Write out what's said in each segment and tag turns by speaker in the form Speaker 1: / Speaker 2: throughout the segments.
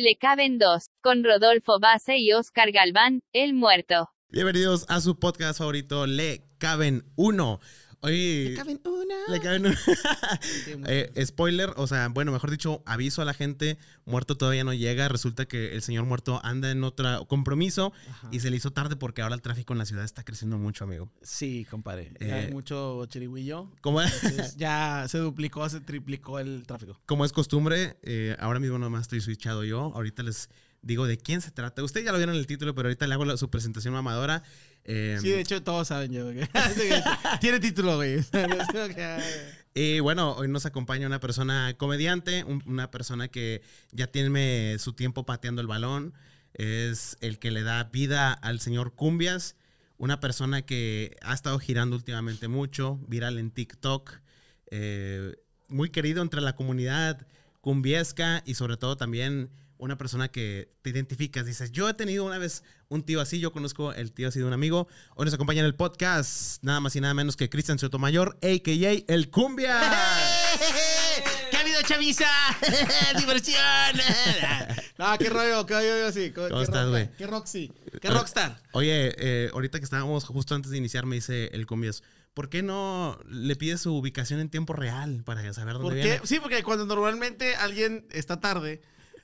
Speaker 1: Le caben dos, con Rodolfo Base y Oscar Galván, el muerto. Bienvenidos a su podcast favorito, Le caben uno. Oye. Le caben una. Le caben una. Eh, spoiler, o sea, bueno, mejor dicho, aviso a la gente: muerto todavía no llega. Resulta que el señor muerto anda en otro compromiso y se le hizo tarde porque ahora el tráfico en la ciudad está creciendo mucho, amigo. Sí, compadre. Eh, hay
Speaker 2: mucho chirigüillo. ¿Cómo es? Ya se duplicó, se triplicó el tráfico.
Speaker 1: Como es costumbre, eh, ahora mismo nomás estoy switchado yo. Ahorita les digo, ¿de quién se trata? Ustedes ya lo vieron en el título, pero ahorita le hago su presentación mamadora. Eh, sí, de
Speaker 2: hecho, todos saben yo.
Speaker 1: Tiene título, güey. y bueno, hoy nos acompaña una persona comediante, una persona que ya tiene su tiempo pateando el balón. Es el que le da vida al señor Cumbias, una persona que ha estado girando últimamente mucho, viral en TikTok, eh, muy querido entre la comunidad cumbiesca y sobre todo también una persona que te identificas, dices, yo he tenido una vez un tío así, yo conozco el tío así de un amigo. Hoy nos acompaña en el podcast nada más y nada menos que Cristian Sotomayor, a.k.a. El Cumbia.
Speaker 2: ¡Qué ha habido, chaviza! ¡Diversión! no, qué rollo, qué rollo así. qué estás, Qué eh, Rockstar.
Speaker 1: Oye, eh, ahorita que estábamos justo antes de iniciar, me dice El Cumbia. ¿por qué no le pides su ubicación en tiempo
Speaker 2: real para saber dónde ¿Por Sí, porque cuando normalmente alguien está tarde,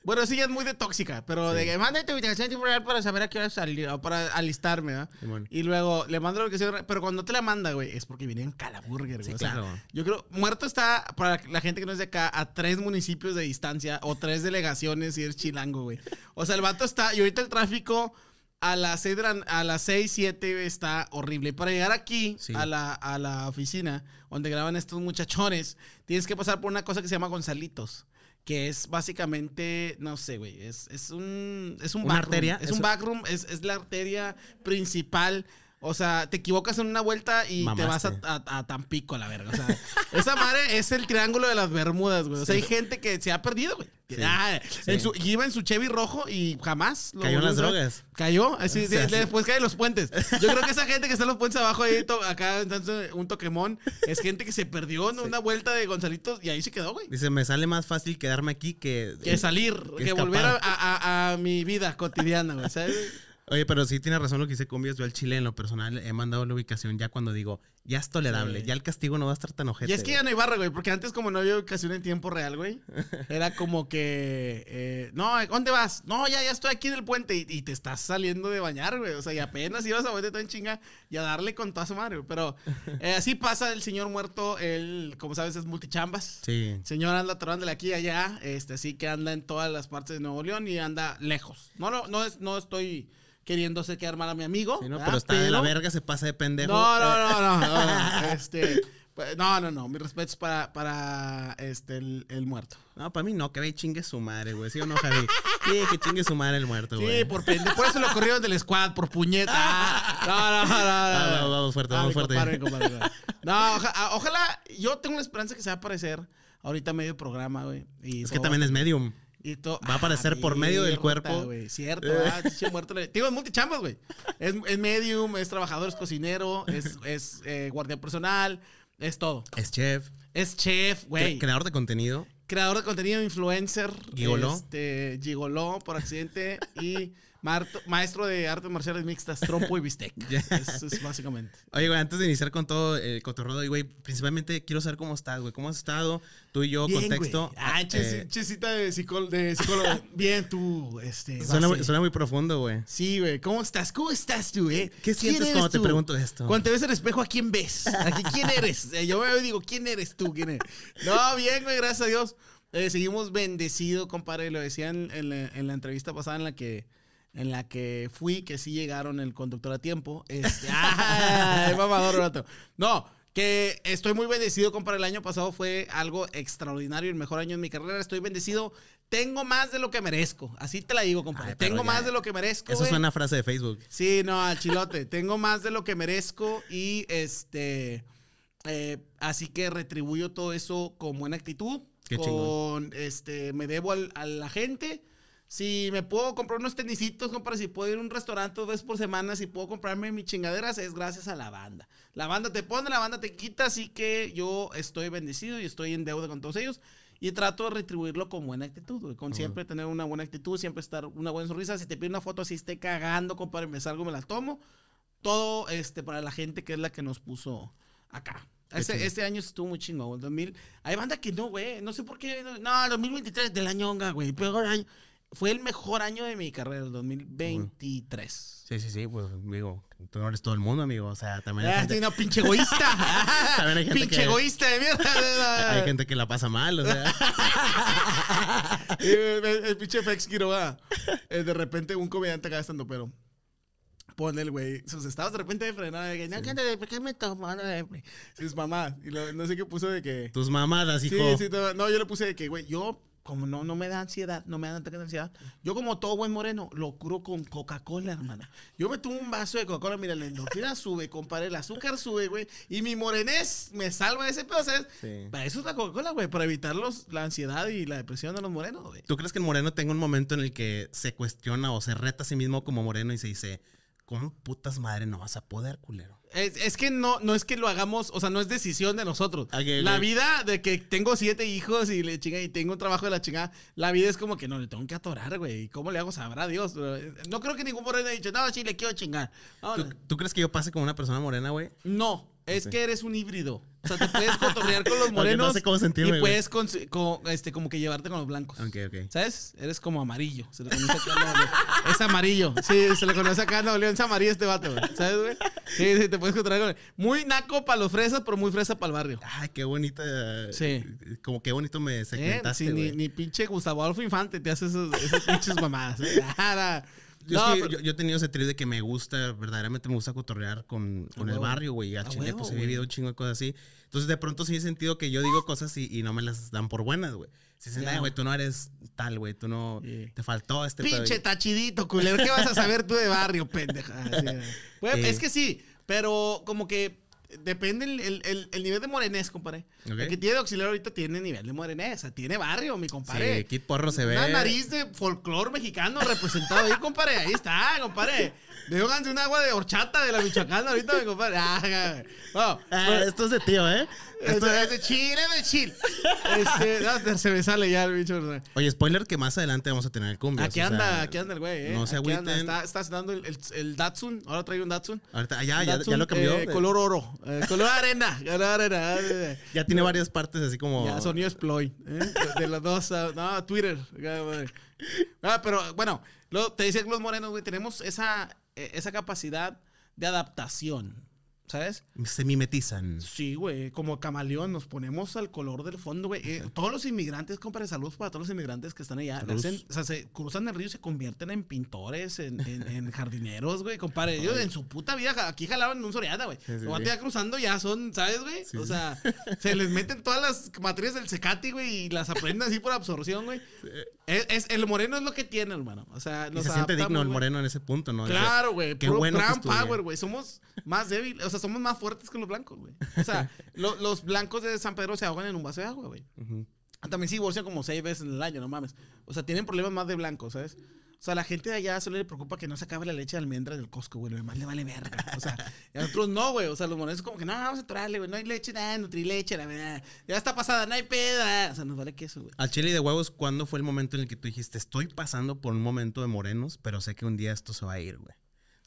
Speaker 2: bueno, sí, es muy de tóxica, pero de que manda tu ubicación temporal para saber a qué hora salir para alistarme, ¿no? Y luego le mando la ubicación, pero cuando te la manda, güey, es porque viene en Calaburger, güey. o sea, yo creo, muerto está, para la gente que no es de acá, a tres municipios de distancia o tres delegaciones y es chilango, güey. O sea, el vato está, y ahorita el tráfico a las seis, a las 6, 7 está horrible. Para llegar aquí, a, la, a la oficina donde graban estos muchachones, tienes que pasar por una cosa que se llama Gonzalitos que es básicamente, no sé, güey, es, es, un, es un backroom. Arteria, es, es, un backroom, es, es la arteria principal o sea, te equivocas en una vuelta y te vas a, a, Tampico la verga. O sea, esa madre es el triángulo de las Bermudas, güey. O sea, hay gente que se ha perdido, güey. Ah, iba en su Chevy rojo y jamás. Lo Cayó en las drogas. Cayó. Así, Después caen los puentes. Yo creo que esa gente que está en los puentes abajo, ahí, to, acá un toquemón, es gente que se perdió en una vuelta de Gonzalitos y ahí se quedó, güey.
Speaker 1: Dice, me sale más fácil quedarme aquí que. Que salir, que, volver
Speaker 2: a, a, mi vida cotidiana, güey. ¿sabes?
Speaker 1: Oye, pero sí tiene razón lo que dice Combias. Yo al Chile, en lo personal, he mandado la ubicación ya cuando digo, ya es tolerable, ya el castigo no va a estar tan ojete. Y es que ya no hay barra,
Speaker 2: güey, porque antes, como no había ubicación en tiempo real, güey, era como que, eh, no, ¿dónde vas? No, ya, ya estoy aquí en el puente y, te estás saliendo de bañar, güey. O sea, y apenas ibas a volver todo en chinga y a darle con toda su madre, Pero eh, así pasa el señor muerto, él, como sabes, es multichambas. Sí. Señor anda de aquí y allá, este, así que anda en todas las partes de Nuevo León y anda lejos. No, no, no, no estoy queriéndose quedar mal a mi amigo. Sí, pero está de la verga,
Speaker 1: se pasa de pendejo. No, no, eh. no, no. no, no este,
Speaker 2: pues, no, no, no. Mis respetos para, para este, el, el, muerto. No, para mí no, que ve chingue su madre, güey. ¿Sí o no, Javi?
Speaker 1: Sí, que chingue su madre el muerto, güey. Sí, por pendejo. Por eso lo corrieron
Speaker 2: del squad, por puñeta. No, no, no. no, ah, Vamos, fuerte, vamos fuerte. no, ah, ojalá. Yo tengo una esperanza que se va a aparecer ahorita medio programa, güey. es que también es medium va a ah, aparecer por medio del cuerpo. cierto, ah, eh. muerto. es multichambas, güey. Es, medium, es trabajador, es cocinero, es, es eh, guardia personal, es todo. Es chef. Es chef, güey. Creador de contenido. Creador de contenido, influencer. Gigoló. Este, gigoló por accidente y maestro de artes marciales mixtas, trompo y bistec. Eso es básicamente.
Speaker 1: Oye, güey, antes de iniciar con todo el cotorrodo, güey, principalmente quiero saber cómo estás, güey.
Speaker 2: ¿Cómo has estado?
Speaker 1: Tú y yo, contexto. Güey. Ah, eh,
Speaker 2: de, psicólogo. Bien, tú, este. Suena, muy
Speaker 1: profundo, güey.
Speaker 2: Sí, güey. ¿Cómo estás? ¿Cómo estás tú, güey? Eh? ¿Qué sientes cuando te pregunto esto? Cuando te ves el espejo, ¿a quién ves? ¿A quién, eres? Eh, yo me digo, ¿quién eres tú? ¿Quién No, bien, güey, gracias a Dios. Eh, seguimos bendecidos, compadre. Lo decían en la entrevista pasada en la que en la que fui, que sí llegaron el conductor a tiempo. Este, ¡ay, No, que estoy muy bendecido, compadre. El año pasado fue algo extraordinario, el mejor año en mi carrera. Estoy bendecido. Tengo más de lo que merezco. Así te la digo, compadre. tengo más de lo que merezco. Eso es una
Speaker 1: frase de Facebook.
Speaker 2: Sí, no, al chilote. tengo más de lo que merezco y este. Eh, así que retribuyo todo eso con buena actitud. Qué con este, me debo a la gente si me puedo comprar unos tenisitos, compadre, si puedo ir a un restaurante dos veces por semana, si puedo comprarme mis chingaderas, es gracias a la banda. La banda te pone, la banda te quita, así que yo estoy bendecido y estoy en deuda con todos ellos. Y trato de retribuirlo con buena actitud, Con siempre tener una buena actitud, siempre estar una buena sonrisa. Si te pide una foto así, esté cagando, compadre, me salgo, me la tomo. Todo este para la gente que es la que nos puso acá. Este, año estuvo muy chingón, 2000. Hay banda que no, güey. No sé por qué. No, 2023 del año onga, güey. Peor año fue el mejor año de mi carrera, el 2023.
Speaker 1: Sí, sí, sí, pues, amigo, tú no eres todo el mundo, amigo. O sea, también. Hay ah, gente... sí, no, pinche egoísta. hay gente pinche egoísta
Speaker 2: de mierda. hay gente
Speaker 1: que la pasa mal, o sea.
Speaker 2: el, eh, eh, el, pinche Fex Quiroga. Eh, de repente, un comediante acá estando, pero pone el güey sus estados de repente de frenada de que no, sí. ¿por qué me toman? Sus mamás. Y no sé qué puso de que. Tus
Speaker 1: mamadas, hijo. Sí, sí,
Speaker 2: no, yo le puse de que, güey, yo como no, no me da ansiedad, no me da tanta de ansiedad, yo como todo buen moreno, lo curo con Coca-Cola, hermana. Yo me tomo un vaso de Coca-Cola, mira, la endorfina sube, compadre, el azúcar sube, güey, y mi morenés me salva de ese proceso. Para eso es la Coca-Cola, güey, para evitar la ansiedad y la depresión de los morenos, güey.
Speaker 1: ¿Tú crees que el moreno tenga un momento en el que se cuestiona o se reta a sí mismo como moreno y se dice... ¿Cómo putas madre no vas a
Speaker 2: poder, culero? Es, que no, no es que lo hagamos, o sea, no es decisión de nosotros. la vida de que tengo siete hijos y le chinga y tengo un trabajo de la chingada, la vida es como que no, le tengo que atorar, güey. cómo le hago? Sabrá Dios. No creo que ningún moreno haya dicho, no, sí, le quiero chingar. ¿Tú, crees que yo pase como una persona morena, güey? No. Es que eres un híbrido. O sea, te puedes cotorrear con los morenos. No sé y puedes este, como que llevarte con los blancos. Ok, ok. ¿Sabes? Eres como amarillo. Se le conoce acá a Es amarillo. Sí, se le conoce acá en Nuevo León. Es amarillo este vato, güey. ¿Sabes, güey? Sí, sí, te puedes cotorrear con él. Muy naco para los fresas, pero muy fresa para el barrio. Ay, qué bonita. Sí. Como qué bonito me eh, segmentaste, ni, ni, pinche Gustavo Alfa Infante te hace esas, pinches mamadas. ¿eh? Nada. Yo,
Speaker 1: he tenido ese trip de que me gusta, verdaderamente me gusta cotorrear con, con ah, el barrio, güey. A, ah, Chile, pues he vivido un chingo de cosas así. Entonces, de pronto sí he sentido que yo digo cosas y, no me las dan por buenas, güey. Si dicen, güey, tú no eres tal, güey, tú no. Te faltó este. Pinche
Speaker 2: tachidito, culero. ¿Qué vas a saber tú de barrio, pendeja? Es eh. que sí, pero como que Depende el, el, el, nivel de morenés, compadre. El que tiene de auxiliar ahorita tiene nivel de morenés. O sea, tiene barrio, mi compadre. Sí, Kit
Speaker 1: Porro se ve. Una nariz
Speaker 2: de folclor mexicano representado ahí, compadre. Ahí está, compadre. Déjense un agua de horchata de la Michoacana ahorita, mi compadre. Ah, eh, pues, esto es de tío, ¿eh? Esto es de Chile, de Chile. Este, se me sale ya el bicho.
Speaker 1: Oye, spoiler que más adelante vamos a tener el cumbia. Aquí anda, aquí
Speaker 2: anda el güey, ¿eh? No se agüiten. Está, está dando el, el, Datsun. Ahora trae un Datsun. Ahorita, ah, ya, ya, lo cambió. Eh, de... Color oro. Eh, arena, color arena. Ah, ya tiene varias partes así como. Ya, sonido exploit. ¿eh? De, los dos, ah, no, Twitter. Ah, pero bueno, te decía los morenos, tenemos esa, eh, esa capacidad de adaptación. ¿Sabes?
Speaker 1: Se mimetizan.
Speaker 2: Sí, güey. Como camaleón, nos ponemos al color del fondo, güey. Eh, todos los inmigrantes, compadre, saludos para todos los inmigrantes que están allá. o sea, se cruzan el río y se convierten en pintores, en, jardineros, güey, compadre. Ellos en su puta vida aquí jalaban un soreada, güey. Sí, sí, ya cruzando ya son, ¿sabes, güey? O sea, se les meten todas las materias del secati, güey, y las aprenden así por absorción, güey. Es, el moreno es lo que tiene, hermano. O sea, nos y se siente digno el moreno en ese punto, ¿no? Claro, güey. Qué power, güey. Somos más débiles. O sea, somos más fuertes que los blancos, güey. O sea, los blancos de San Pedro se ahogan en un vaso de agua, güey. También sí, divorcian como seis veces en el año, no mames. O sea, tienen problemas más de blancos, ¿sabes? O sea, la gente de allá solo le preocupa que no se acabe la leche de almendra del Costco, güey. Lo demás le vale verga. O sea, a nosotros no, güey. O sea, los morenos como que no, vamos a traerle, güey. No hay leche, nada, nutrileche, la verdad. Ya está pasada, no hay peda. O sea, nos vale queso, güey.
Speaker 1: Al chile de huevos, ¿cuándo fue el momento en el que tú dijiste, estoy pasando por un momento de morenos, pero sé que un día esto se va a ir, güey?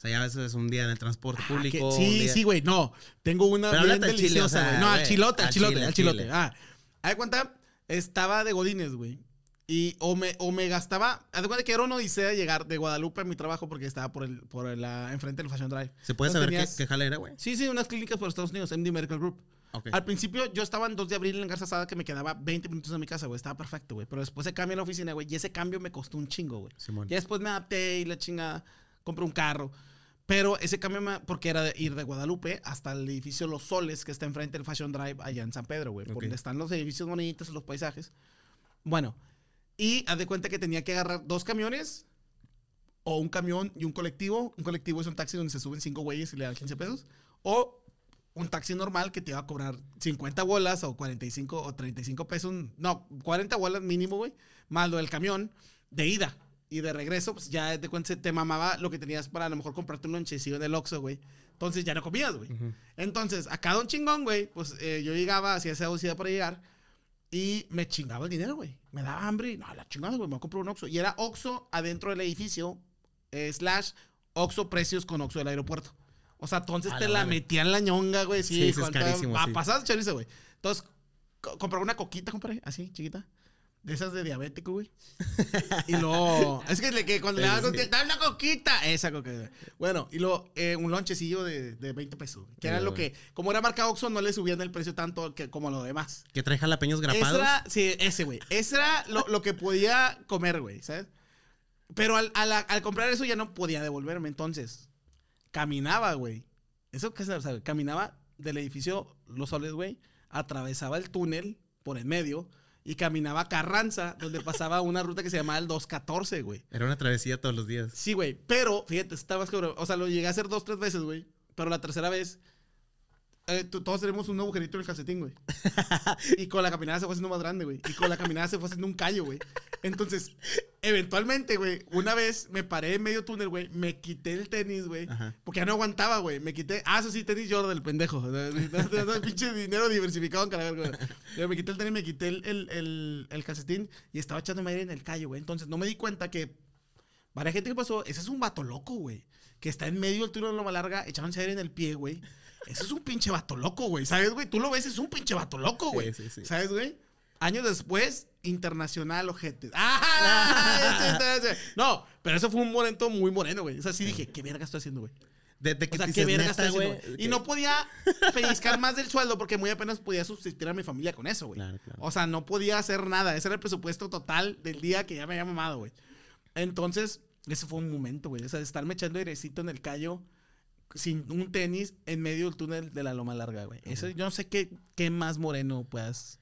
Speaker 1: O sea, ya a veces es un día en el transporte ah, público. sí, sí, güey. No, tengo una bien deliciosa, güey. no, al eh, chilote, al chilote, al chilote. Ah,
Speaker 2: ¿hay cuenta, estaba de Godines, güey. Y o me, o me gastaba. Haz cuenta que era una odisea llegar de Guadalupe a mi trabajo porque estaba por el, por la, enfrente del Fashion Drive. ¿Se puede saber qué, qué jale era, güey? Sí, sí, unas clínicas por Estados Unidos, MD Medical Group. Okay. Al principio yo estaba en 2 de abril en Garza Sada que me quedaba 20 minutos de mi casa, güey. Estaba perfecto, güey. Pero después se cambió la oficina, güey. Y ese cambio me costó un chingo, güey. Y después me adapté y la chingada. Compré un carro. Pero ese camión, porque era de ir de Guadalupe hasta el edificio Los Soles, que está enfrente del Fashion Drive allá en San Pedro, güey. Porque Donde están los edificios bonitos, los paisajes. Bueno, y haz de cuenta que tenía que agarrar dos camiones, o un camión y un colectivo. Un colectivo es un taxi donde se suben cinco güeyes y le dan 15 pesos. O un taxi normal que te iba a cobrar 50 bolas o 45 o 35 pesos. No, 40 bolas mínimo, güey. Más lo del camión de ida. Y de regreso, pues ya te cuenta te mamaba lo que tenías para a lo mejor comprarte un lonchecillo en el Oxxo, güey. Entonces ya no comías, güey. Entonces, a Entonces, acá chingón, güey, pues eh, yo llegaba, hacía esa velocidad para llegar y me chingaba el dinero, güey. Me daba hambre y no, la chingada, güey, me compré un Oxxo. Y era Oxxo adentro del edificio, eh, slash Oxxo precios con Oxxo del aeropuerto. O sea, entonces te la, metía metían la ñonga, güey. Sí, sí es carísimo. Va sí. a güey. Entonces, compré una coquita, compré, así, chiquita. De esas de diabético, güey. y luego. Es que, cuando le hago con dame una coquita. Esa coquita. Bueno, y luego eh, un lonchecillo de, 20 pesos. Que era eh, lo que. Como era marca Oxxo, no le subían el precio tanto que, como lo demás.
Speaker 1: Que trae jalapeños
Speaker 2: grapados. sí, ese, güey. Ese era lo, que podía comer, güey, ¿sabes? Pero al, comprar eso ya no podía devolverme. Entonces, caminaba, güey. Eso que se sea, caminaba del edificio Los Soles, güey. Atravesaba el túnel por el medio y caminaba a Carranza, donde pasaba una ruta que se llamaba el 214, güey.
Speaker 1: Era una travesía todos los días.
Speaker 2: Sí, güey. Pero, fíjate, estaba más O sea, lo llegué a hacer dos, tres veces, güey. Pero la tercera vez eh, todos tenemos un agujerito en el calcetín, güey. y con la caminada se fue haciendo más grande, güey. Y con la caminada se fue haciendo un callo, güey. Entonces, eventualmente, güey, una vez me paré en medio túnel, güey, me quité el tenis, güey, porque ya no aguantaba, güey. Me quité, ah, eso sí, tenis Jordan, el pendejo. pinche dinero diversificado en carajo, güey. Me quité el tenis, me quité el, el, el, calcetín y estaba echándome aire en el callo, güey. Entonces, no me di cuenta que, para gente que pasó, ese es un vato loco, güey que está en medio del túnel de Loma Larga echándose aire en el pie, güey. Eso es un pinche vato loco, güey. ¿Sabes, güey? Tú lo ves, es un pinche vato loco, güey. ¿Sabes, güey? Años después, internacional, ojete. ¡Ah! Este, este, este. no, pero eso fue un momento muy moreno, güey. O sea, sí dije, ¿qué verga estoy haciendo, güey? Desde que o qué verga estoy haciendo, güey. Y no podía pellizcar más del sueldo porque muy apenas podía subsistir a mi familia con eso, güey. O sea, no podía hacer nada. Ese era el presupuesto total del día que ya me había mamado, güey. Entonces, ese fue un momento, güey. O sea, estarme echando airecito en el callo sin un tenis en medio del túnel de la Loma Larga, güey. Eso, yo no sé qué, qué más moreno puedas.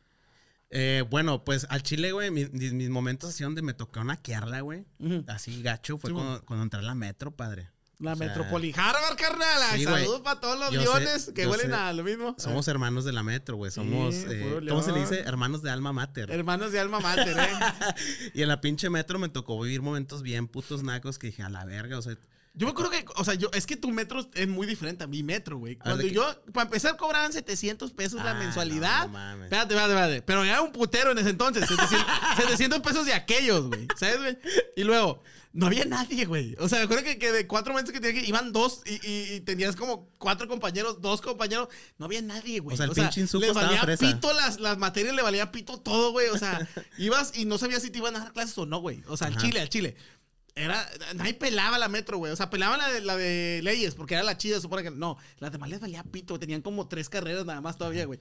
Speaker 1: Eh, bueno, pues al Chile, güey, mis, momentos así donde me tocó naquearla, güey. Así gacho, fue cuando, entré a la metro, padre. La o Harvard, carnal. Saludos para todos los leones que huelen a lo mismo. Somos hermanos de la metro, güey. Somos, eh, ¿cómo se le dice? Hermanos de alma mater. Hermanos de alma mater, eh. y en la pinche metro me tocó vivir momentos bien putos nacos que dije, a la verga, o sea yo me acuerdo
Speaker 2: que, o sea, yo, es que tu metro es muy diferente a mi metro, güey. Ah, Cuando yo, para empezar, cobraban 700 pesos la ah, mensualidad. No, mames. Espérate, espérate, espérate. Pero era un putero en ese entonces. 700, pesos de aquellos, güey. ¿Sabes, güey? Y luego, no había nadie, güey. O sea, me acuerdo que, que de cuatro meses que tenías que iban dos y, tenías como cuatro compañeros, dos compañeros. No había nadie, güey. O sea, el les valía pito las, las materias, le valía pito todo, güey. O sea, ibas y no sabías si te iban a dar clases o no, güey. O sea, al chile, al chile. Era, nadie pelaba la metro, güey. O sea, pelaba la de, la de leyes, porque era la chida, supone que. No, las demás les valía pito, tenían como tres carreras nada más todavía, güey.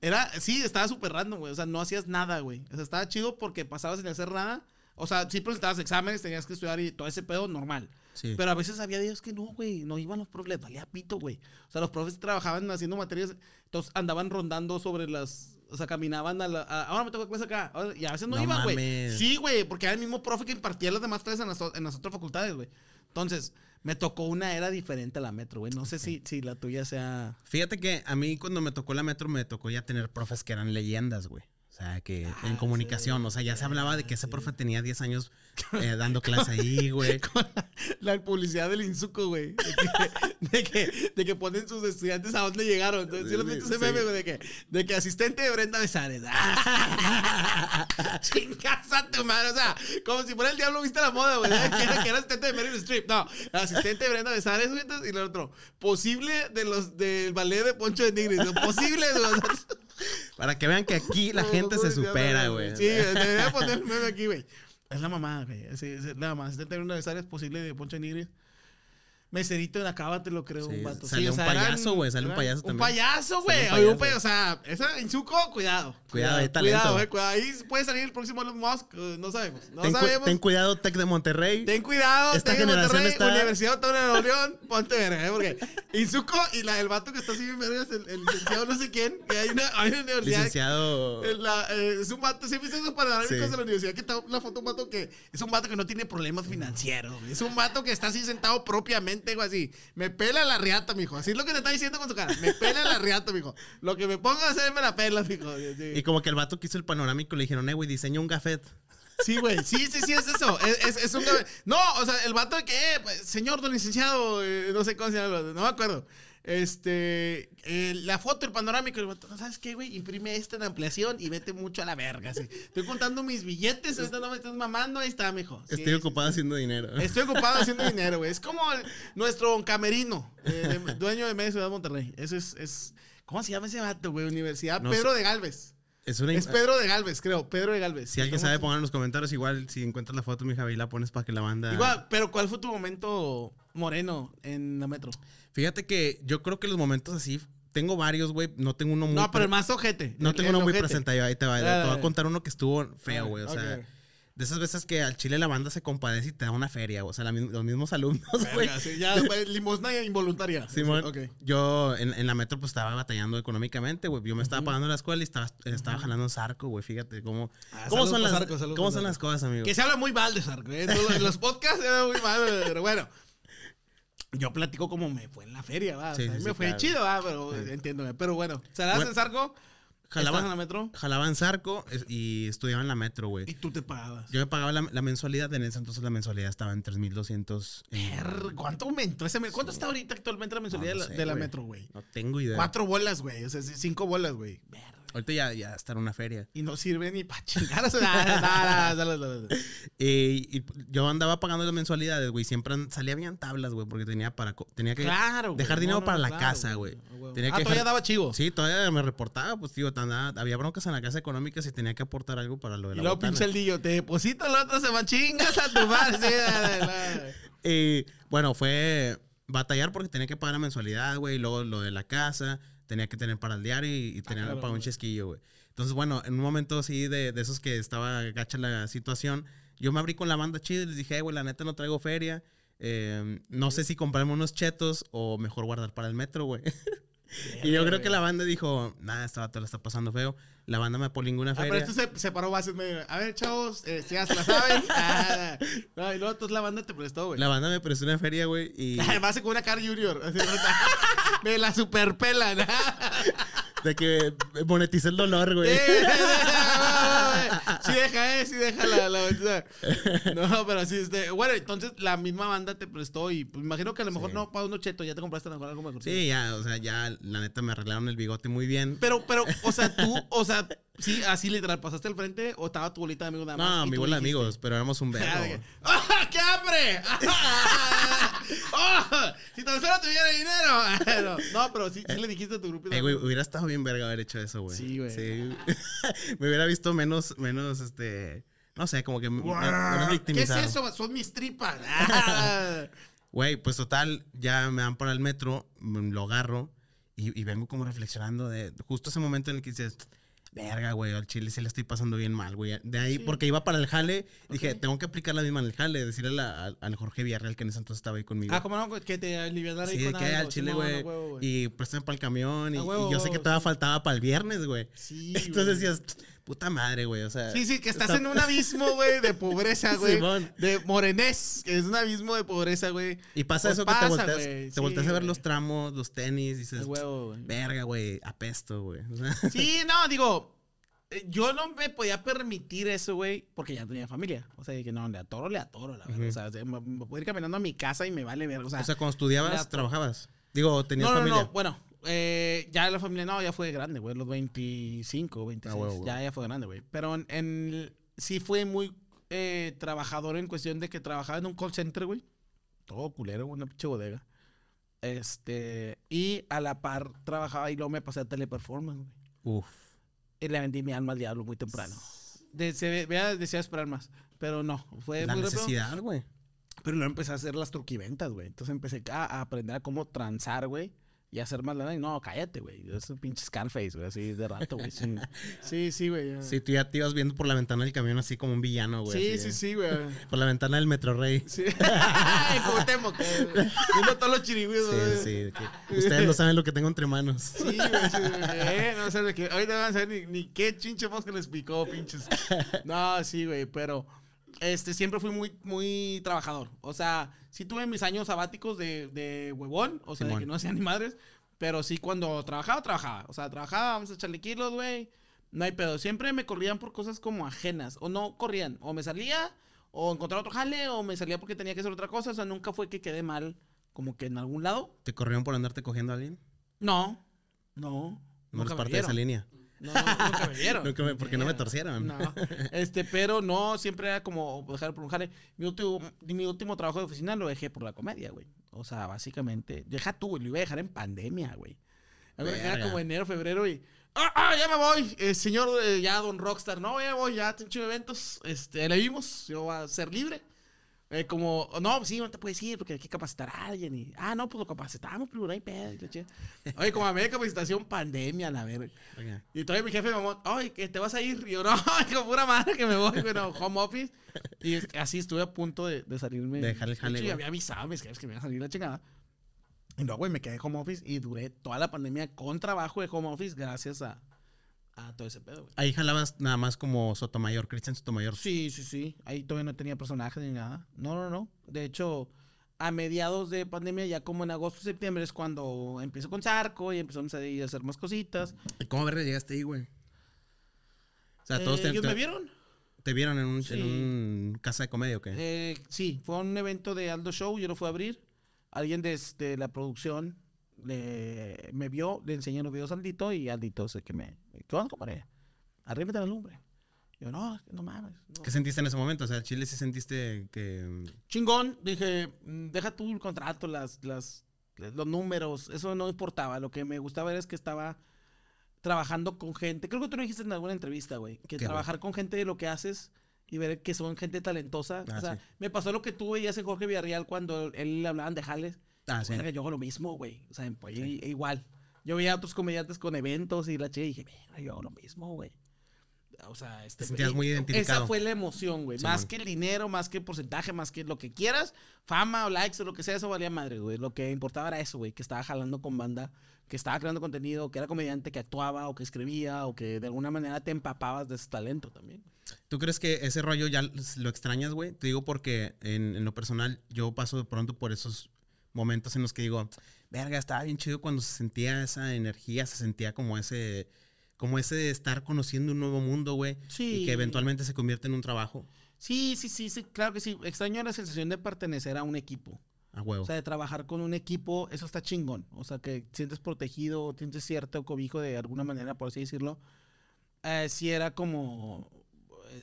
Speaker 2: Era, sí, estaba súper random, güey. O sea, no hacías nada, güey. O sea, estaba chido porque pasabas sin hacer nada. O sea, sí presentabas exámenes, tenías que estudiar y todo ese pedo normal.
Speaker 1: Sí. Pero a veces
Speaker 2: había días que no, güey, no iban los profes, les valía pito, güey. O sea, los profes trabajaban haciendo materias, entonces andaban rondando sobre las o sea, caminaban a la. ahora me toca clase acá. y a veces no, iba, güey. Sí, güey, porque era el mismo profe que impartía las demás clases en las, en las otras facultades, güey. Entonces, me tocó una era diferente a la metro, güey. No sé si, si la tuya sea.
Speaker 1: Fíjate que a mí cuando me tocó la metro me tocó ya tener profes que eran leyendas, güey. O sea, que en ah, comunicación, o sea, ya se hablaba de que ese profe tenía 10 años eh, dando clase ahí, güey.
Speaker 2: La, publicidad del Insuco, güey. De que, de que, ponen sus estudiantes a dónde llegaron. Entonces, sí, se sí, ese meme, güey, de que, de que asistente de Brenda Besares. Sin tu madre. O sea, como si fuera el diablo viste la moda, güey. Que era, asistente de Meryl Streep. No, asistente de Brenda Besares, güey. Y lo otro, posible de los del ballet de Poncho de Nigris. Posible, güey.
Speaker 1: Para que vean que aquí la gente se supera, güey. Sí, debería poner meme aquí,
Speaker 2: güey. Es la mamá, güey. Es, la mamá. Si te tiene una de es posible de Poncho Nigris, Meserito en acá te lo creo un vato. Salió un payaso, güey. Sale un payaso también. Un payaso, güey. Un O sea, esa cuidado. Cuidado, hay eh, Cuidado, Ahí puede salir el próximo Elon Musk. Eh, no sabemos. No ten sabemos. ten
Speaker 1: cuidado, Tech de Monterrey. Ten
Speaker 2: cuidado, Esta Tech generación de Monterrey. Está... Universidad Autónoma de León. Ponte verga, ¿eh? Porque Insuco y la del vato que está así bien vergas, el, el, licenciado no sé quién. hay, una, hay una universidad. Licenciado. la, eh, es un vato. Siempre se para sí. de la universidad que está la foto un vato que es un vato que no tiene problemas financieros. Es un vato que está así sentado propiamente tengo así. Me pela la riata, mijo. Así es lo que te está diciendo con su cara. Me pela la riata, mijo. Lo que me ponga a hacer me la pela, mijo. Y
Speaker 1: como que el vato que hizo
Speaker 2: el panorámico le dijeron,
Speaker 1: eh, güey, diseña un gafet. Sí, güey, sí, sí, sí, es eso. Es, es, un
Speaker 2: No, o sea, el vato que, eh, pues, señor don licenciado, eh, no sé cómo se llama, no me acuerdo. Este, eh, la foto, el panorámico, ¿sabes qué, güey? Imprime esta en ampliación y vete mucho a la verga. ¿sí? Estoy contando mis billetes, no me estás mamando, ahí está, mijo. Estoy
Speaker 1: ocupado haciendo dinero. Estoy
Speaker 2: ocupado haciendo dinero, güey. Es como nuestro camerino, eh, dueño de Media Ciudad Monterrey. Eso es, es, ¿cómo se llama ese vato, güey? Universidad Pedro de Galvez.
Speaker 1: Es, Pedro de
Speaker 2: Galvez, creo. Pedro de Galvez. Si alguien sabe, pongan en
Speaker 1: los comentarios. Igual, si encuentras la foto, mi Javi, la pones para que la banda. Igual,
Speaker 2: pero ¿cuál fue tu momento moreno en la metro?
Speaker 1: Fíjate que yo creo que los momentos así. Tengo varios, güey. No tengo uno muy. No, pero el más
Speaker 2: ojete. No tengo uno muy presente. Ahí te va. Ah, voy a contar
Speaker 1: uno que estuvo feo, güey. O sea de esas veces que al chile la banda se compadece y te da una feria, o sea, los mismos alumnos, güey. ya,
Speaker 2: limosna involuntaria. sí, okay.
Speaker 1: yo en, la metro pues estaba batallando económicamente, güey. Yo me estaba pagando la escuela y estaba, estaba jalando un sarco, güey. Fíjate cómo, ah, cómo, son, las, cómo son las cosas, amigo. Que se habla muy mal de sarco, ¿eh? En los
Speaker 2: podcasts se habla muy mal, pero bueno.
Speaker 1: Yo platico como me fue
Speaker 2: en la feria, va. me fue chido, va, pero entiéndeme Pero bueno, ¿Se bueno, en sarco? Jalaban, la metro?
Speaker 1: Jalaban Zarco y estudiaban la metro, güey. ¿Y
Speaker 2: tú te pagabas?
Speaker 1: Yo me pagaba la, mensualidad. En ese entonces la mensualidad estaba en 3,200. Eh.
Speaker 2: ¿Cuánto aumentó? Ese, ¿Cuánto está ahorita actualmente la mensualidad de la, metro, güey?
Speaker 1: No tengo idea. Cuatro
Speaker 2: bolas, güey. O sea, cinco bolas, güey.
Speaker 1: Ahorita ya, ya está en una feria.
Speaker 2: Y no sirve ni para chingar
Speaker 1: eh, y yo andaba pagando las mensualidades, güey. Siempre salía bien tablas, güey, porque tenía, para, tenía que dejar dinero para la casa, güey. ah, todavía daba chivo. Sí, todavía me reportaba, pues, tío. Ah, había broncas en la casa económica y tenía que aportar algo para lo de la Y luego pinche
Speaker 2: el te deposito la otra se chingas a tu madre.
Speaker 1: Eh, bueno, fue batallar porque tenía que pagar la mensualidad, güey, y luego lo de la casa tenía que tener para el diario y, ah, tenerlo para un chesquillo, güey. Entonces, bueno, en un momento así de, esos que estaba gacha la situación, yo me abrí con la banda chida y les dije, güey, la neta no traigo feria. Eh, no sé si comprarme unos chetos o mejor guardar para el metro, güey. y yo creo que la banda dijo, nada, esta bata la está pasando feo. La banda me por ninguna feria. Ah, pero esto
Speaker 2: se, separó paró bases medio. A ver, chavos, eh, si ya se la saben. Ah. y luego entonces la banda te prestó, güey. La
Speaker 1: banda me prestó una feria, güey. Y...
Speaker 2: Además con una Car Junior. me la superpelan.
Speaker 1: De que monetice el dolor, güey. Sí,
Speaker 2: deja, eh, sí deja la, la No, pero sí, este. Bueno, entonces la misma banda te prestó y pues, imagino que a lo mejor no para uno cheto, ya te compraste mejor algo mejor. Sí, ya,
Speaker 1: o sea, ya la neta me arreglaron el bigote muy bien.
Speaker 2: Pero, pero, o sea, tú, o sea, Sí, así literal, pasaste al frente o estaba tu bolita de amigos nada más. No, mi bola de amigos,
Speaker 1: pero éramos un verbo.
Speaker 2: ¡Oh, ah, qué hambre! ¡Oh! Si tan solo tuviera dinero. No, pero sí, le dijiste a tu grupo. Eh, güey,
Speaker 1: hubiera estado bien verga haber hecho eso, güey. Sí, güey. Me hubiera visto menos, menos, este. No sé, como que. Me, ¿Qué es eso?
Speaker 2: Son mis tripas. Ah.
Speaker 1: Güey, pues total, ya me dan para el metro, lo agarro y vengo como reflexionando de justo ese momento en el que dices verga, güey, al chile sí le estoy pasando bien mal, güey. De ahí, porque iba para el jale, dije, tengo que aplicar la misma en el jale, decirle a, al Jorge Villarreal, que en ese entonces estaba ahí conmigo. Ah, ¿cómo
Speaker 2: no, que te aliviará sí, ahí con que al chile, güey.
Speaker 1: y préstame para el camión, y, yo sé que todavía faltaba para el viernes, güey. Sí, Entonces decías, puta madre, güey. O sea. Sí, sí, que estás en un
Speaker 2: abismo, güey, de pobreza, güey. De morenés, que es un abismo de pobreza, güey. Y pasa pues eso que te volteas, te volteas a ver
Speaker 1: los tramos, los tenis, y dices. Verga, güey. Apesto, güey.
Speaker 2: sí, no, digo. Eh, yo no me podía permitir eso, güey, porque ya tenía familia. O sea, dije, no, le atoro, le atoro, la verdad. O sea, me, puedo ir caminando a mi casa y me vale ver. O sea, o sea cuando estudiabas, trabajabas. Digo, tenías no, no, familia. No, no, bueno, eh, ya la familia, no, ya fue grande, güey, los 25, 26, ah, ya, ya fue grande, güey. Pero en, sí fue muy eh, trabajador en cuestión de que trabajaba en un call center, güey. Todo culero, una pinche bodega. Este, y a la par trabajaba y luego me pasé a teleperformance, güey. Uf. Y le vendí mi alma al diablo muy temprano. De, se, esperar más, pero no, fue la necesidad, güey. Pero luego empecé a hacer las truquiventas, güey. Entonces empecé a, a aprender a cómo transar, güey y hacer más lana. Y no, cállate, güey. Es un pinche scanface güey, así de rato, güey. Sí, sí, güey. Sí, tú
Speaker 1: ya te ibas viendo por la ventana del camión así como un villano, güey. Sí, sí, sí, güey. Por la ventana del Metro Rey. Sí.
Speaker 2: como temo, Viendo todos los chirigües, güey. Sí, sí. Ustedes no saben
Speaker 1: lo que tengo entre manos. Sí,
Speaker 2: güey, Eh, no Ahorita van a saber ni, ni qué chinche mosca les picó, pinches. No, sí, güey, pero este, siempre fui muy, muy trabajador. O sea, sí tuve mis años sabáticos de, de huevón, o sea, de que no hacía ni madres. Pero sí, cuando trabajaba, trabajaba. O sea, trabajaba, vamos a echarle kilos, güey. No hay pedo. Siempre me corrían por cosas como ajenas. O no corrían. O me salía, o encontraba otro jale, o me salía porque tenía que hacer otra cosa. O sea, nunca fue que quedé mal, como que en algún lado.
Speaker 1: ¿Te corrieron por andarte cogiendo a alguien?
Speaker 2: No. No. No eres parte de esa línea. No, nunca me vieron. porque no me eh, torcieron. Este, pero no, siempre era como dejar por un jale. Mi último, mi último trabajo de oficina lo dejé por la comedia, güey. O sea, básicamente, deja tú, güey, lo iba a dejar en pandemia, güey. Era como enero, febrero y... ¡Ah, ah ya me voy! Eh, señor, eh, ya Don Rockstar, no, ya voy, ya tengo eventos. Este, le vimos, yo voy a ser libre. Eh, como, oh, no, sí, no te puedes ir porque hay que capacitar a alguien. Y, ah, no, pues lo capacitamos, pero no hay pedo. Oye, como a media capacitación, pandemia, la verga. Y todavía mi jefe me dijo, ay que te vas a ir. Y yo, no, como pura madre que me voy, bueno, home office. Y así estuve a punto de, salirme. De dejar el jale. Yo había avisado a mis jefes que me iba a salir la chingada. Y luego güey, me quedé home office y duré toda la pandemia con trabajo de home office gracias a, Ah, todo ese pedo, güey.
Speaker 1: Ahí jalabas nada más
Speaker 2: como Sotomayor, Cristian Sotomayor. Sí, sí, sí. Ahí todavía no tenía personajes ni nada. No, no, no. De hecho, a mediados de pandemia, ya como en agosto, septiembre, es cuando empiezo con Zarco y empezamos a, a hacer más cositas. ¿Y cómo ver? llegaste ahí, güey? O sea, todos te, eh, me vieron?
Speaker 1: ¿Te vieron en un, casa de comedia o qué?
Speaker 2: Eh, sí, fue un evento de Aldo Show, yo lo fui a abrir. Alguien de, la producción le, me vio, le enseñé los videos a Aldito y Aldito se que me. ¿Qué onda, arriba de la lumbre. Yo, no, no mames.
Speaker 1: ¿Qué sentiste en ese momento? O sea, Chile sí sentiste que.
Speaker 2: Chingón, dije, mm, deja tú el contrato, las, las, los números, eso no importaba. Lo que me gustaba era es que estaba trabajando con gente. Creo que tú lo dijiste en alguna entrevista, güey, que trabajar con gente de lo que haces y ver que son gente talentosa. Ah, o sea, me pasó lo que tuve veías hace Jorge Villarreal cuando él hablaban de Jales. Ah, sí. yo hago lo mismo, güey. O sea, e igual. Yo veía a otros comediantes con eventos y la chica y dije, mira, yo hago lo mismo, güey. O sea, este, sentías muy identificado. Esa fue la emoción, güey. más que el dinero, más que el porcentaje, más que lo que quieras, fama o likes o lo que sea, eso valía madre, güey. Lo que importaba era eso, güey, que estaba jalando con banda, que estaba creando contenido, que era comediante, que actuaba o que escribía o que de alguna manera te empapabas de ese talento también.
Speaker 1: ¿Tú crees que ese rollo ya lo extrañas, güey? Te digo porque en, en lo personal yo paso de pronto por esos momentos en los que digo, verga, estaba bien chido cuando se sentía esa energía, se sentía como ese, como ese de estar conociendo un nuevo mundo, güey. Y que eventualmente se convierte en un trabajo.
Speaker 2: Sí, sí, sí, sí, claro que sí. Extraño la sensación de pertenecer a un equipo. A huevo. O sea, de trabajar con un equipo, eso está chingón. O sea, que sientes protegido, sientes cierto cobijo de alguna manera, por así decirlo. Eh, sí era como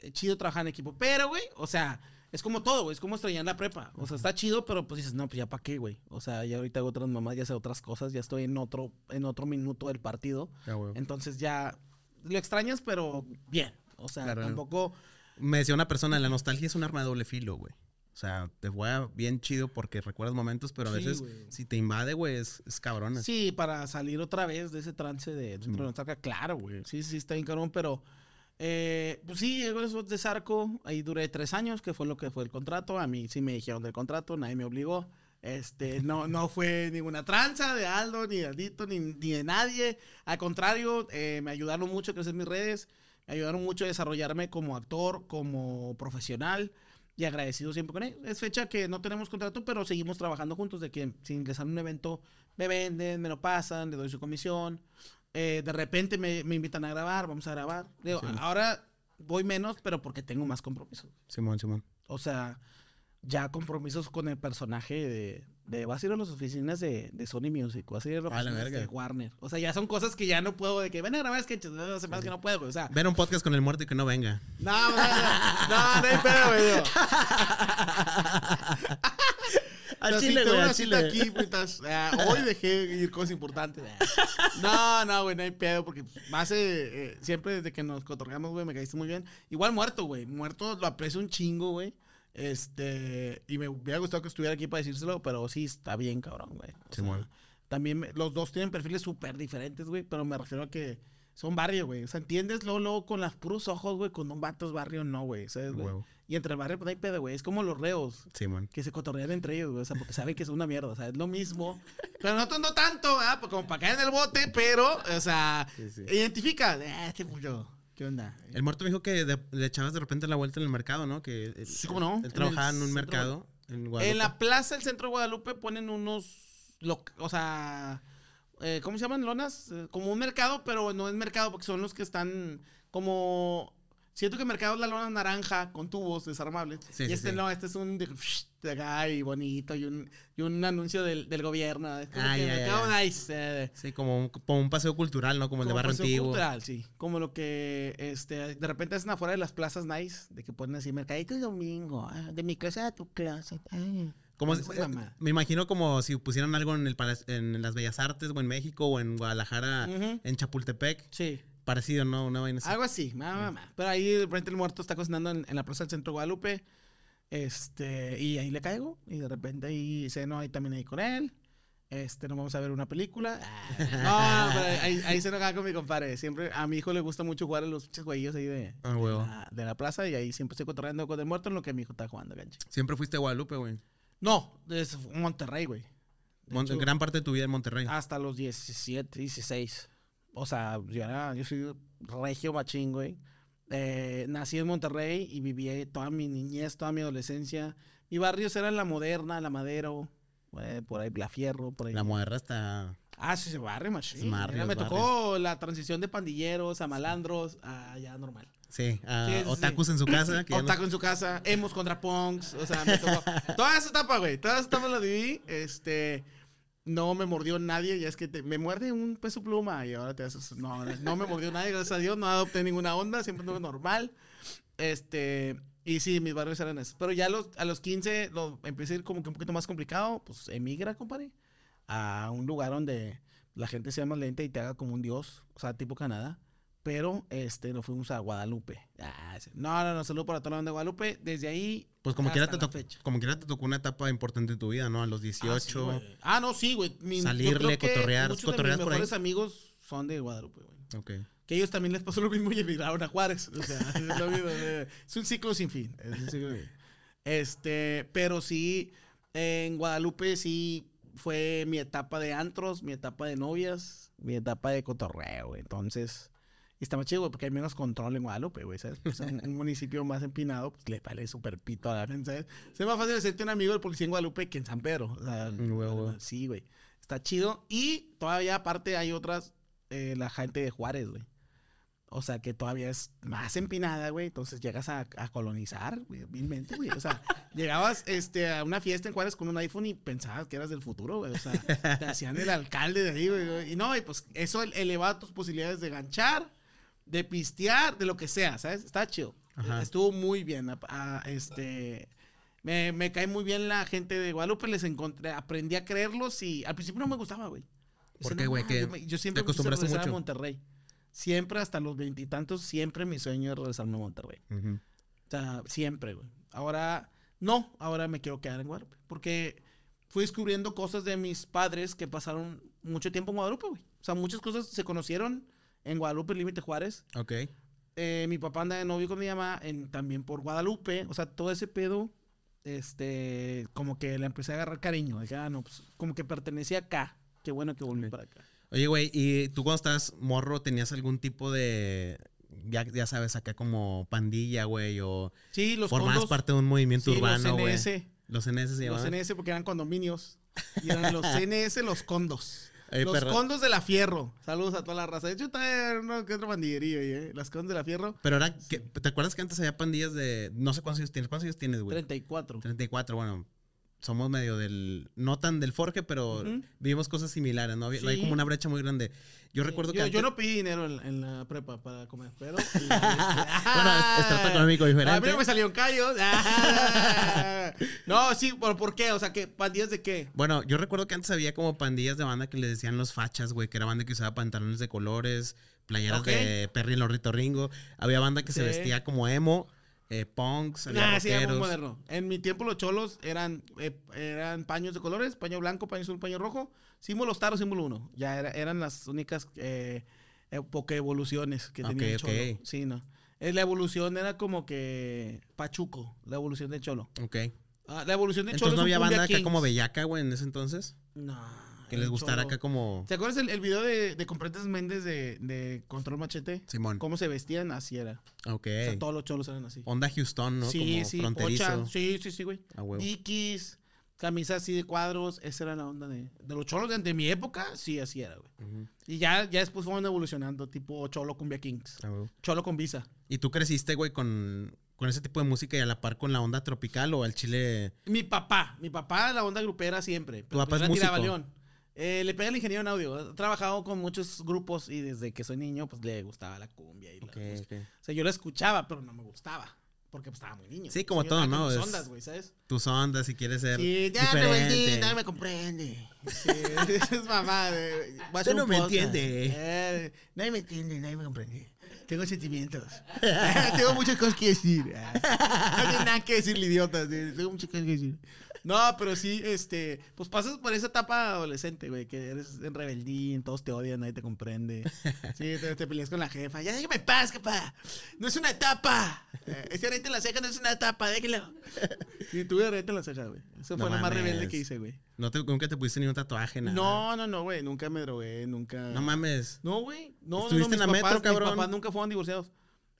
Speaker 2: eh, chido trabajar en equipo. Pero, güey, o sea, es como todo, güey. Es como extrañar la prepa. O sea, está chido, pero pues dices, no, pues ya para qué, güey. O sea, ya ahorita hago otras mamás, ya sé otras cosas, ya estoy en otro, en otro minuto del partido. Ah, Entonces ya lo extrañas, pero bien. O sea, tampoco.
Speaker 1: Me decía una persona, la nostalgia es un arma de doble filo, güey. O sea, te fue bien chido porque recuerdas momentos, pero a veces si te invade, güey, es, es cabrón. Sí,
Speaker 2: para salir otra vez de ese trance de, nostalgia, claro, güey. Sí, sí, está bien cabrón, pero eh, pues sí, llegó el de Sarco, ahí duré tres años, que fue lo que fue el contrato. A mí sí me dijeron del contrato, nadie me obligó. Este, no, no fue ninguna tranza de Aldo, ni de Aldito, ni, ni de nadie. Al contrario, eh, me ayudaron mucho a crecer mis redes, me ayudaron mucho a desarrollarme como actor, como profesional y agradecido siempre con ellos. Es fecha que no tenemos contrato, pero seguimos trabajando juntos. De que si ingresan a un evento, me venden, me lo pasan, le doy su comisión. Eh, de repente me, invitan a grabar, vamos a grabar. Digo, ahora voy menos, pero porque tengo más compromisos. Simón, Simón. O sea, ya compromisos con el personaje de, de vas a ir a las oficinas de, Sony Music, vas a ir a las de Warner. O sea, ya son cosas que ya no puedo, de que ven a grabar sketches, no, que no puedo, O sea, ver un podcast con el muerto y que no venga. No, no, no, no, no, no al chile, güey. Una cita aquí, putas. hoy dejé ir cosas importantes. No, no, güey, no hay pedo, porque más eh, eh, siempre desde que nos cotorgamos, güey, me caíste muy bien. Igual muerto, güey. Muerto lo aprecio un chingo, güey. Este, y me hubiera gustado que estuviera aquí para decírselo, pero sí está bien, cabrón, güey. Sí, también los dos tienen perfiles súper diferentes, güey, pero me refiero a que son barrio, güey. O sea, entiendes luego, con los puros ojos, güey, con un vato es barrio, no, güey. ¿Sabes, güey? Y entre el barrio, pues hay pedo, güey. Es como los reos. Sí, man. Que se cotorrean entre ellos, güey. O sea, porque saben que es una mierda. O sea, es lo mismo. Pero nosotros no tanto, ah como para caer en el bote, pero, o sea, identifica. Ah, este mucho. ¿Qué onda? El muerto me dijo
Speaker 1: que le echabas de repente la vuelta en el mercado, ¿no? Que eh, sí, ¿cómo no? Él, trabajaba en, un mercado. En, la
Speaker 2: plaza del centro de Guadalupe ponen unos. Lo, o sea eh, ¿cómo se llaman lonas? Eh, como un mercado, pero no es mercado porque son los que están como... Siento que mercado es la lona naranja con tubos desarmables. y este no, este es un de, bonito y un, y un anuncio del, gobierno. Ay, como ay. mercado nice. sí,
Speaker 1: como un, paseo cultural, ¿no? Como, el de Barrio paseo cultural,
Speaker 2: sí. Como lo que este, de repente hacen afuera de las plazas nice, de que ponen así mercadito y domingo, ah, de mi casa a tu clase. Ay.
Speaker 1: Ah me imagino como si pusieran algo en, el en las Bellas Artes o en México o en Guadalajara, en Chapultepec. Sí. Parecido, ¿no? Una vaina así. Algo
Speaker 2: así, mamá, Pero ahí de repente el muerto está cocinando en, la plaza del centro Guadalupe. Este, y ahí le caigo. Y de repente ahí no ahí también ahí con él. Este, nos vamos a ver una película. Ah, no, ahí, ahí se enojaba con mi compadre. Siempre a mi hijo le gusta mucho jugar a los chichos ahí de, ah, de, la, plaza. Y ahí siempre estoy cotorreando con el muerto en lo que mi hijo está jugando,
Speaker 1: Siempre fuiste a Guadalupe, güey.
Speaker 2: No, es Monterrey, güey. gran parte de tu vida en Monterrey. Hasta los 17, 16. O sea, yo, soy regio machín, güey. Eh, nací en Monterrey y viví toda mi niñez, toda mi adolescencia. Y barrios eran La Moderna, La Madero, por ahí La Fierro, por ahí. La Moderna está... Ah, sí, se barrio, machín. me tocó la transición de pandilleros a malandros a ah, ya normal. Sí, otakus en su casa. Que Otaku en su casa, hemos contra punks, o sea, me toda esa etapa, güey, toda esa etapa la viví, este... No me mordió nadie, ya es que me muerde un peso pluma y ahora te No, no me mordió nadie, gracias a Dios, no adopté ninguna onda, siempre estuve normal. Este... Y sí, mis barrios eran esos. Pero ya a los 15 lo, empecé a ir como que un poquito más complicado. Pues emigra, compadre, a un lugar donde la gente sea más lenta y te haga como un dios. O sea, tipo Canadá pero este nos fuimos a Guadalupe. Ah, no, no, no, saludo para toda la de Guadalupe. Desde ahí. Pues como quiera, te tocó,
Speaker 1: como quiera te tocó una etapa importante en tu vida, ¿no? A los 18. Ah, ah, no, sí, güey. salirle, cotorrear. cotorrear mis mejores
Speaker 2: amigos son de Guadalupe, güey. Ok. Que ellos también les pasó lo mismo y emigraron a Juárez. O sea, es, lo mismo, es un ciclo sin fin. Es un ciclo fin. Este, pero sí, en Guadalupe sí fue mi etapa de antros, mi etapa de novias, mi etapa de cotorreo. Entonces, está más chido, porque hay menos control en Guadalupe, güey, ¿sabes? en un municipio más empinado, pues le vale súper pito a la ¿sabes? Es más fácil hacerte un amigo del policía en Guadalupe que en San Pedro. O sea, Sí, güey. Está chido. Y todavía aparte hay otras, eh, la gente de Juárez, güey. O sea, que todavía es más empinada, güey. Entonces llegas a, colonizar, güey, güey. O sea, llegabas este, a una fiesta en Juárez con un iPhone y pensabas que eras del futuro, güey. O sea, te hacían el alcalde de ahí, güey. Y no, y pues eso elevaba tus posibilidades de ganchar de pistear, de lo que sea, ¿sabes? Está chido. Estuvo muy bien. este, me, cae muy bien la gente de Guadalupe, les encontré, aprendí a creerlos y al principio no me gustaba, güey.
Speaker 1: Porque, güey? yo,
Speaker 2: siempre me mucho. a Monterrey. Siempre, hasta los veintitantos, siempre mi sueño es regresarme a Monterrey. O sea, siempre, güey. Ahora, no, ahora me quiero quedar en Guadalupe. Porque fui descubriendo cosas de mis padres que pasaron mucho tiempo en Guadalupe, güey. O sea, muchas cosas se conocieron en Guadalupe, Límite Juárez. Ok. Eh, mi papá anda de novio con mi mamá también por Guadalupe. O sea, todo ese pedo, este, como que le empecé a agarrar cariño. ah, no, pues, como que pertenecía acá. Qué bueno que volví para acá.
Speaker 1: Oye, güey, ¿y tú cuando estás morro tenías algún tipo de ya, ya, sabes, acá como pandilla, güey, o sí, los formabas parte de un movimiento urbano, güey. Los NS. Los NS se llamaban.
Speaker 2: Los porque eran condominios. Y eran los NS los condos los condos de la fierro. Saludos a toda la raza. De hecho, está que otro pandillería ¿eh? las condos de la fierro.
Speaker 1: Pero ahora, ¿te acuerdas que antes había pandillas de. No sé cuántos años tienes? ¿Cuántos años tienes, güey? 34. 34, bueno somos medio del, no tan del Forge, pero vivimos cosas similares, ¿no? Hay como una brecha muy grande.
Speaker 2: Yo recuerdo que... Yo, no pedí dinero en, la prepa para comer, pero... Este,
Speaker 1: bueno, es, económico diferente. A mí no me salieron
Speaker 2: callos. no, sí, pero ¿por qué? O sea, ¿qué, ¿pandillas de qué?
Speaker 1: Bueno, yo recuerdo que antes había como pandillas de banda que le decían los fachas, güey, que era banda que usaba pantalones de colores, playeras de Perry el Ringo. Había banda que se vestía como emo eh, punks, ah, sí, era moderno.
Speaker 2: En mi tiempo los cholos eran, eh, eran paños de colores, paño blanco, paño azul, paño rojo, símbolo taro, símbolo uno. Ya eran las únicas eh, eh evoluciones que tenían cholo. Sí, no. Eh, la evolución era como que Pachuco, la evolución de cholo. Ok. Ah, la evolución de cholo. Entonces no había banda acá como
Speaker 1: Bellaca, güey, en ese entonces. No que les gustara acá como. ¿Te
Speaker 2: acuerdas el, video de, de Méndez de, Control Machete? Simón. ¿Cómo se vestían? Así era.
Speaker 1: Ok. O sea, todos
Speaker 2: los cholos eran así.
Speaker 1: Onda Houston, ¿no? Sí, como sí. Fronterizo. sí, sí, sí, güey. Ah,
Speaker 2: camisas así de cuadros. Esa era la onda de, de los cholos de, mi época. Sí, así era, güey. Y ya, ya después fueron evolucionando, tipo Cholo Cumbia Kings. cholo con Visa.
Speaker 1: ¿Y tú creciste, güey, con, con ese tipo de música y a la par con la onda tropical o al chile.
Speaker 2: Mi papá, mi papá la onda grupera siempre. ¿Tu papá es eh, le pegué al ingeniero en audio. He trabajado con muchos grupos y desde que soy niño, pues le gustaba la cumbia O sea, yo la escuchaba, pero no me gustaba. Porque pues, estaba muy niño. Sí, pues, como todo, ¿no? Tus ondas, güey, ¿sabes? Tus
Speaker 1: ondas, si quieres ser. Sí, ya diferente. me me
Speaker 2: comprende. Sí, es mamá. De, no me entiende. Eh, nadie me entiende, nadie me comprende. Tengo sentimientos. Tengo muchas cosas que decir. Ah, no tiene nada que decirle, idiota. Tengo muchas cosas que decir. No, pero sí, este, pues pasas por esa etapa adolescente, güey, que eres en rebeldín, todos te odian, nadie te comprende. Sí, te, peleas con la jefa, ya déjame paz, capaz. No es una etapa. ese arete en la ceja no es una etapa, déjelo. Ni tuve arete en la ceja, güey. Eso fue lo más rebelde que hice, güey.
Speaker 1: No te, nunca te pusiste ni un tatuaje, nada. No,
Speaker 2: no, no, güey, nunca me drogué, nunca. No mames. No, güey. No, no, no, mis en nunca fueron divorciados.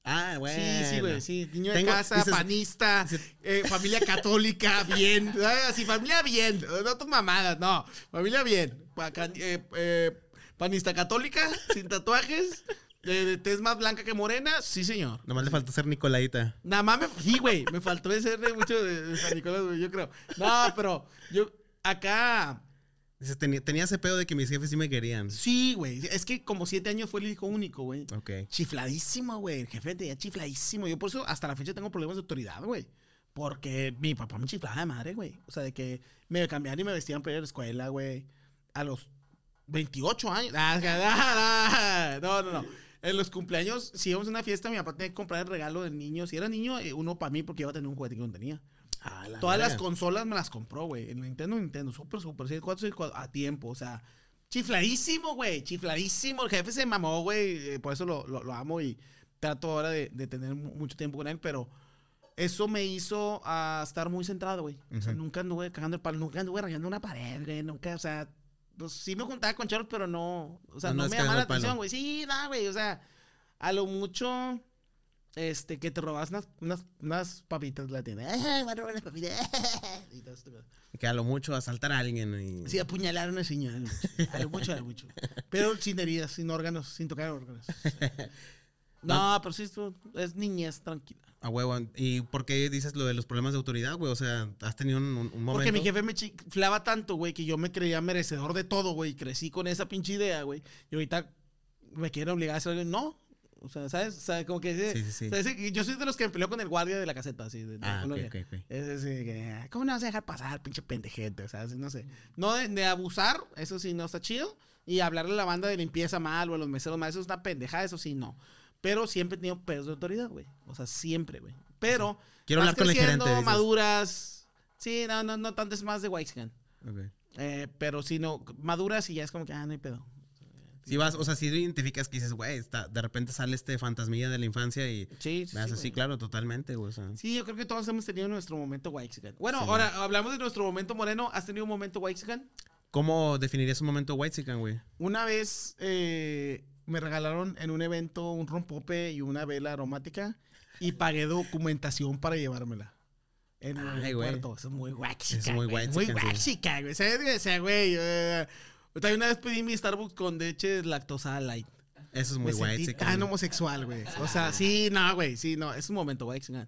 Speaker 2: Ah, güey. Sí, sí, güey, sí. Niño de casa, panista, eh, familia católica, bien. Ah, sí, familia bien. No tus mamadas, no. Familia bien. Eh, eh, panista católica, sin tatuajes. De, es más blanca que morena, sí, señor.
Speaker 1: Nomás le faltó ser Nicolaita.
Speaker 2: Nada más me. Sí, güey. Me faltó ser mucho de, de San Nicolás, güey, yo creo. No, pero yo. Acá
Speaker 1: tenía, tenía, ese pedo de que mis jefes sí me querían.
Speaker 2: Sí, güey. Es que como siete años fue el hijo único, güey. Ok. Chifladísimo, güey. El jefe tenía chifladísimo. Yo por eso hasta la fecha tengo problemas de autoridad, güey. Porque mi papá me chiflaba de madre, güey. O sea, de que me cambiaron y me vestían para ir a la escuela, güey. A los 28 años. Ah, no, no, no. En los cumpleaños, si íbamos a una fiesta, mi papá tenía que comprar el regalo del niño. Si era niño, eh, uno para mí porque iba a tener un juguete que no tenía. Todas las consolas me las compró, güey. El Nintendo, Nintendo, Super, Super, 64, 64, a tiempo, o sea, chifladísimo, güey, chifladísimo. El jefe se mamó, güey, eh, por eso lo, lo, amo y trato ahora de, de, tener mucho tiempo con él, pero eso me hizo a ah, estar muy centrado, güey. O sea, nunca anduve cagando el palo, nunca anduve rayando una pared, güey, nunca, o sea, pues, sí me juntaba con Charles, pero no, o sea, no, me llamaba la atención, güey. Sí, da, güey, o sea, a lo mucho este, que te robas unas, unas, papitas latinas la las papitas! y todo esto. Que
Speaker 1: a lo mucho asaltar a alguien. Y... Sí,
Speaker 2: apuñalar a una señora. A lo mucho, a lo mucho. Pero sin heridas, sin órganos, sin tocar órganos. No, ah. pero sí, es niñez tranquila.
Speaker 1: A huevo. ¿Y por qué dices lo de los problemas de autoridad, güey? O sea, has tenido un, momento. Porque mi jefe me
Speaker 2: chiflaba tanto, güey, que yo me creía merecedor de todo, güey. Crecí con esa pinche idea, güey. Y ahorita me quiero obligar a hacer algo. No, o sea, ¿sabes? O sea, como que... Sí, sí, sí. Yo soy de los que peleó con el guardia de la caseta, así. De, ah, ok, ok, ok. Es decir, que, ah, ¿cómo no vas a dejar pasar, pinche pendejete? O sea, no sé. No, de, abusar, eso sí no está chido. Y hablarle a la banda de limpieza mal o a los meseros mal, eso es una pendejada, eso sí no. Pero siempre he tenido pedos de autoridad, güey. O sea, siempre, güey. Pero... Quiero hablar con el gerente. maduras... Sí, no, no, no tantas más de White okay. eh, pero si no, maduras y ya es como que, ah, no hay pedo.
Speaker 1: Si vas, o sea, si identificas que dices, güey, de repente sale este fantasmilla de la infancia y sí, sí, me sí, así, claro, totalmente, güey. O sea.
Speaker 2: Sí, yo creo que todos hemos tenido nuestro momento Whitezican. Bueno, ahora hablamos de nuestro momento moreno. ¿Has tenido un momento Whitezican?
Speaker 1: ¿Cómo definirías un momento Whitezican, güey?
Speaker 2: Una vez eh, me regalaron en un evento un rompope y una vela aromática y pagué documentación para llevármela. En el Ay, Eso es muy Whitezican. Es muy Muy güey. O sea, güey una vez pedí mi Starbucks con leche lactosa light. Eso
Speaker 1: es muy guay. tan
Speaker 2: homosexual, güey. O sea, ah. sí, no, güey. Sí, no. Es un momento, güey. A ver,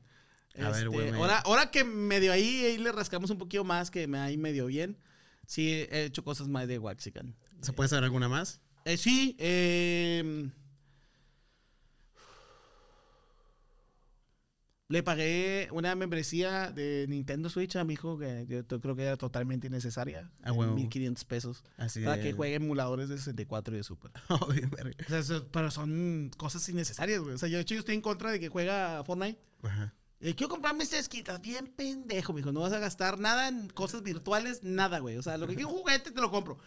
Speaker 2: este, güey. Ahora, ahora que medio ahí, le rascamos un poquito más, que me ahí medio bien. Sí, he hecho cosas más de Waxican. ¿Se puede saber alguna más? Eh, sí, eh, le pagué una membresía de Nintendo Switch a mi hijo que yo creo que era totalmente innecesaria. Ah, 1500 pesos. Así para que juegue emuladores de 64 y de Super. Oh, o sea, pero son cosas innecesarias, güey. O sea, yo yo estoy en contra de que juega Fortnite. Ajá. Eh, quiero comprarme estas esquitas, bien pendejo, mijo. No vas a gastar nada en cosas virtuales, nada, güey. O sea, lo que quiero un juguete te lo compro.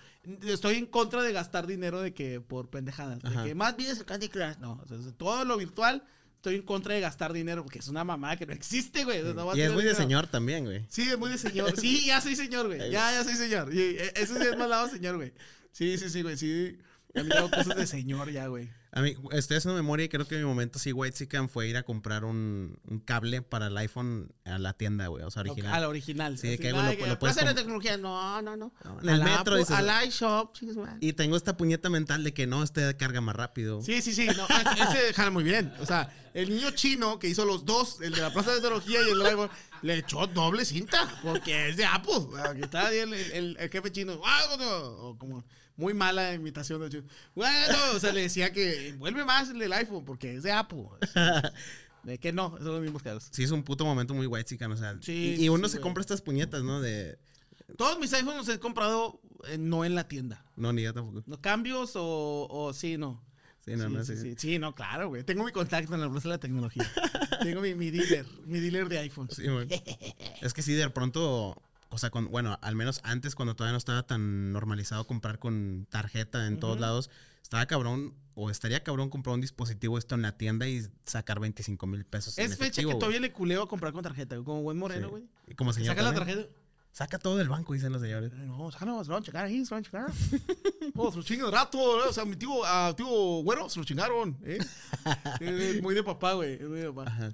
Speaker 2: Estoy en contra de gastar dinero de que por pendejadas. De que más bien el Candy Crush. No, o sea, todo lo virtual estoy en contra de gastar dinero, porque es una mamada que no existe, güey. y es muy de señor también, güey. Sí, es muy de señor. Sí, ya soy señor, güey. Ya, ya soy señor. Y eh, ese es el más lado señor, güey. Sí, sí, sí, güey. Sí cosas de señor ya, güey.
Speaker 1: A mí, estoy haciendo memoria y creo que mi momento sí, White Sican fue ir a comprar un, cable para el iPhone a la tienda, güey. O sea, original. a la original. Sí, que, de lo,
Speaker 2: tecnología. No, no, no. en el metro. al iShop.
Speaker 1: Y tengo esta puñeta mental de que no, este carga más rápido. Sí, sí, sí.
Speaker 2: No, ese jala muy bien. O sea, el niño chino que hizo los dos, el de la plaza de tecnología y el luego le echó doble cinta porque es de Apple. Aquí está el, el, el jefe chino. Ah, o como muy mala imitación de YouTube. Bueno, o sea, le decía que vuelve más el iPhone porque es de Apple. De que no, son los mismos caros.
Speaker 1: Sí, es un puto momento muy guay, chica. y, uno se compra
Speaker 2: estas puñetas, ¿no? De. Todos mis iPhones los he comprado eh, no en la tienda.
Speaker 1: No, ni yo tampoco.
Speaker 2: cambios o, o sí, no? Sí, no, sí, no, sí, sí. sí, no, claro, güey. Tengo mi contacto en la bolsa de la tecnología. Tengo mi, mi, dealer, mi dealer de iPhones.
Speaker 1: es que sí, de pronto o sea, bueno, al menos antes cuando todavía no estaba tan normalizado comprar con tarjeta en todos lados, estaba cabrón o estaría cabrón comprar un dispositivo esto en la tienda y sacar 25 mil pesos. Es fecha que todavía le
Speaker 2: culeo a comprar con tarjeta, como buen moreno, güey.
Speaker 1: Como señor. Saca la tarjeta.
Speaker 2: Saca todo del banco, dicen los señores. Eh, no, no, se lo van a checar ahí, se lo van a checar. Oh, se lo chingan rato, ¿no? Eh, o sea, mi tío, uh, tío, bueno, se lo chingaron, eh. ¿eh? muy de papá, güey, muy de papá. Ajá.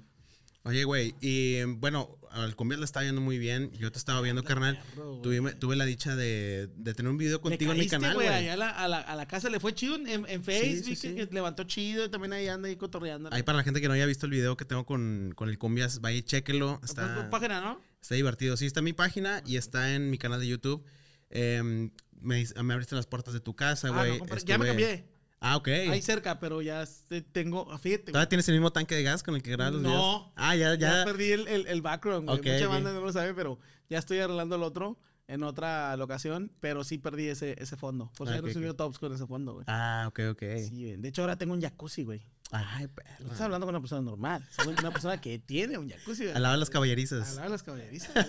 Speaker 1: Oye, güey, y bueno, al cumbia le está yendo muy bien. Yo te estaba viendo, carnal. tuve, la dicha de, tener un video contigo en mi canal, güey.
Speaker 2: a la, a, casa le fue chido en, Facebook, levantó chido. y También ahí anda ahí cotorreando. Ahí
Speaker 1: para la gente que no haya visto el video que tengo con, el combias vaya y chéquelo. Está, tu página, ¿no? Está divertido. Sí, está en mi página y está en mi canal de YouTube. Em, me, abriste las puertas de tu casa, ah, güey. Pues, ya me cambié. Ah, ok. Ahí
Speaker 2: cerca, pero ya este, tengo. Fíjate. ¿Todavía
Speaker 1: tienes el mismo tanque de gas con el que grabas los días? No.
Speaker 2: Ah, ya, ya. Ya perdí el, el, el background, güey. Mucha banda no lo sabe, pero ya estoy arreglando el otro en otra locación, pero sí perdí ese, ese fondo. Por eso no se no subió tops con ese fondo, güey. Ah, ok, ok. Sí, de hecho ahora tengo un jacuzzi, güey. Ay, pero. Estás hablando con una persona normal. Una persona que tiene un jacuzzi. Al lado de las caballerizas. A lado de las caballerizas.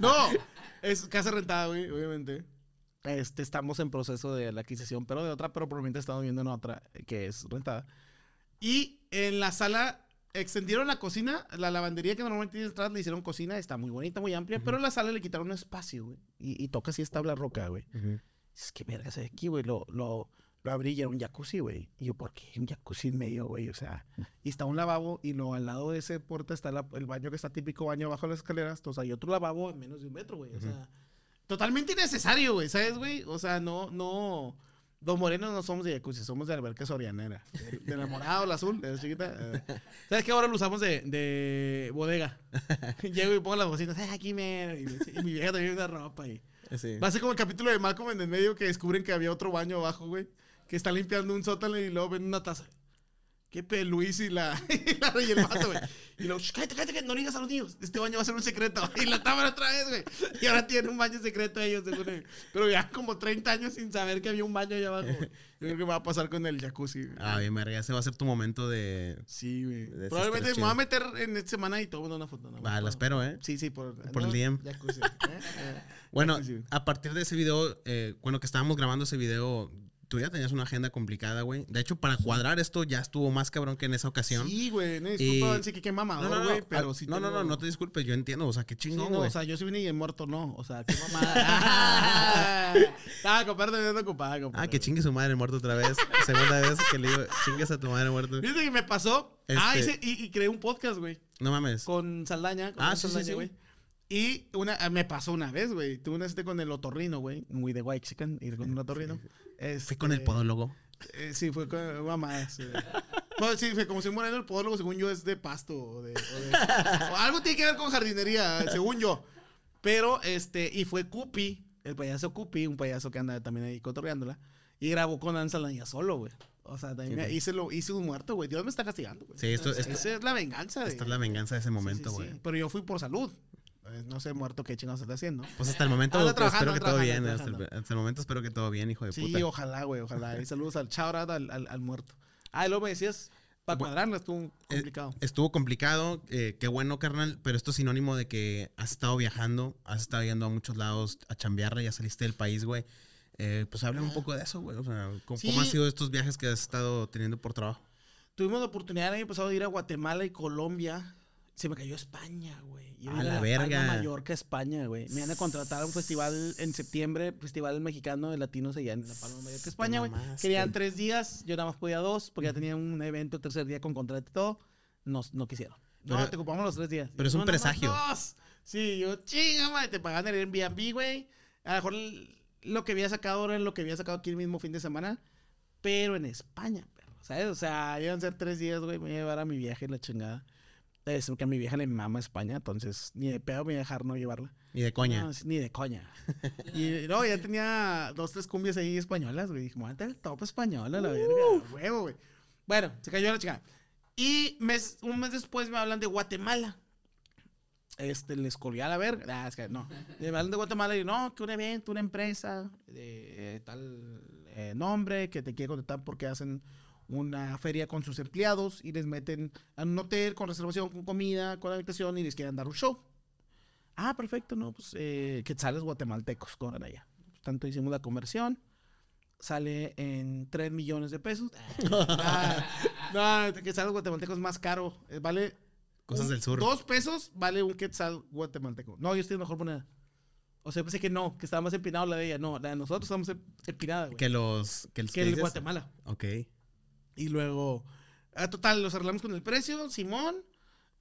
Speaker 2: no, es casa rentada, güey, obviamente. Este, estamos en proceso de la adquisición, pero de otra, pero probablemente estamos viendo en otra eh, que es rentada. Y en la sala extendieron la cocina, la lavandería que normalmente tiene atrás le hicieron cocina, está muy bonita, muy amplia, pero en la sala le quitaron un espacio, güey. Y, toca así esta roca, güey. Es que de aquí, güey, lo, lo, lo abrí y era un jacuzzi, güey. Y yo, ¿por qué un jacuzzi en medio, güey? O sea, y está un lavabo y no al lado de ese puerta está el baño que está típico baño bajo las escaleras, entonces hay otro lavabo a menos de un metro, güey. O sea totalmente innecesario, güey, ¿sabes, güey? O sea, no, no. Los morenos no somos de jacuzzi, somos de alberca sorianera. De enamorado, el azul, de la chiquita. Eh, ¿Sabes qué? Ahora lo usamos de, de bodega. Llego y pongo las bocinas, ¡ay, ah, aquí me! Y, mi vieja también una ropa. Y... Sí. Va a ser como el capítulo de Malcolm en el medio que descubren que había otro baño abajo, güey. Que está limpiando un sótano y luego ven una taza. ¿Qué peluís y la, y, el vato, güey? Y luego, cállate, cállate, cállate, no digas a los niños. Este baño va a ser un secreto. Y la cámara otra vez, güey. Y ahora tiene un baño secreto ellos, según Pero ya como 30 años sin saber que había un baño allá abajo, Yo creo que va a pasar con el jacuzzi, güey.
Speaker 1: Ah, bien, María, ese va a ser tu momento de. Sí, güey. Probablemente me voy a
Speaker 2: meter en esta semana y todo una foto. No, la
Speaker 1: espero, ¿eh? Sí, sí, por, por el DM.
Speaker 2: Eh, eh,
Speaker 1: bueno, a partir de ese video, eh, bueno, que estábamos grabando ese video, tú ya tenías una agenda complicada, güey. De hecho, para cuadrar esto ya estuvo más cabrón que en esa ocasión. Sí,
Speaker 2: güey. No, disculpa, sí que qué mamador, güey. No, no, pero sí. No, no, no, no
Speaker 1: te disculpes. Yo entiendo. O sea, qué
Speaker 2: chingón, No, no, O sea, yo soy vine y muerto, no. O sea, qué mamada. ah, compadre, me ocupada, ah, compadre.
Speaker 1: Ah, que chingue su madre muerto otra vez. Segunda vez que le digo, chingues a tu madre muerto. Viste
Speaker 2: que me pasó. Ah, este y, creé un podcast, güey. No mames. Con Saldaña. Con ah, sí, Saldaña, sí, sí. Güey. Y una, ah, me pasó una vez, güey. Tuve una este con el otorrino, güey. Muy de white chicken, ir con un otorrino. Este, con el podólogo. Eh, sí, fue con mamás. Sí. sí, fue como si moreno el podólogo, según yo, es de pasto. O, de, algo tiene que ver con jardinería, según yo. Pero, este, y fue Cupi, el payaso Cupi, un payaso que anda también ahí cotorreándola. Y grabó con Anza solo, güey. O sea, también hice, lo, hice un muerto, güey. Dios me está castigando, güey. Sí, esto, es la venganza. es la
Speaker 1: venganza de ese momento, güey.
Speaker 2: Pero yo fui por salud. Pues, no sé, muerto, qué chingados está haciendo. Pues hasta el momento espero que todo bien. Hasta
Speaker 1: el, momento espero que todo bien, hijo de puta. Sí, ojalá,
Speaker 2: güey, ojalá. Y saludos al chao al, al, muerto. Ah, y luego me decías, para cuadrarla estuvo eh, complicado.
Speaker 1: Estuvo complicado, eh, qué bueno, carnal, pero esto es sinónimo de que has estado viajando, has estado yendo a muchos lados a chambearla, ya saliste del país, güey. Eh, pues háblame un poco de eso, güey. O sea, ¿cómo, han sido estos viajes que has estado teniendo por trabajo?
Speaker 2: Tuvimos la oportunidad el año pasado de ir a Guatemala y Colombia. Se me cayó España, güey. a la verga. España, Mallorca, España, güey. Me iban a contratar a un festival en septiembre, Festival Mexicano de Latinos allá en La Palma, Mallorca, pues España, güey. Querían tres días, yo nada más podía dos, porque ya tenía un evento tercer día con contrato y todo. No, no quisieron. Pero, no, te ocupamos los tres días. Pero es un presagio. sí, yo, chinga, madre, te pagan el Airbnb, güey. A lo mejor lo que había sacado ahora es lo que había sacado aquí el mismo fin de semana, pero en España, O sea, iban a ser tres días, güey, me iba a llevar a mi viaje la chingada. Es que a mi vieja le mama España, entonces ni de pedo me iba a dejar no llevarla. Ni de coña. ni de coña. y no, ya tenía dos, tres cumbias ahí españolas, güey. Dije, muévete el top español, a la verga, Bueno, se cayó la chica. Y mes, un mes después me hablan de Guatemala. Este, les colgué a la verga. Ah, es que no. Me hablan de Guatemala y no, que un evento, una empresa de eh, tal eh, nombre que te quiere contratar porque hacen una feria con sus empleados y les meten a un hotel con reservación, con comida, con habitación y les quieren dar un show. Ah, perfecto, no, pues eh, quetzales guatemaltecos cobran allá. Pues, tanto hicimos la conversión, sale en 3 millones de pesos. ah, no, quetzales guatemaltecos más caro, eh, vale. Cosas del sur. Dos pesos vale un quetzal guatemalteco. No, yo estoy en mejor moneda. O sea, pensé que no, que estaba más empinado la de ella. No, nosotros estamos em, empinada, güey. Que los. Que, el Guatemala. Ok. Y luego, a ah, total, los arreglamos con el precio, Simón.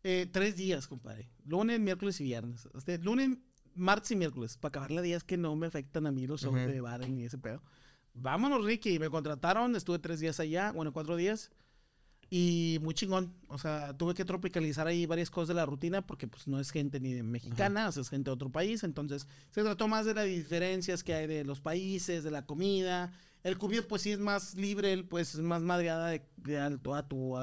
Speaker 2: Eh, tres días, compadre. Lunes, miércoles y viernes. lunes, martes y miércoles. Para acabar la días que no me afectan a mí los hombres de bar ni ese pedo. Vámonos, Ricky. Me contrataron, estuve tres días allá, bueno, cuatro días. Y muy chingón. O sea, tuve que tropicalizar ahí varias cosas de la rutina porque pues no es gente ni de mexicana, o sea, es gente de otro país. Entonces se trató más de las diferencias que hay de los países, de la comida, el cubio, pues sí es más libre, pues es más madreada de, alto a tu,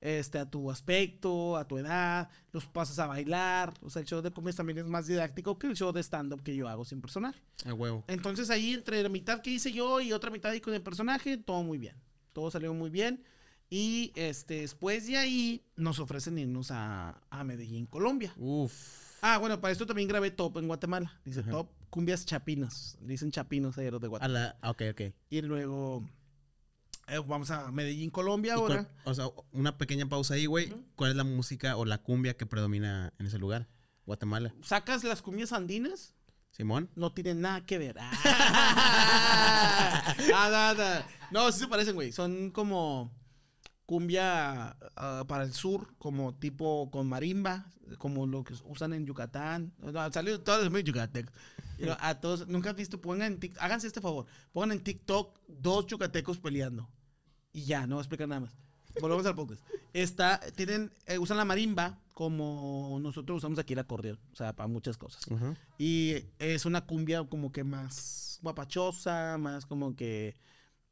Speaker 2: este, a tu aspecto, a tu edad, los pasas a bailar. O sea, el show de comedia también es más didáctico que el show de stand-up que yo hago sin personal A huevo. Entonces ahí entre la mitad que hice yo y otra mitad con el personaje, todo muy bien. Todo salió muy bien. Y este, después de ahí nos ofrecen irnos a, a Medellín, Colombia. Uf. Ah, bueno, para esto también grabé Top en Guatemala. Dice Top, cumbias chapinas. Dicen chapinos ahí de Guatemala. Ah, ok, ok. Y luego eh, vamos a Medellín, Colombia ahora.
Speaker 1: o sea, una pequeña pausa ahí, güey. ¿Cuál es la música
Speaker 2: o la cumbia que predomina en ese lugar? Guatemala. ¿Sacas las cumbias andinas? Simón. No tienen nada que ver. Ah, nada, nada. No, sí se parecen, güey. Son como cumbia ah, para el sur, como tipo con marimba, como lo que usan en Yucatán. No, salió todo muy yucateco. a todos, nunca has visto, pongan háganse este favor, pongan en TikTok dos yucatecos peleando. Y ya, no voy a explicar nada más. Volvemos al podcast. Está, tienen, eh, usan la marimba como nosotros usamos aquí el acordeón, o sea, para muchas cosas. Y es una cumbia como que más guapachosa, más como que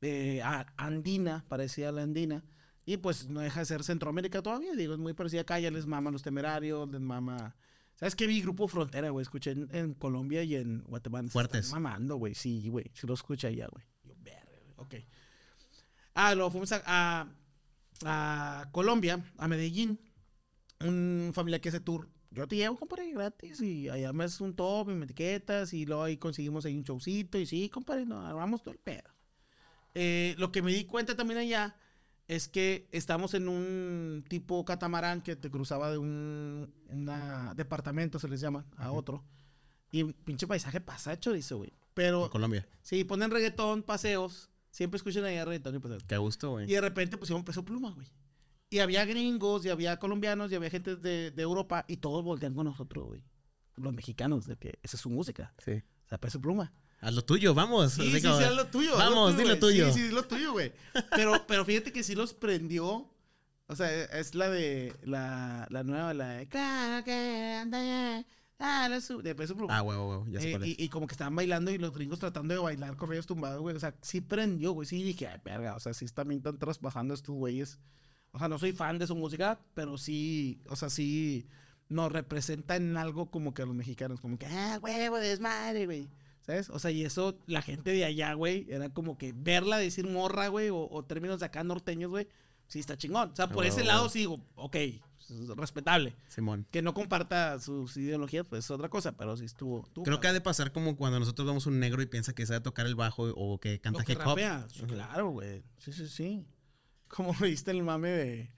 Speaker 2: eh, andina, parecía a la andina y pues no deja de ser Centroamérica todavía. Digo, es muy parecida acá. Ya les mama los temerarios, les mama. ¿Sabes qué? Vi Grupo Frontera, güey. Escuché en, Colombia y en Guatemala. Fuertes. mamando, güey. Sí, güey. Si lo escucha allá, güey. Yo, güey. Ok. Ah, luego fuimos a, a, Colombia, a Medellín. Un familia que hace tour. Yo te llevo, compadre, gratis. Y allá me haces un top y me etiquetas. Y luego ahí conseguimos ahí un showcito. Y sí, compadre, nos armamos todo el pedo. Eh, lo que me di cuenta también allá es que estamos en un tipo catamarán que te cruzaba de un departamento, se les llama, a otro. Y pinche paisaje pasacho, dice, güey. Pero. Colombia. Sí, ponen reggaetón, paseos. Siempre escuchan ahí reggaetón y paseos.
Speaker 1: Qué gusto, güey. Y de
Speaker 2: repente pusieron peso pluma, güey. Y había gringos, y había colombianos, y había gente de, de Europa, y todos voltean con nosotros, güey. Los mexicanos, de que esa es su música. Sí. O sea, peso pluma a lo tuyo, vamos. Sí, sí, lo tuyo. Vamos, dile tuyo. Sí, sí, lo tuyo, güey. Pero, pero fíjate que sí los prendió. O sea, es la de la, la nueva, la de claro que anda Ah, De Ah, huevo, huevo. Ya se eh, Y, como que estaban bailando y los gringos tratando de bailar correos tumbados, güey. O sea, sí prendió, güey. Sí dije, ay, verga. O sea, sí también están trasbajando estos güeyes. O sea, no soy fan de su música, pero sí, o sea, sí nos representa en algo como que a los mexicanos. Como que, ah, huevo, desmadre, güey. ¿Sabes? O sea, y eso, la gente de allá, güey, era como que verla decir morra, güey, o, términos de acá norteños, güey, sí está chingón. O sea, por ese ah. lado sí digo, ok, respetable. Simón. Que no comparta sus ideologías, pues es otra cosa, pero sí estuvo. Creo que ha de pasar
Speaker 1: como cuando nosotros vemos un negro y piensa que a tocar el bajo o que canta hip hop. claro,
Speaker 2: güey. Sí, sí, sí. Como viste el mame de,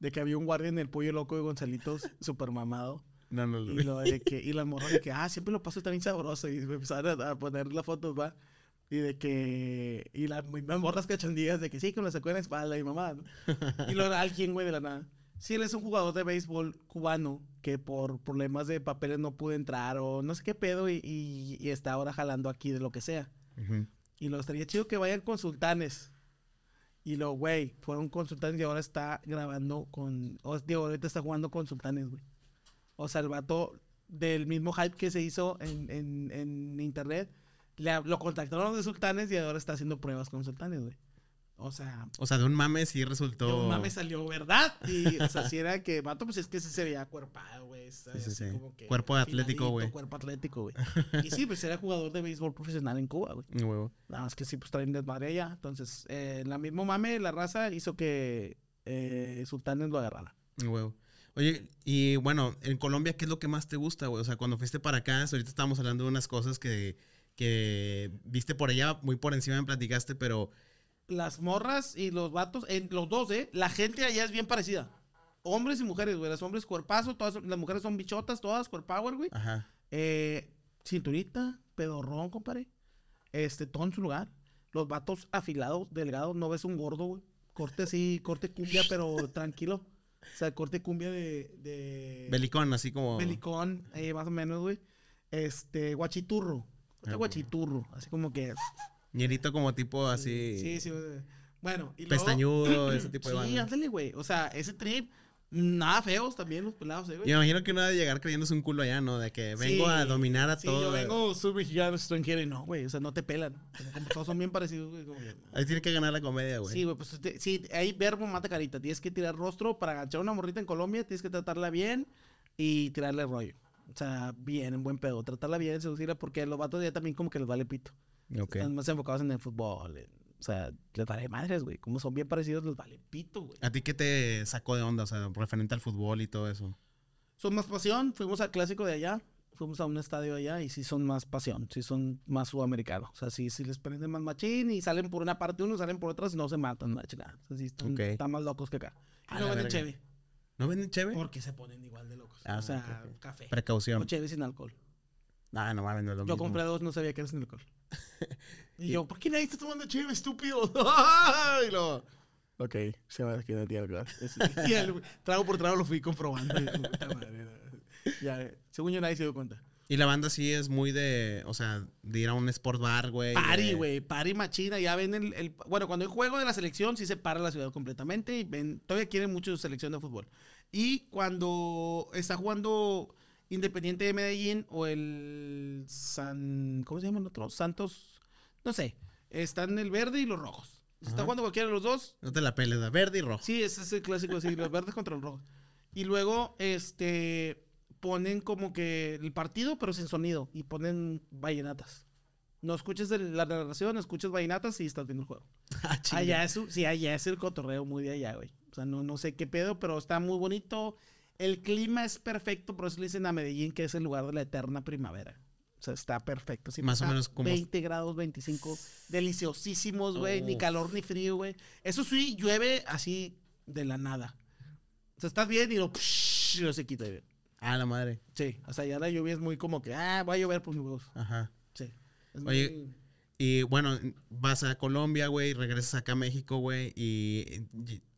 Speaker 2: de que había un guardia en el pollo loco de Gonzalitos, super mamado
Speaker 1: y,
Speaker 2: de que, la morra de que, ah, siempre lo paso está bien sabroso. Y empezaron a, poner las fotos, va. Y de que. Y las la morras cachandillas de que sí, que me sacó en la espalda y mamá. ¿no? Y luego alguien, güey, de la nada. Sí, él es un jugador de béisbol cubano que por problemas de papeles no pudo entrar o no sé qué pedo y, y, está ahora jalando aquí de lo que sea. Y lo estaría chido que vayan con sultanes. Y lo, güey, fueron con sultanes y ahora está grabando con. O, ahorita está jugando con sultanes, güey. O sea, el vato del mismo hype que se hizo en, internet, lo contactaron de sultanes y ahora está haciendo pruebas con sultanes, güey. O sea.
Speaker 1: O sea, de un mame sí resultó. De un mame salió verdad. Y, o sea, si
Speaker 2: era que, vato, pues es que se veía cuerpado, güey. Sí, sí, sí. Cuerpo atlético, güey. Cuerpo atlético, güey. y sí, pues era jugador de béisbol profesional en Cuba, güey. Nada más que sí, pues traen desmadre allá. Entonces, eh, la misma mame, la raza hizo que eh, Sultanes lo agarrara.
Speaker 1: Huevo. Oye, y bueno, en Colombia, ¿qué es lo que más te gusta, güey? O sea, cuando fuiste para acá, ahorita estamos hablando de unas cosas que, viste por allá, muy por encima me platicaste, pero...
Speaker 2: Las morras y los vatos, en los dos, ¿eh? La gente allá es bien parecida. Hombres y mujeres, güey. Los hombres cuerpazo, todas, las mujeres son bichotas, todas, cuerpower, güey. Ajá. Eh, cinturita, pedorrón, compadre. Este, todo en su lugar. Los vatos afilados, delgados, no ves un gordo, güey. Corte así, corte cumbia, pero tranquilo. O sea, corte cumbia de.
Speaker 1: Belicón, así como.
Speaker 2: Belicón, eh, más o menos, güey. Este, guachiturro. Corte ah, guachiturro, así como que.
Speaker 1: Ñerito como tipo así. Sí, sí.
Speaker 2: Bueno, y luego, Pestañudo, ese tipo de Sí, ándale, güey. O sea, ese trip. Nada feos también los pelados, eh, güey.
Speaker 1: Yo imagino que uno debe llegar creyéndose un culo allá, ¿no? De que vengo a dominar a sí, Yo vengo
Speaker 2: submexicano, extranjero y no, güey. O sea, no te pelan. todos son bien parecidos, güey.
Speaker 1: ahí tiene que ganar la comedia, güey. Sí, güey.
Speaker 2: Pues sí, ahí verbo mata carita. Tienes que tirar rostro para agachar una morrita en Colombia. Tienes que tratarla bien y tirarle rollo. O sea, bien, en buen pedo. Tratarla bien, seducirla, porque los vatos ya también como que les vale pito. Okay. Están más enfocados en el fútbol, o sea, les vale madres, güey. Como son bien parecidos, les vale pito, güey.
Speaker 1: ¿A ti qué te sacó de onda? O sea, referente al fútbol y todo eso.
Speaker 2: Son más pasión. Fuimos al clásico de allá. Fuimos a un estadio allá y sí son más pasión. Sí son más sudamericanos. O sea, sí, sí les prenden más machín y salen por una parte uno, salen por otra y no se matan, la O sea, sí están, más locos que acá. no venden cheve. ¿No venden cheve? Porque se ponen igual de locos. Ah, o sea, café. Precaución. cheve sin alcohol. Ah, no va a vender Yo compré dos, no sabía que era sin alcohol. Y, yo, ¿por qué nadie está tomando chile, estúpido? y lo, ok, se va a quedar el glass. y el, trago por trago lo fui comprobando. según yo nadie se dio cuenta.
Speaker 1: Y la banda sí es muy de, o sea, de ir a un sport bar, güey. Party, güey.
Speaker 2: Party machina. Ya ven el, el, Bueno, cuando hay juego de la selección, sí se para la ciudad completamente. Y ven, todavía quieren mucho su selección de fútbol. Y cuando está jugando Independiente de Medellín o el San... ¿Cómo se llama el otro? Santos no sé, están el verde y los rojos. Se está jugando cualquiera de los dos.
Speaker 1: No te la peles, verde y rojo.
Speaker 2: Sí, ese es el clásico así, los verdes contra los rojos. Y luego, este, ponen como que el partido, pero sin sonido, y ponen vallenatas. No escuches la narración, escuches vallenatas y estás viendo el juego. Ah, allá es, sí, allá es el cotorreo muy de allá, güey. O sea, no, no sé qué pedo, pero está muy bonito. El clima es perfecto, por eso le dicen a Medellín que es el lugar de la eterna primavera. O sea, está perfecto. sí más o menos como. 20 grados, 25. Deliciosísimos, güey. Ni oh. calor ni frío, güey. Eso sí, llueve así de la nada. O sea, estás bien y lo. y lo se quita, Ah, la madre. Sí. O sea, ya la lluvia es muy como que. Ah, va a llover por pues, mi Ajá. Sí. Oye.
Speaker 1: Y bueno, vas a Colombia, güey, regresas acá a México, güey, y,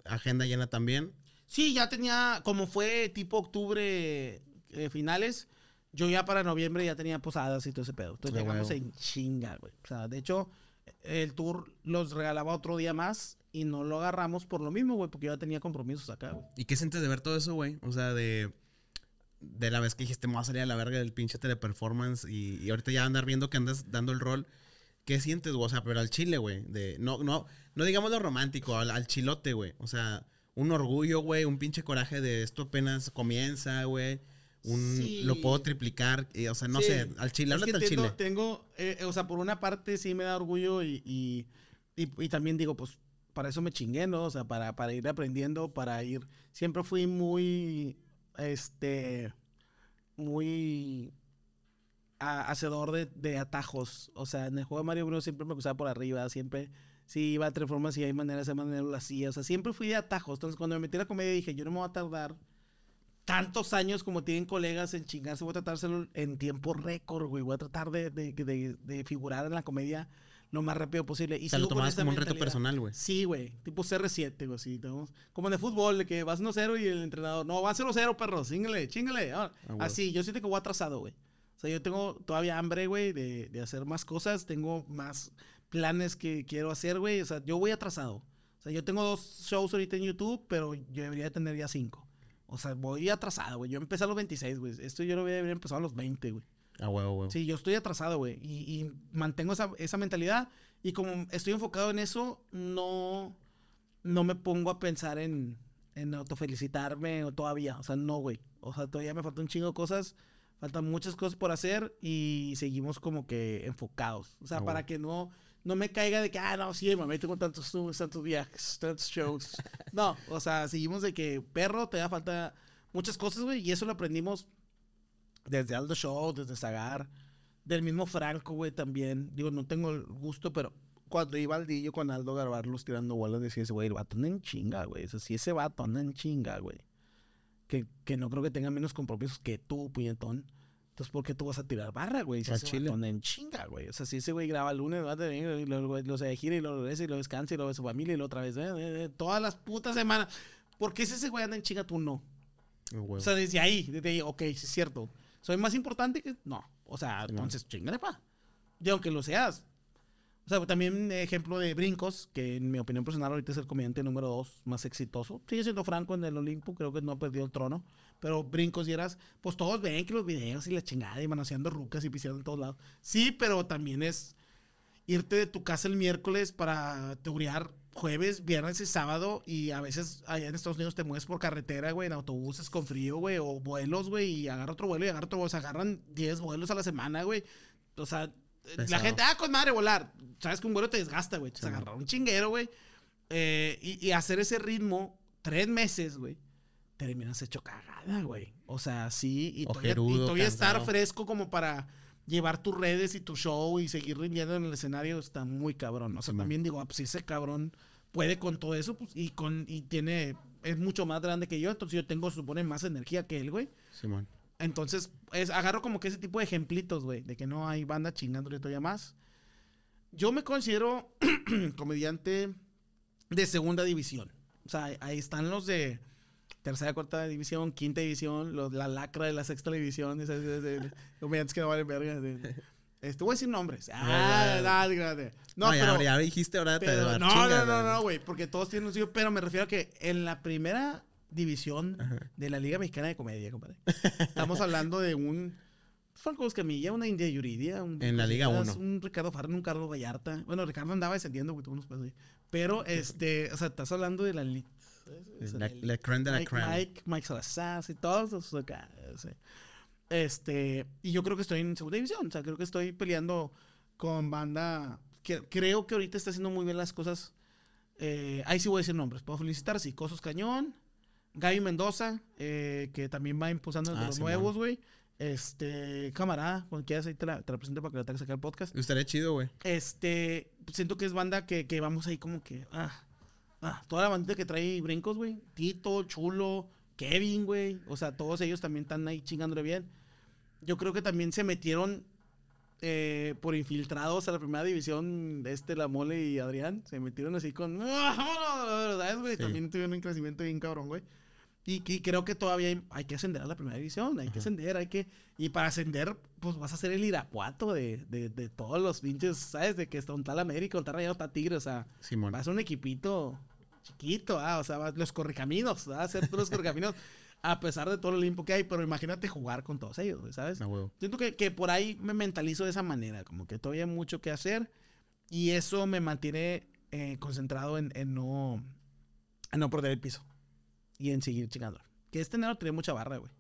Speaker 1: agenda llena también.
Speaker 2: Sí, ya tenía, como fue tipo octubre eh, finales, yo ya para noviembre ya tenía posadas y todo ese pedo. Entonces llegamos en chinga, güey. O sea, de hecho, el tour los regalaba otro día más y no lo agarramos por lo mismo, güey, porque yo ya tenía compromisos acá, güey.
Speaker 1: ¿Y qué sientes de ver todo eso, güey? O sea, de de la vez que dijiste, me voy a salir a la verga del pinche teleperformance y, ahorita ya andar viendo que andas dando el rol. ¿Qué sientes, güey? O sea, pero al chile, güey. De, no, no, no digamos lo romántico, al chilote, güey. O sea, un orgullo, güey, un pinche coraje de esto apenas comienza, güey lo puedo triplicar, eh, o sea, no sé, al chile, al chile.
Speaker 2: Tengo, eh, o sea, por una parte sí me da orgullo y, y, y, también digo, pues para eso me chingué, ¿no? O sea, para, para ir aprendiendo, para ir, siempre fui muy, este, muy hacedor de, atajos, o sea, en el juego de Mario Bruno siempre me cruzaba por arriba, siempre... Sí, iba a tres formas y hay maneras, de manera así. O sea, siempre fui de atajos. Entonces, cuando me metí a la comedia dije, yo no me voy a tardar tantos años como tienen colegas en chingarse, voy a tratárselo en tiempo récord, güey. Voy a tratar de, figurar en la comedia lo más rápido posible. Y o sea, lo como un reto personal, güey. Sí, güey. Tipo CR7, güey. Como como el fútbol, de que vas 1-0 y el entrenador, no, va 0-0, perro, chingale, chingale. Ah, ah, así, yo siento que voy atrasado, güey. O sea, yo tengo todavía hambre, güey, de, de hacer más cosas. Tengo más planes que quiero hacer, güey. O sea, yo voy atrasado. O sea, yo tengo dos shows ahorita en YouTube, pero yo debería tener ya cinco. O sea, voy atrasado, güey. Yo empecé a los 26, güey. Esto yo lo voy a empezado a los 20, güey.
Speaker 1: Ah, huevo, güey. Sí,
Speaker 2: yo estoy atrasado, güey. Y, mantengo esa, mentalidad. Y como estoy enfocado en eso, no, no me pongo a pensar en, en autofelicitarme o todavía. O sea, no, güey. O sea, todavía me faltan un chingo de cosas. Faltan muchas cosas por hacer y seguimos como que enfocados. O sea, para que no no me caiga de que, ah, no, sí, me tengo tantos tours, tantos viajes, tantos shows. No, o sea, seguimos de que perro te da falta muchas cosas, güey, y eso lo aprendimos desde Aldo Show, desde Zagar, del mismo Franco, güey, también. Digo, no tengo el gusto, pero cuando iba al dillo con Aldo Garbarlos tirando bolas, decía ese güey, el vato anda en chinga, güey. Eso sí, ese vato anda en chinga, güey. Que, que no creo que tenga menos compromisos que tú, puñetón. Entonces, ¿por qué tú vas a tirar barra, güey? Si se en chinga, güey. O sea, si ese güey graba el lunes, va a lo, se gira y lo regresa y lo descansa y lo ve su familia y lo otra vez, eh, eh, eh, todas las putas semanas. ¿Por qué si ese güey anda en chinga, tú no? Oh, o sea, desde ahí, desde ahí, ok, sí es cierto. ¿Soy más importante que.? No. O sea, entonces, chingale, pa. Y aunque lo seas, o sea, también ejemplo de Brincos, que en mi opinión personal ahorita es el comediante número dos más exitoso. Sigue siendo Franco en el Olimpo, creo que no ha perdido el trono. Pero Brincos y eras, pues todos ven que los videos y la chingada y manoseando rucas y pisando en todos lados. Sí, pero también es irte de tu casa el miércoles para teorear jueves, viernes y sábado. Y a veces allá en Estados Unidos te mueves por carretera, güey, en autobuses con frío, güey, o vuelos, güey, y agarra otro vuelo y agarra otro vuelo. O sea, agarran 10 vuelos a la semana, güey. O sea, la gente, ah, con madre volar. Sabes que un vuelo te desgasta, güey. Te un chinguero, güey. Eh, y, hacer ese ritmo tres meses, güey. Terminas hecho cagada, güey. O sea, sí. Y todavía, y todavía estar fresco como para llevar tus redes y tu show y seguir rindiendo en el escenario está muy cabrón. O sea, también digo, ah, pues ese cabrón puede con todo eso pues, y con y tiene es mucho más grande que yo, entonces yo tengo supone más energía que él, güey. Simón. Entonces, es, agarro como que ese tipo de ejemplitos, güey, de que no hay banda chingándole todavía más. Yo me considero comediante de segunda división. O sea, ahí están los de tercera, cuarta división, quinta división, la lacra de la sexta división, esas, comediantes que no valen verga. Este, a decir nombres. Ah, no, no, pero, ya, dijiste ahora. no, no, no, no, güey, porque todos tienen un pero me refiero a que en la primera división de la Liga Mexicana de Comedia, compadre. Estamos hablando de un Franco pues, Escamilla, una India Yuridia, un, en la Liga 1. un Ricardo Farren, un Carlos Vallarta. Bueno, Ricardo andaba descendiendo, tuvo unos pesos. Pero, este, o sea, estás hablando de la la, de
Speaker 1: la Mike,
Speaker 2: Mike, y todos los acá. Este, y yo creo que estoy en segunda división. O sea, creo que estoy peleando con banda que creo que ahorita está haciendo muy bien las cosas. Eh, ahí sí voy a decir nombres. Puedo felicitar, sí, Cosos Cañón. Gaby Mendoza, eh, que también va impulsando ah, los nuevos, güey. Este, camarada, cuando quieras ahí te la, presento para que la tengas acá el podcast.
Speaker 1: Estaría chido, güey.
Speaker 2: Este, siento que es banda que, vamos ahí como que, ah, ah, toda la bandita que trae brincos, güey. Tito, Chulo, Kevin, güey. O sea, todos ellos también están ahí chingándole bien. Yo creo que también se metieron eh, por infiltrados a la primera división, De este, la mole y Adrián, se metieron así con. ¡Ah, vámonos! güey? También tuvieron un crecimiento bien cabrón, güey. Y, creo que todavía hay, que ascender a la primera división, hay que ascender, hay que... Y para ascender, pues vas a ser el Irapuato de, todos los pinches, ¿sabes? De que está un tal América, un tal Rayado, está Tigre, o sea, vas a un equipito chiquito, ¿ah? o sea, los correcaminos, vas a hacer todos los correcaminos, a pesar de todo el limpo que hay, pero imagínate jugar con todos ellos, ¿sabes? Siento que, por ahí me mentalizo de esa manera, como que todavía hay mucho que hacer y eso me mantiene eh, concentrado en no, en no perder el piso y en seguir chingando. Que este enero tenía mucha barra, güey.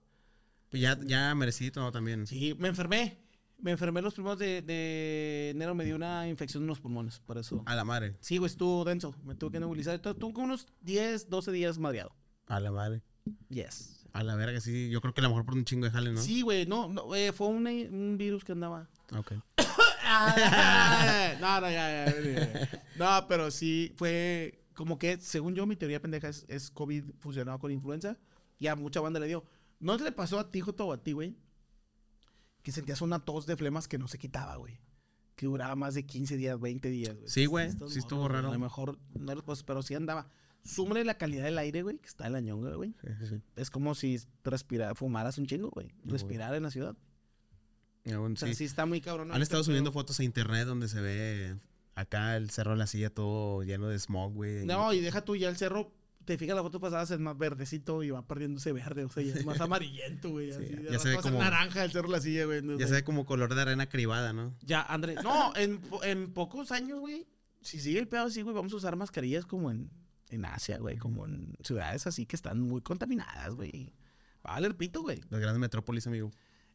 Speaker 2: Pues ya,
Speaker 1: ya merecidito también.
Speaker 2: Sí, me enfermé. Me enfermé los primeros de, enero, me dio una infección en los pulmones, por eso. A la madre. Sí, güey, estuvo denso. Me tuve que nebulizar. Estuve como unos 10, 12 días madreado.
Speaker 1: A la madre. Yes. A la verga, sí. Yo creo que a lo mejor por un chingo de jale, ¿no? Sí,
Speaker 2: güey, no. Eh, fue un, virus que andaba. Ok. Ah, no, no, ya, ya, No, pero sí, fue como que, según yo, mi teoría pendeja es, es COVID fusionado con influenza. Y a mucha banda le dio. ¿No te le pasó a ti, Joto, o a ti, güey? Que sentías una tos de flemas que no se quitaba, güey. Que duraba más de 15 días, 20 días, güey. Sí, güey. sí, estuvo raro. A lo mejor, no pues, pero sí andaba. Súmale la calidad del aire, güey, que está en la güey. Es como si fumaras un chingo, güey. Respirar en la ciudad. Ah, o sea, sí. sí. está muy cabrón. Han estado subiendo
Speaker 1: fotos a internet donde se ve Acá el cerro la silla todo lleno de smog, güey. No, y
Speaker 2: deja tú ya el cerro. Te fijas la foto pasada es más verdecito y va perdiéndose verde, o sea, ya es más amarillento, güey. ya se ve como naranja el cerro la silla, güey. ya se
Speaker 1: ve como color de arena cribada, ¿no?
Speaker 2: Ya, André. No, en, pocos años, güey, si sigue el pedo así, güey, vamos a usar mascarillas como en, en Asia, güey, como en ciudades así que están muy contaminadas, güey. Va a pito, güey. Las grandes metrópolis, amigo.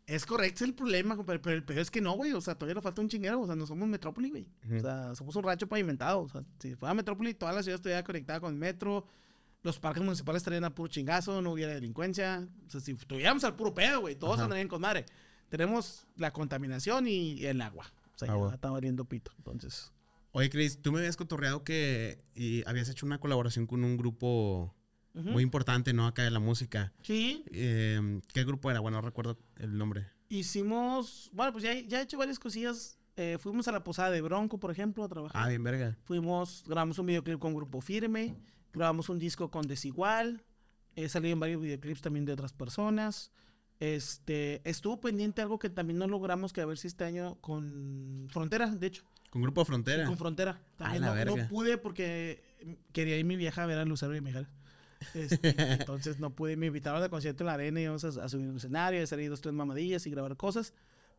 Speaker 2: Es correcto, es el problema, pero el peor es que no, güey. O sea, todavía nos falta un chinguero. O sea, no somos metrópoli, güey. O sea, somos un racho pavimentado. O sea, si fuera metrópoli, toda la ciudad estuviera conectada con el metro. Los parques municipales estarían a puro chingazo, no hubiera delincuencia. O sea, si tuviéramos al puro pedo, güey, todos andarían con madre. Tenemos la contaminación y el agua. O sea, ya está valiendo pito. Entonces.
Speaker 1: Oye, Chris, tú me habías cotorreado que y habías hecho una colaboración con un grupo muy importante, ¿no? Acá de la música. Sí. Em, ¿Qué grupo era? Bueno, no recuerdo el nombre.
Speaker 2: Hicimos, bueno, pues ya, he hecho varias cosillas. Eh, fuimos a la posada de Bronco, por ejemplo, a trabajar. Ah, bien verga. Fuimos, grabamos un videoclip con Grupo Firme, grabamos un disco con Desigual, he en varios videoclips también de otras personas. Este, estuvo pendiente algo que también no logramos que a ver si este año con Frontera, de hecho. Con Grupo Frontera. con Frontera. Ah, también no, pude porque quería ir mi vieja a ver a Lucero y Mijares. Este, entonces no pude, me invitaron al concierto en la arena y vamos a, subir un escenario, a salir dos, tres mamadillas y grabar cosas,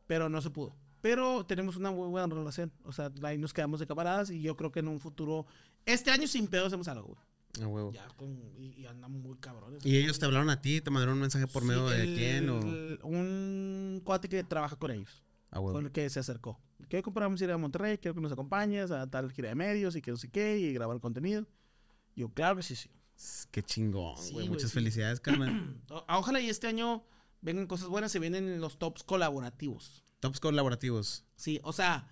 Speaker 2: pero no se pudo. Pero tenemos una muy buena relación, o sea, ahí nos quedamos de camaradas y yo creo que en un futuro, este año sin pedo hacemos algo, A huevo. Ya con, y, andamos muy cabrones. ¿Y ellos te hablaron
Speaker 1: a ti? ¿Te mandaron un mensaje por medio de quién? O?
Speaker 2: un cuate que trabaja con ellos. A huevo Con el que se acercó. Que compramos ir a Monterrey, quiero que nos acompañes a tal gira de medios y que no sé qué, y grabar contenido. Yo, claro que sí, sí.
Speaker 1: Qué chingón, güey. Muchas felicidades, Carmen.
Speaker 2: Ah, ojalá y este año vengan cosas buenas, se vienen los tops colaborativos. Tops colaborativos. Sí, o sea,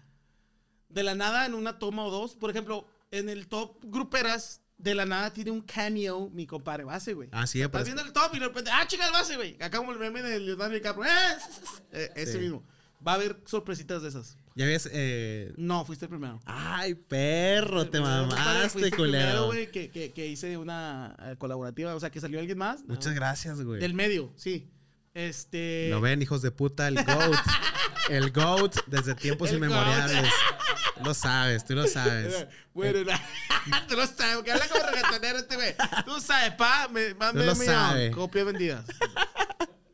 Speaker 2: de la nada en una toma o dos, por ejemplo, en el top gruperas, de la nada tiene un cameo mi compadre base, güey. Ah, sí, el top y de repente, ah, chica el base, güey. Acá el meme de Leonardo DiCaprio. Eh, eh, ese mismo. Va a haber sorpresitas de esas.
Speaker 1: ¿Ya ves eh? No,
Speaker 2: fuiste el primero. Ay, perro, te mamaste, culero. que, que, que, hice una eh, colaborativa, o sea, que salió alguien más. Muchas gracias, güey. Del medio, sí. Este. Lo
Speaker 1: ven, hijos de puta, el GOAT. el GOAT desde tiempos inmemoriales. Lo sabes, tú lo sabes.
Speaker 2: Bueno, eh, tú lo sabes, porque habla como reggaetonero este güey. Tú sabes, pa, me, mí, copia vendidas.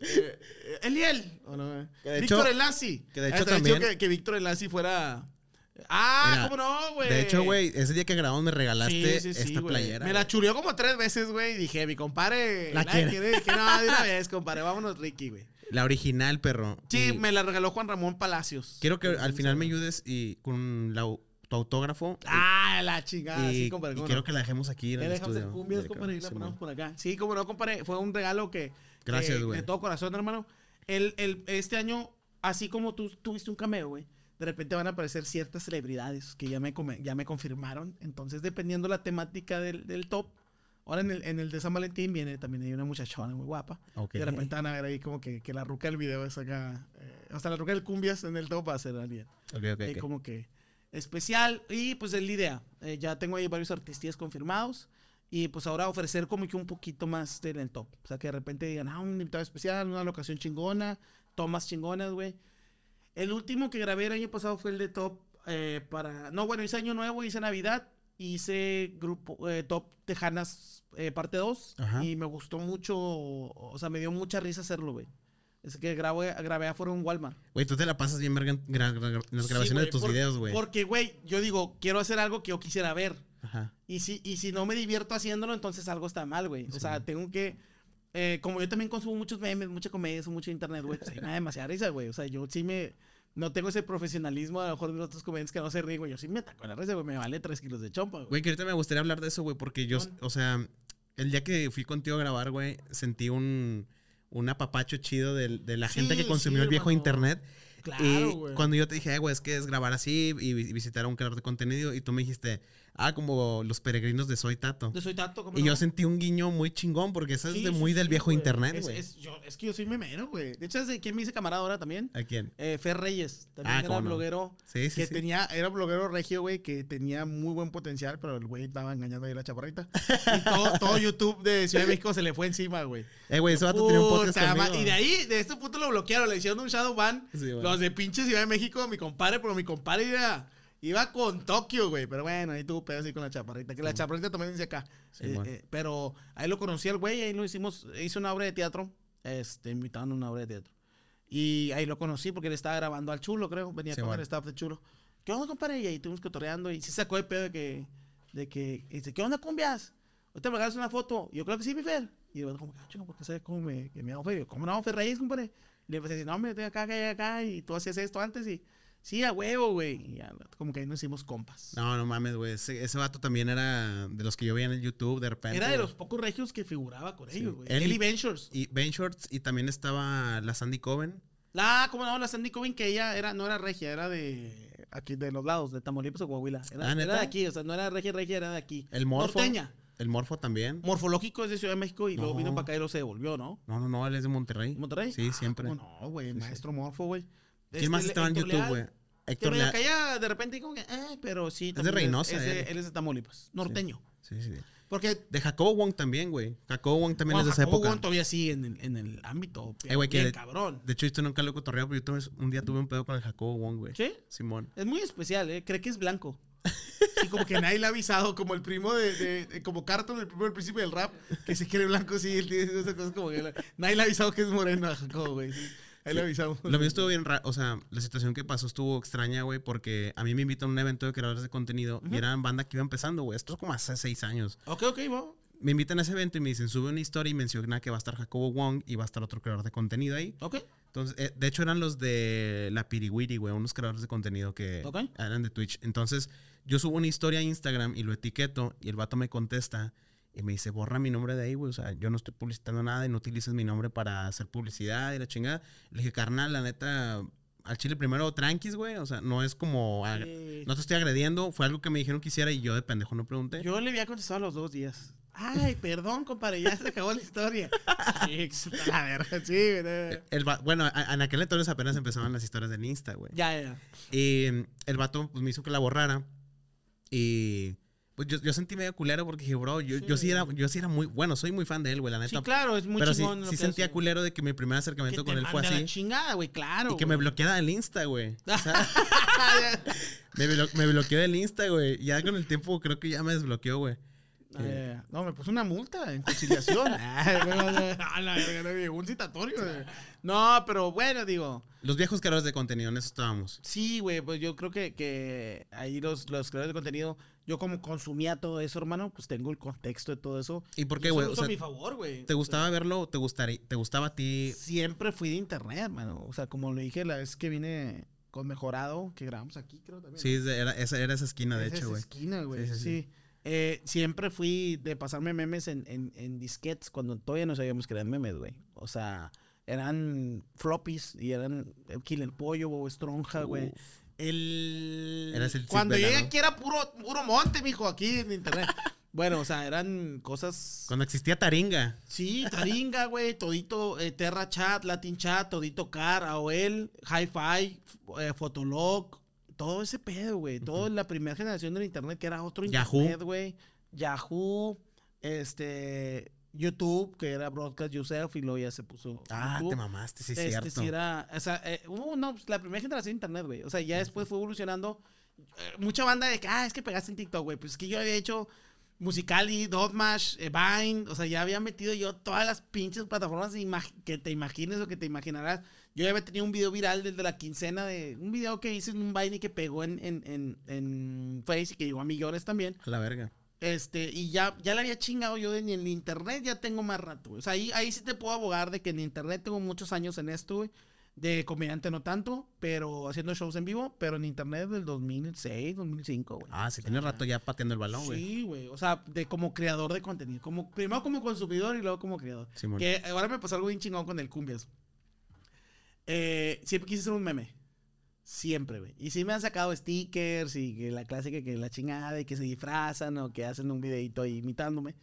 Speaker 2: Eh, Eliel. Víctor Elasi. Que de hecho, ah, también. Que, que Víctor Elasi fuera. Ah, ¿cómo no, güey? De hecho, güey,
Speaker 1: ese día que grabamos me regalaste esta playera. Me
Speaker 2: la chuleó como tres veces, güey. y Dije, mi compadre. La, quiere. Dije, una vez, compadre. Vámonos, Ricky, güey.
Speaker 1: La original, perro. Sí, me
Speaker 2: la regaló Juan Ramón Palacios. Quiero que al final
Speaker 1: me ayudes y con tu autógrafo. Ah,
Speaker 2: la chingada. Y, sí, compadre. quiero que la dejemos aquí. En el estudio. Sí, cómo no, compadre. Fue un regalo que Gracias, eh, güey. de todo corazón, hermano. El, el, este año, así como tú tuviste un cameo, güey, de repente van a aparecer ciertas celebridades que ya me, ya me confirmaron. Entonces, dependiendo la temática del, del top, Ahora en el, en el, de San Valentín viene también hay una muchachona muy guapa. De repente van a ver ahí como que, que la ruca del video es acá. Eh, hasta o la ruca del cumbias en el top va a ser alguien.
Speaker 1: Okay, como
Speaker 2: que especial. Y pues la idea. Eh, ya tengo ahí varios artistas confirmados. Y pues ahora ofrecer como que un poquito más En el top. O sea, que de repente digan, ah, un invitado especial, una locación chingona, tomas chingonas, güey. El último que grabé el año pasado fue el de top eh, para... No, bueno, hice Año Nuevo, hice Navidad, hice grupo eh, top Tejanas eh, parte 2 y me gustó mucho, o sea, me dio mucha risa hacerlo, güey. Es que grabé, grabé afuera un Walmart.
Speaker 1: Güey, tú te la pasas bien verga en las grabaciones de tus videos, güey. Porque,
Speaker 2: güey, yo digo, quiero hacer algo que yo quisiera ver. Y si, y si no me divierto haciéndolo, entonces algo está mal, güey. O sea, tengo que. Eh, como yo también consumo muchos memes, mucha comedia, mucho internet, güey, pues hay demasiada risa, güey. O sea, yo sí me. No tengo ese profesionalismo, a lo mejor de otros comediantes que no se ríen, güey. Yo sí me ataco en la risa, güey. Me vale tres kilos de chompa, güey.
Speaker 1: Güey, que ahorita me gustaría hablar de eso, güey, porque yo, o sea, el día que fui contigo a grabar, güey, sentí un, un apapacho chido de, de la gente que consumió el viejo internet. y cuando yo te dije, güey, es que es grabar así y visitar a un creador de contenido, y tú me dijiste, Ah, como los peregrinos de Soy Tato. De Soy
Speaker 2: Tato, Y yo
Speaker 1: sentí un guiño muy chingón, porque eso es de muy del viejo internet, güey.
Speaker 2: Es, que yo soy memero, güey. De hecho, ¿quién me hice camarada ahora también? ¿A quién? Eh, Fer Reyes, también ah, era bloguero. Sí, sí, que tenía, era bloguero regio, güey, que tenía muy buen potencial, pero el güey estaba engañando ahí a la chaparrita. y todo, YouTube de Ciudad de México se le fue encima, güey. Eh, güey, eso vato tenía un podcast Y de ahí, de este punto lo bloquearon, le hicieron un shadow ban. Sí, los de pinche Ciudad de México, mi compadre, pero mi compadre era Iba con Tokio, güey. Pero bueno, ahí tuvo pedo así con la chaparrita. Que la chaparrita también dice acá. Eh, eh, pero ahí lo conocí al güey. Ahí lo hicimos. Hice una obra de teatro. Este, a una obra de teatro. Y ahí lo conocí porque él estaba grabando al chulo, creo. Venía a con estaba el staff de chulo. ¿Qué onda, compadre? Y ahí estuvimos cotorreando. Y se sacó el pedo de que. De que dice, ¿qué onda, cumbias? ¿Usted me regalas una foto? Y yo, creo que sí, mi Fer. Y yo, como, ah, chico, ¿por qué sabes cómo me, que me hago Fer? Y yo, ¿cómo no, Fer Reyes, compadre? Y le empecé a decir, no, me tengo acá, acá, acá. Y tú hacías esto antes y. Sí, a huevo, güey. como que ahí nos hicimos compas.
Speaker 1: No, no mames, güey. Ese, vato también era de los que yo veía en el YouTube de repente. Era de los
Speaker 2: pocos regios que figuraba con ellos, güey. Él, y
Speaker 1: Ventures. Y Ventures. Y también estaba la Sandy Coven.
Speaker 2: La, ah, ¿cómo no? La Sandy Coven, que ella era, no era regia, era de aquí, de los lados, de Tamaulipas o Coahuila. Era, ah, de aquí, o sea, no era regia, regia, era de aquí. El morfo.
Speaker 1: El morfo también.
Speaker 2: Morfológico es de Ciudad de México y luego vino para acá y lo se devolvió, ¿no?
Speaker 1: No, no, no, él es de Monterrey. ¿Monterrey? Sí, siempre. Ah, no, güey, maestro morfo, güey.
Speaker 2: ¿Quién más este, estaba en YouTube, güey? Héctor Leal. Calla de repente como que, eh, pero sí. Es de Reynosa. Es, eh. él. es de Tamaulipas, norteño. Sí, sí. Porque
Speaker 1: de Jacobo Wong también, güey. Jacobo Wong también es de esa época. Jacobo Wong
Speaker 2: todavía sí en el, en el ámbito. Eh, güey, que cabrón.
Speaker 1: De hecho, esto nunca lo he cotorreado, pero yo un día tuve un pedo con el Jacobo Wong, güey. ¿Sí? Simón.
Speaker 2: Es muy especial, ¿eh? Cree que es blanco. Y como que nadie le ha avisado, como el primo de, como Carton, el primo del principio del rap, que se quiere blanco, sí, él tiene esas cosas como que nadie le ha avisado que es moreno a Jacobo, güey. Sí. Lo mío
Speaker 1: estuvo bien raro. O sea, la situación que pasó estuvo extraña, güey, porque a mí me invitan a un evento de creadores de contenido y eran banda que iba empezando, güey. Esto es como hace seis años. Ok, ok, vamos me invitan a ese evento y me dicen, sube una historia y menciona que va a estar Jacobo Wong y va a estar otro creador de contenido ahí. Ok. Entonces, eh, de hecho eran los de la Piriwiri, güey, unos creadores de contenido que eran de Twitch. Entonces, yo subo una historia a Instagram y lo etiqueto y el vato me contesta y me dice, borra mi nombre de ahí, güey. O sea, yo no estoy publicitando nada y no utilices mi nombre para hacer publicidad y la chingada. Le dije, carnal, la neta, al chile primero tranquis, güey. O sea, no es como. No te estoy agrediendo. Fue algo que me dijeron que hiciera y yo de pendejo no pregunté.
Speaker 2: Yo le había contestado a los dos días. Ay, perdón, compadre, ya se acabó la historia. sí, a ver, sí,
Speaker 1: bueno, en aquel entonces apenas empezaban las historias del Insta, güey. Ya, ya. Y mm, el vato pues, me hizo que la borrara. Y pues yo, yo sentí medio culero porque dije, bro, yo sí. yo sí era yo sí era muy bueno, soy muy fan de él, güey, la neta. Sí, claro, es muy Pero sí, sí sentía culero de que mi primer acercamiento con él fue así. La
Speaker 2: chingada, güey, claro. Y que me
Speaker 1: bloqueara el Insta, güey. me, me, bloqueó del Insta, güey. Ya con el tiempo creo que ya me desbloqueó, güey. Eh.
Speaker 2: no, me puso una multa en conciliación. un citatorio. No, pero bueno, digo.
Speaker 1: Los viejos creadores de contenido, en eso estábamos.
Speaker 2: Sí, güey, pues yo creo que, que ahí los, los creadores de contenido yo como consumía todo eso, hermano, pues tengo el contexto de todo eso. ¿Y por qué, güey? mi favor, güey. ¿Te gustaba verlo? ¿Te gustaría? ¿Te gustaba a ti? Siempre fui de internet, hermano. O sea, como le dije la vez que vine con Mejorado, que grabamos aquí, creo
Speaker 1: también. Sí, era, esa, esquina, de hecho, güey. Esa
Speaker 2: esquina, güey, sí. Eh, siempre fui de pasarme memes en, en, en, disquets cuando todavía no sabíamos que eran memes, güey. O sea, eran floppies y eran Kill el Pollo o estronja, güey. El... Cuando llegué aquí era puro, puro monte, mijo, aquí en internet. bueno, o sea, eran cosas...
Speaker 1: Cuando existía Taringa.
Speaker 2: Sí, Taringa, güey, todito eh, Terra Chat, Latin Chat, todito Car, AOL, Hi-Fi, eh, Fotolog, todo ese pedo, güey. toda la primera generación del internet que era otro internet, güey. Yahoo, este... YouTube, que era Broadcast Yourself, y luego ya se puso. Ah, te mamaste, sí, este, cierto. Sí, era. O sea, eh, no, pues, la primera generación de Internet, güey. O sea, ya después fue evolucionando. Eh, mucha banda de que, ah, es que pegaste en TikTok, güey. Pues es que yo había hecho Musicali, Dotmash, eh, Vine. O sea, ya había metido yo todas las pinches plataformas que te imagines o que te imaginarás. Yo ya había tenido un video viral desde la quincena de. Un video que hice en un Vine y que pegó en, en, en Face y que llegó a millones también. A la verga. Este, y ya, ya la había chingado yo en internet, ya tengo más rato, O sea, ahí, ahí sí te puedo abogar de que en internet tengo muchos años en esto, De comediante no tanto, pero haciendo shows en vivo, pero en internet del 2006, 2005,
Speaker 1: Ah, sí tiene rato ya pateando el balón, güey. Sí,
Speaker 2: güey. O sea, de como creador de contenido. Como, primero como consumidor y luego como creador. Que ahora me pasó algo bien chingón con el cumbias. Eh, siempre quise ser un meme. Siempre, güey. Y sí me han sacado stickers y que la clásica, que la chingada, y que se disfrazan o que hacen un videito imitándome.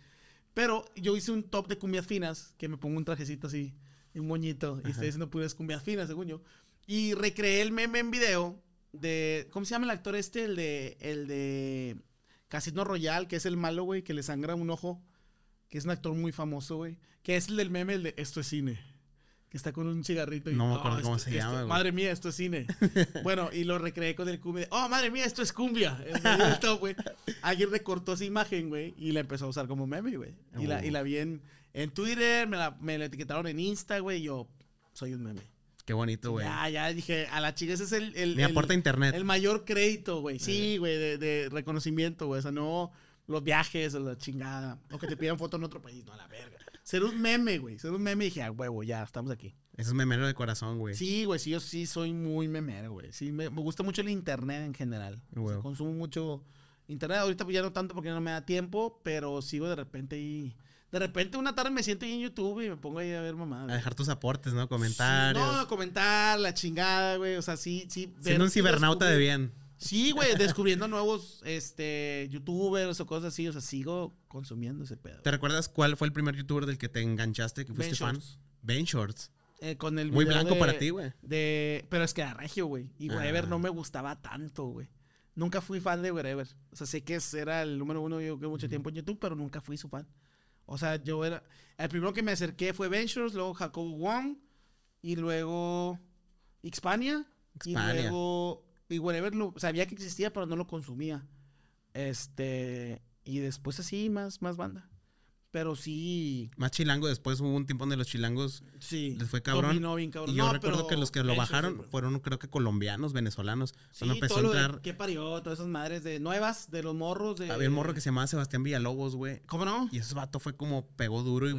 Speaker 2: Pero yo hice un top de cumbias finas, que me pongo un trajecito así, un moñito, y estoy diciendo puras cumbias finas, según yo. Y recreé el meme en video de. ¿Cómo se llama el actor este? El de. El de. Casino Royal, que es el malo, güey, que le sangra un ojo. Que es un actor muy famoso, güey. Que es el del meme, el de esto es cine está con un cigarrito. Y, no me oh, acuerdo cómo se llama. madre mía, esto es cine. bueno, y lo recreé con el cumbia. Oh, madre mía, esto es cumbia. Ayer Alguien recortó esa imagen, güey, y la empezó a usar como meme, güey. Y, la, y la vi en, Twitter, me la, etiquetaron en Insta, güey, yo soy un meme.
Speaker 1: Qué bonito, güey. Ya,
Speaker 2: ya dije, a la chica, ese es el. Me aporta internet. El mayor crédito, güey. Sí, güey, de, reconocimiento, güey. O sea, no los viajes o la chingada. O que te pidan foto en otro país, no, a la verga ser un meme, güey. Ser un meme y dije, ah, huevo, ya, estamos aquí. Eso es memero
Speaker 1: de corazón, güey. Sí,
Speaker 2: güey, sí, yo sí soy muy memero, güey. Sí, me, gusta mucho el internet en general. consumo mucho internet. Ahorita pues, ya no tanto porque no me da tiempo, pero sigo de repente y... De repente una tarde me siento ahí en YouTube y me pongo ahí a ver mamá. A
Speaker 1: dejar tus aportes, ¿no? Comentar. no,
Speaker 2: comentar, la chingada, güey. O sea, sí, sí. Siendo un cibernauta de bien. Sí, güey, descubriendo nuevos este, youtubers o cosas así. O sea, sigo consumiendo ese pedo. ¿Te
Speaker 1: recuerdas cuál fue el primer youtuber del que te enganchaste, que fuiste fan?
Speaker 2: Eh, con el Muy blanco para ti, güey. De, pero es que era regio, güey. Y ah. whatever, no me gustaba tanto, güey. Nunca fui fan de whatever. O sea, sé que era el número uno yo que mucho tiempo en YouTube, pero nunca fui su fan. O sea, yo era. El primero que me acerqué fue Ventures, luego Jacob Wong, y luego Xpania, y luego y whatever, lo, sabía que existía, pero no lo consumía. Este, y después así, más, más banda. Pero sí.
Speaker 1: Más chilango, después hubo un tiempo donde los chilangos. Sí. Les fue cabrón. Y yo recuerdo que los que lo bajaron fueron, creo que colombianos, venezolanos. Sí, empezó a
Speaker 2: ¿Qué parió? Todas esas madres de nuevas, de los morros. De... Había un morro que
Speaker 1: se llamaba Sebastián Villalobos, güey.
Speaker 2: ¿Cómo no? Y ese
Speaker 1: vato fue como pegó duro y.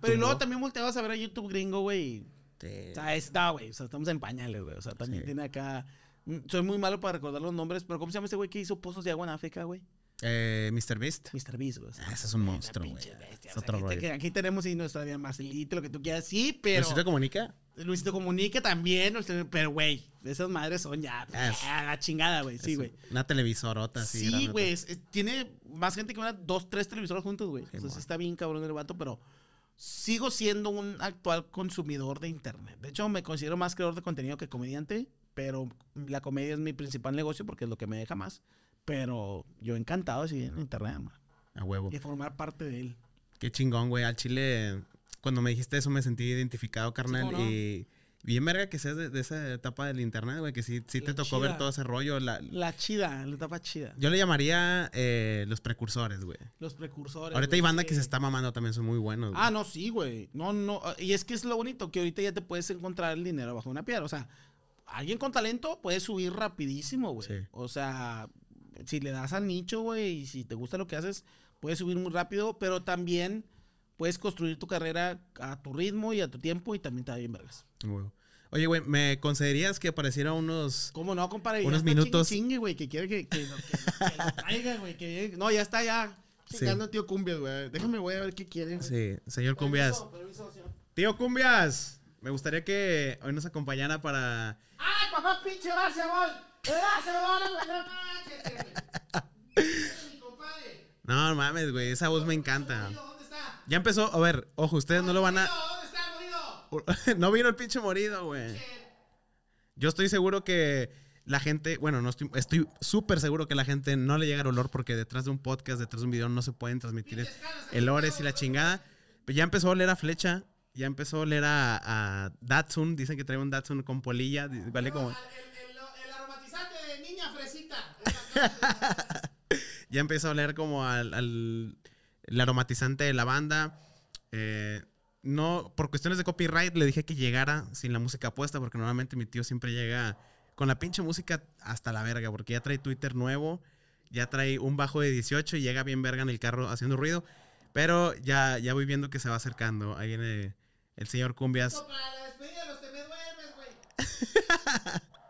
Speaker 2: Pero luego también volteabas a ver a YouTube gringo, güey. Sí. O sea, está, güey. O sea, estamos en pañales, güey. O sea, también tiene acá Mm, soy muy malo para recordar los nombres, pero ¿cómo se llama ese güey que hizo pozos de agua en África, güey?
Speaker 1: Eh, Mr. Beast. Mr. Beast, güey. Ah, ese es un monstruo, güey. Es otro aquí, aquí
Speaker 2: tenemos y nuestra vida más elite, lo que tú quieras, sí, pero. ¿Luisito comunica? Luisito comunica también, pero güey, esas madres son ya. Ah, la chingada, güey. Sí, güey.
Speaker 1: Una televisorota, sí. Sí, güey.
Speaker 2: Eh, tiene más gente que una, dos, tres televisoras juntos, güey. Entonces está bien cabrón el vato, pero sigo siendo un actual consumidor de internet. De hecho, me considero más creador de contenido que comediante pero la comedia es mi principal negocio porque es lo que me deja más. Pero yo encantado de seguir en internet, man. A huevo. Y formar parte de él.
Speaker 1: Qué chingón, güey. Al chile, cuando me dijiste eso me sentí identificado, carnal. Y bien verga que seas de, esa etapa del internet, güey, que sí, te tocó ver todo ese rollo. La,
Speaker 2: la chida, la etapa chida.
Speaker 1: Yo le llamaría eh, los precursores, güey. Los precursores. Ahorita hay banda que... se está mamando también, son muy buenos. Ah,
Speaker 2: no, sí, güey. No, no. Y es que es lo bonito, que ahorita ya te puedes encontrar el dinero bajo una piedra. O sea, alguien con talento puede subir rapidísimo, güey. O sea, si le das al nicho, güey, y si te gusta lo que haces, puedes subir muy rápido, pero también puedes construir tu carrera a tu ritmo y a tu tiempo y también te da bien vergas.
Speaker 1: Oye, güey, ¿me concederías que apareciera unos.
Speaker 2: ¿Cómo no, compadre? Unos minutos. Chingue, güey, que quiere que, que, que, lo güey. no, ya está, ya. Chingando tío Cumbias, güey. Déjame, voy a ver qué quiere. Sí, señor Cumbias.
Speaker 1: Tío Cumbias. Me gustaría que hoy nos acompañara para.
Speaker 2: ¡Ay, papá, pinche compadre!
Speaker 1: No mames, güey, esa voz me encanta. Ya empezó, a ver, ojo, ustedes no lo van a.
Speaker 2: ¿Dónde está el
Speaker 1: morido? no vino el pinche morido, güey. Yo estoy seguro que la gente, bueno, no estoy, estoy súper seguro que la gente no le llega el olor porque detrás de un podcast, detrás de un video no se pueden transmitir el olores y la chingada. ya empezó a oler a flecha, ya empezó a oler a, Datsun. Dicen que trae un Datsun con polilla. Vale como... Ah, el,
Speaker 2: aromatizante de niña fresita.
Speaker 1: ya empezó a oler como al, el aromatizante de la Eh, no, por cuestiones de copyright le dije que llegara sin la música puesta, porque normalmente mi tío siempre llega con la pinche música hasta la verga, porque ya trae Twitter nuevo, ya trae un bajo de 18 y llega bien verga en el carro haciendo ruido. Pero ya, ya voy viendo que se va acercando. Ahí viene el señor Cumbias. Para
Speaker 2: me duermes,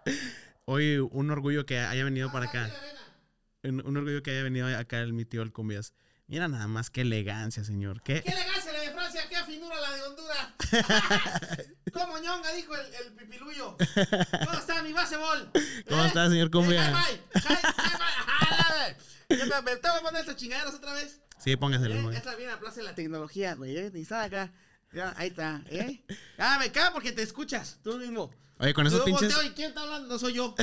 Speaker 1: güey. Hoy un orgullo que haya venido para acá. Un, un, orgullo que haya venido acá el, mi tío el Cumbias. Mira nada más qué elegancia, señor. Qué,
Speaker 2: elegancia la de Francia, qué finura la de Honduras. ¿Cómo ñonga dijo el, el pipiluyo? ¿Cómo está mi baseball? ¿Cómo ¿Eh? está,
Speaker 1: señor eh, Cumbias?
Speaker 2: Ah, Yo me, me tengo que poner estas chingaderas otra vez.
Speaker 1: Sí, póngaselo. Eh,
Speaker 2: esta viene a la tecnología, güey. Eh, ni eh, acá ahí está, ¿eh? Ah, me porque te escuchas, tú mismo. Oye, con esos yo pinches. Volteo, quién está hablando? No soy yo.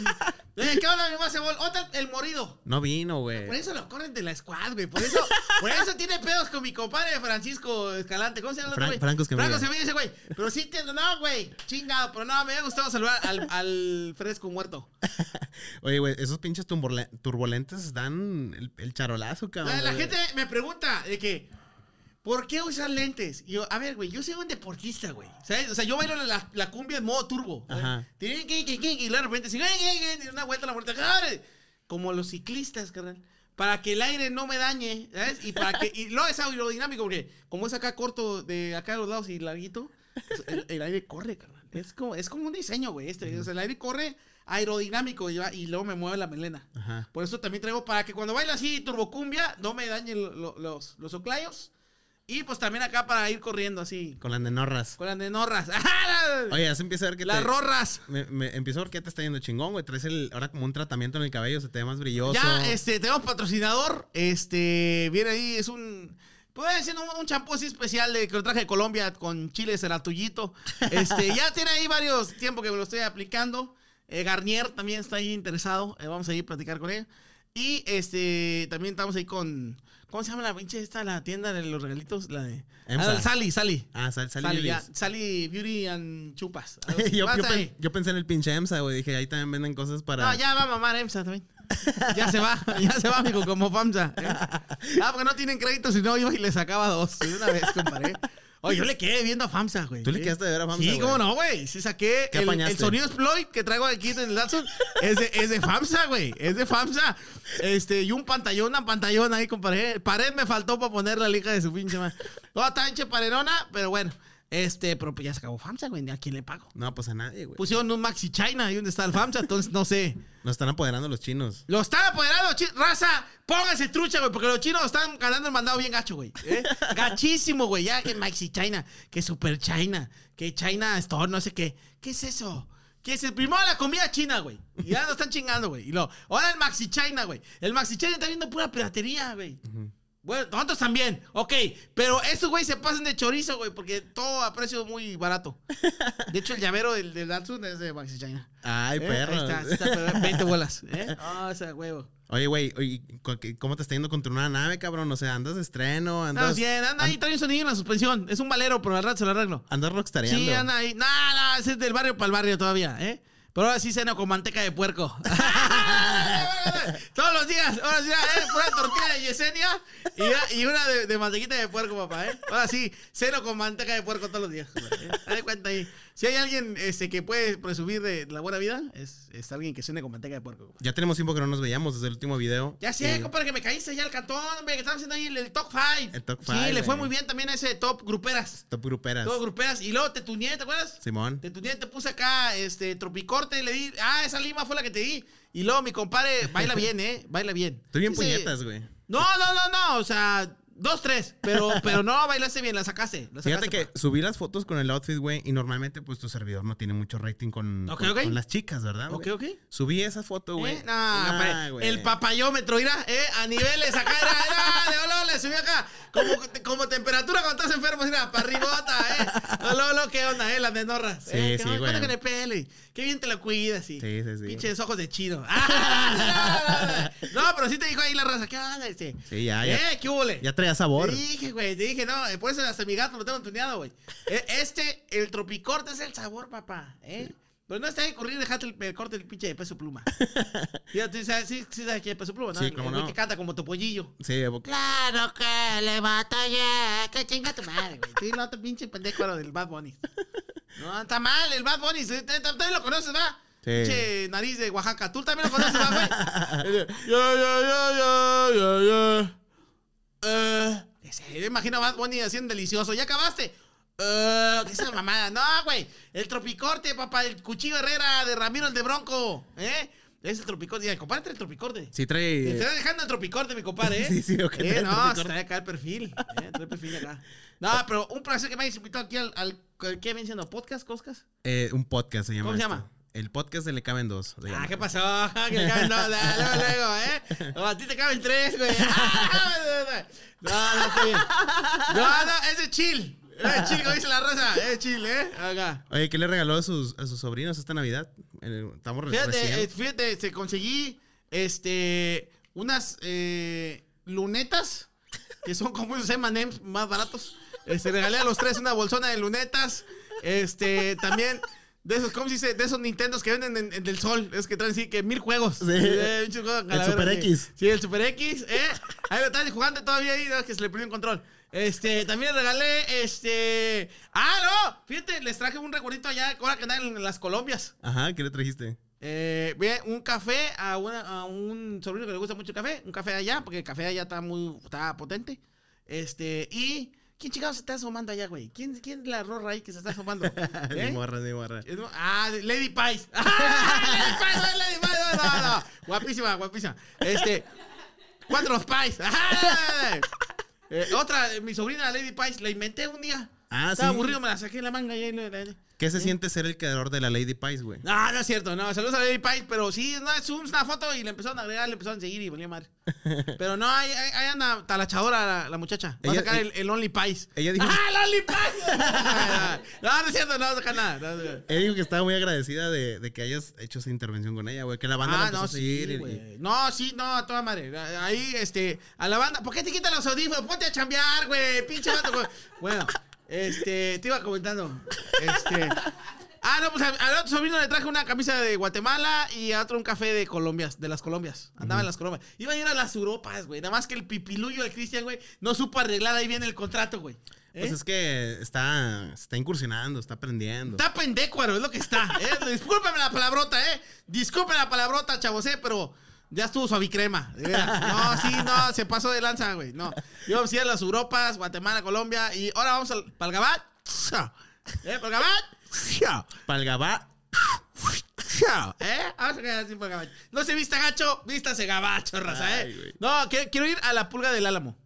Speaker 2: Oye, qué habla mi mamá? Otra, el morido.
Speaker 1: No vino, güey. Por eso
Speaker 2: lo corren de la squad, güey. Por eso, por eso tiene pedos con mi compadre Francisco Escalante. ¿Cómo se llama? güey? Franco Escamilla. Franco me dice, güey. Pero sí entiendo, no, güey. Chingado, pero no, me había gustado saludar al, fresco muerto.
Speaker 1: Oye, güey, esos pinches turbulentes dan el, charolazo, cabrón. La, gente
Speaker 2: me pregunta de qué. ¿Por qué usas lentes? yo, a ver, güey, yo soy un deportista, güey. O sea, yo bailo la, cumbia en modo turbo. Ajá. Tienen y de repente, sí, una vuelta a la puerta. Como los ciclistas, carnal para que el aire no me dañe, ¿sabes? Y para que y es aerodinámico porque como es acá corto de acá a los lados y larguito, pues, el, aire corre, carnal. Es como es un diseño, güey, este, o sea, el aire corre aerodinámico y, luego me mueve la melena. Ajá. Por eso también traigo para que cuando bailo así turbo cumbia no me dañen los los oclayos y pues también acá para ir corriendo así.
Speaker 1: Con las nenorras.
Speaker 2: Con las nenorras. Ah, Oye,
Speaker 1: ya se empieza a ver que Las te, rorras. Me, me empiezo a ver que te está yendo chingón, güey. Traes el, ahora como un tratamiento en el cabello, se te ve más brilloso. Ya,
Speaker 2: este, tenemos patrocinador. Este, viene ahí, es un... Puede decir, un champú así especial de, que lo traje de Colombia con chiles ceratullito. Este, ya tiene ahí varios tiempos que me lo estoy aplicando. Eh, Garnier también está ahí interesado. Eh, vamos a ir a platicar con él. Y este, también estamos ahí con ¿Cómo se llama la pinche esta, la tienda de los regalitos? La de.
Speaker 1: Ah, Sally, Sally. Ah, Sally, Sali
Speaker 2: Sali Beauty and Chupas. yo,
Speaker 1: pensé en el pinche EMSA, güey. Dije, ahí también venden cosas para. No, ya
Speaker 2: va a mamar EMSA también. Ya se va, ya se va, amigo, como FAMSA. Ah, porque no tienen crédito, si no iba y les sacaba dos. De una vez, compadre. Oye, oh, yo le quedé viendo a FAMSA, güey. ¿Tú le quedaste de ver a FAMSA? Sí, cómo no, güey. Sí, saqué. el, el sonido exploit que traigo aquí en el Datsun es de, es de FAMSA, güey. Es de FAMSA. Este, y un pantallón, una pantallón ahí, con Pared Pared me faltó para poner la lija de su pinche madre. Toda tanche parerona pero bueno. Este, pero pues, ya se acabó FAMSA, güey. ¿A quién le pago? No, pues a nadie, güey. Pusieron un Maxi China ahí donde está el FAMSA, entonces no sé. Nos están apoderando los chinos. Lo están apoderando los Raza, póngase trucha, güey, porque los chinos están ganando el mandado bien gacho, güey. ¿Eh? Gachísimo, güey. Ya que Maxi China, que Super China, que China Store, no sé qué. ¿Qué es eso? Que se de la comida china, güey. ya nos están chingando, güey. Y lo, ahora el Maxi China, güey. El Maxi China está viendo pura piratería, güey. Bueno, nosotros también, ok. Pero estos, güey se pasan de chorizo, güey, porque todo a precio muy barato. De hecho, el llavero del, del Datsun es de Maxi China. Ay, eh, perro. Ahí está, ahí está, 20 bolas. ¿eh? Oh, huevo.
Speaker 1: Oye, güey, ¿cómo te está yendo Contra una nave, cabrón? O sea, andas de estreno, andas. No, bien, anda
Speaker 2: ahí, trae un sonido en la suspensión. Es un valero, pero al rato se lo arreglo. Andas rockstareando. Sí, anda ahí. No, no, ese es del barrio para el barrio todavía, ¿eh? Pero ahora sí ceno con manteca de puerco. Todos los días, ahora sí, eh, una tortilla de Yesenia y una, y una de, mantequita de puerco, papá, ¿eh? Ahora sí, cero con manteca de puerco todos los días. Eh. Dale cuenta ahí. Si hay alguien este, que puede presumir de la buena vida, es, es alguien que suene con manteca de puerco.
Speaker 1: Ya tenemos tiempo que no nos veíamos desde el último video. Ya sé, eh, compadre,
Speaker 2: que me caíste ya al cantón, que estamos haciendo ahí el, top 5. El top 5. Sí, le fue eh. muy bien también a ese top gruperas.
Speaker 1: Top gruperas. Top
Speaker 2: gruperas. Y luego te ¿te acuerdas? Simón. Te te puse acá, este, tropicorte, y le di. Ah, esa lima fue la que te di. Y luego mi compadre baila bien, ¿eh? Baila bien. Estoy bien puñetas, güey. No, no, no, no. O sea, dos, tres. Pero, pero no, bailaste bien, la sacaste. Fíjate que
Speaker 1: subí las fotos con el outfit, güey. Y normalmente, pues tu servidor no tiene mucho rating con, con, las chicas, ¿verdad? Ok, ok. Subí esa foto, güey. ¿Eh? No, El
Speaker 2: papayómetro, irá, ¿eh? A niveles, acá era. era le subí acá. Como, como, temperatura cuando estás enfermo, mira, para arribota, ¿eh? olor, ¿qué onda, eh? Las menorras. Eh, sí, sí, güey. Bueno. con el PL. Qué bien te lo cuidas, sí.
Speaker 1: Sí, sí, sí. Pinches
Speaker 2: ojos de chino. Ah, no, pero sí te dijo ahí la raza. ¿Qué onda? Sí, sí ya, ya. ¿Eh? ¿Qué huele. Ya traía sabor. Te dije, güey. Te dije, no. Eh, por eso hasta mi gato lo tengo tuneado, güey. Eh, este, el tropicorte es el sabor, papá. ¿Eh? Pues no está de correr, dejate el, corte del pinche de peso pluma. ¿Tú ¿sabes? sí, sí, sabes que peso pluma, ¿no? Sí, como no. que canta como topollillo. Sí, porque... Claro que le batallé, que chinga tu madre, güey. Sí, el otro pinche pendejo lo del Bad Bunny. No, está mal, el Bad Bunny, también lo conoces, ¿va? Sí. Che, nariz de Oaxaca, tú también lo conoces, ¿va, güey? Eh. yo, yo, yo, yo, yo, yo. Eh, imagino a Bad Bunny haciendo delicioso. ¿Ya acabaste? Eh, ¿Qué esa mamada? No, güey. El tropicorte, papá. El cuchillo Herrera de Ramiro el de Bronco. ¿Eh? Es el Tropicorde. Mi compadre trae el Tropicorde. Sí, trae. Te eh, está dejando el Tropicorde, mi compadre, ¿eh? sí, sí, ¿eh? ok. Eh, no, trae acá el perfil. ¿eh? trae el perfil acá. No, pero un placer que me ha invitado aquí al. al ¿Qué viene siendo? ¿Podcast, Coscas?
Speaker 1: Eh, un podcast se llama. ¿Cómo se llama? El podcast de Le Caben Dos. Ah, ¿qué pasó?
Speaker 2: Que le caben dos, luego, luego, ¿eh? O a ti te caben tres, güey. Ah, no, no, No, no, es de chill. ¡Eh, ah, chico! Dice la raza. ¡Eh, chile! Eh!
Speaker 1: Oye, ¿qué le regaló a sus, sobrinos esta Navidad? Estamos Fíjate, eh,
Speaker 2: fíjate, se conseguí este unas eh, lunetas que son como esos M&M's más baratos. Se este, regalé a los tres una bolsona de lunetas. Este, también de esos, ¿cómo se dice? De esos Nintendos que venden en, el sol. Es que traen, sí, que mil juegos. El Super X. Sí, el Super X, ¿eh? Ahí lo están jugando todavía ahí, que se le perdió el control. Este, también regalé, este... ¡Ah, no! Fíjate, les traje un recuerdito allá, ahora que andan en las Colombias.
Speaker 1: Ajá, ¿qué le trajiste?
Speaker 2: Eh, un café a, una, a, un sobrino que le gusta mucho el café, un café allá, porque el café allá está muy, está potente. Este, y... ¿Quién chingados se está asomando allá, güey? ¿Quién, ¿Quién es la rorra ahí que se está asomando? ni ¿Eh?
Speaker 1: morra, ni morra.
Speaker 2: Ah, ah, Lady Pies. Ah, Lady Pies, Lady ah, Pies. No, no, no. Guapísima, guapísima. Este, cuatro Pies. Eh, otra, eh, mi sobrina Lady Pies, la inventé un día. Ah, estaba aburrido, me la saqué en la manga. Y
Speaker 1: ¿Qué se ¿Eh? siente ser el creador de la Lady Pies, güey? No,
Speaker 2: ah, no es cierto, no. Saludos a Lady Pies, pero sí, no, es una foto y le empezaron a agregar, le empezaron a seguir y volvió madre. Pero no, ahí, anda talachadora la, muchacha. Va a sacar el, Only Pies. Ella dijo... ¡Ah, el Only Pies! no, no es cierto, no va a sacar nada.
Speaker 1: Él dijo que estaba muy agradecida de, que hayas hecho esa intervención con ella, güey. Que la banda la ah, a seguir. y,
Speaker 2: No, sí, no, toda madre. Ahí, este, a la banda... ¿Por qué te quitan los audífonos? Ponte a chambear, güey, pinche vato, güey. Bueno... Este, te iba comentando. Este. Ah, no, pues al otro sobrino le traje una camisa de Guatemala y a otro un café de Colombia, de las Colombias. Andaba en las Colombias. Iba a ir a las Europas, güey. Nada más que el pipiluyo de Cristian, güey, no supo arreglar ahí bien el contrato, güey. ¿eh? Pues es
Speaker 1: que está, está incursionando, está aprendiendo. Está
Speaker 2: pendécuaro, es lo que está. ¿eh? Discúlpeme la palabrota, ¿eh? Discúlpeme la palabrota, chavos, ¿eh? Pero ya estuvo suavicrema. No, sí, no, se pasó de lanza, güey. No. Yo sí a las Europas, Guatemala, Colombia. Y ahora vamos al Palgabat. ¿Eh? Palgabat. Palgabat. ¿Eh? Vamos a quedar así Palgabat. No se vista gacho, vístase gabacho, raza, ¿eh? no, quiero ir a la pulga del Álamo.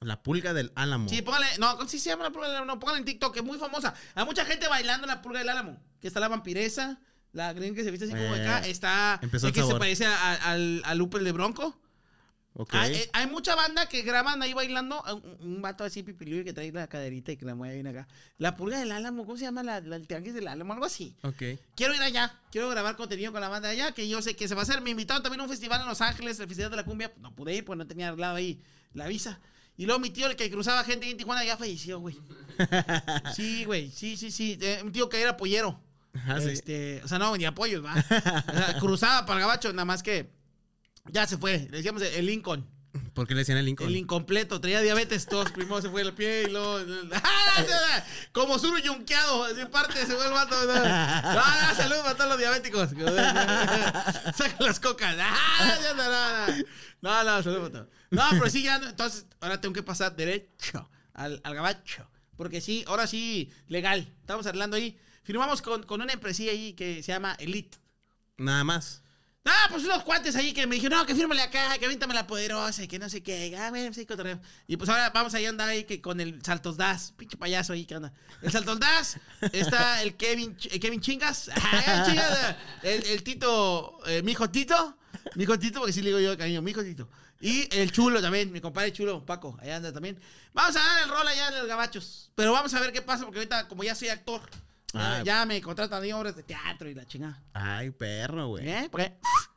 Speaker 1: La pulga del álamo. Sí,
Speaker 2: póngale. No, sí se llama la pulga del álamo. No, póngale en TikTok, que es muy famosa. Hay mucha gente bailando la pulga del álamo. Que está la vampiresa. La green que se viste así como acá eh, está. Empezó que se parece a- al, al Lupe de Bronco. Ok. Eh, hay, mucha banda que graban ahí bailando. Un, vato así Pipilú, que trae la caderita y que la mueve bien acá. La pulga del álamo, ¿cómo se llama? La, el tianguis del álamo, algo así. Ok. Quiero ir allá, quiero grabar contenido con la banda allá, que yo sé que se va a hacer. Me invitaron también a un festival en Los Ángeles, el Festival de la Cumbia. No pude ir, pues no tenía lado ahí la visa. Y luego mi tío, el que cruzaba gente en Tijuana, ya falleció, güey. Sí, güey, sí, sí, sí. Eh, un tío que era pollero. Este, o sea, no, ni apoyos, va. O cruzada para el gabacho, nada más que ya se fue. Le decíamos el Lincoln.
Speaker 1: ¿Por qué le decían el Lincoln? El
Speaker 2: incompleto, traía diabetes todos. Primero se fue el pie y luego. ¡Ah, Como sur yunqueado, así parte se fue el mato. No, no, salud mató todos los diabéticos. Saca las cocas. ¡Ah, no, no, salud para todos. No, pero sí, ya. Entonces, ahora tengo que pasar derecho al, al gabacho. Porque sí, ahora sí, legal. Estamos hablando ahí. Firmamos con, con una empresa ahí que se llama Elite.
Speaker 1: Nada más.
Speaker 2: Ah, pues unos cuates ahí que me dijeron, no, que fírmale acá, que avíntame la poderosa, que no sé qué, ah, Y pues ahora vamos ir a andar ahí que con el Saltos Das, pinche payaso ahí que anda. El Saltos Das, está el Kevin, Kevin Chingas, ah, el, Tito, eh, mi hijo Tito, mi hijo Tito, porque sí le digo yo, cariño, mi hijo Tito. Y el Chulo también, mi compadre Chulo, Paco, allá anda también. Vamos a dar el rol allá en los gabachos, pero vamos a ver qué pasa, porque ahorita, como ya soy actor, Ah. ya me contratan 10 obras de teatro y la chingada.
Speaker 1: Ay, perro, güey. ¿Eh? ¿Por qué?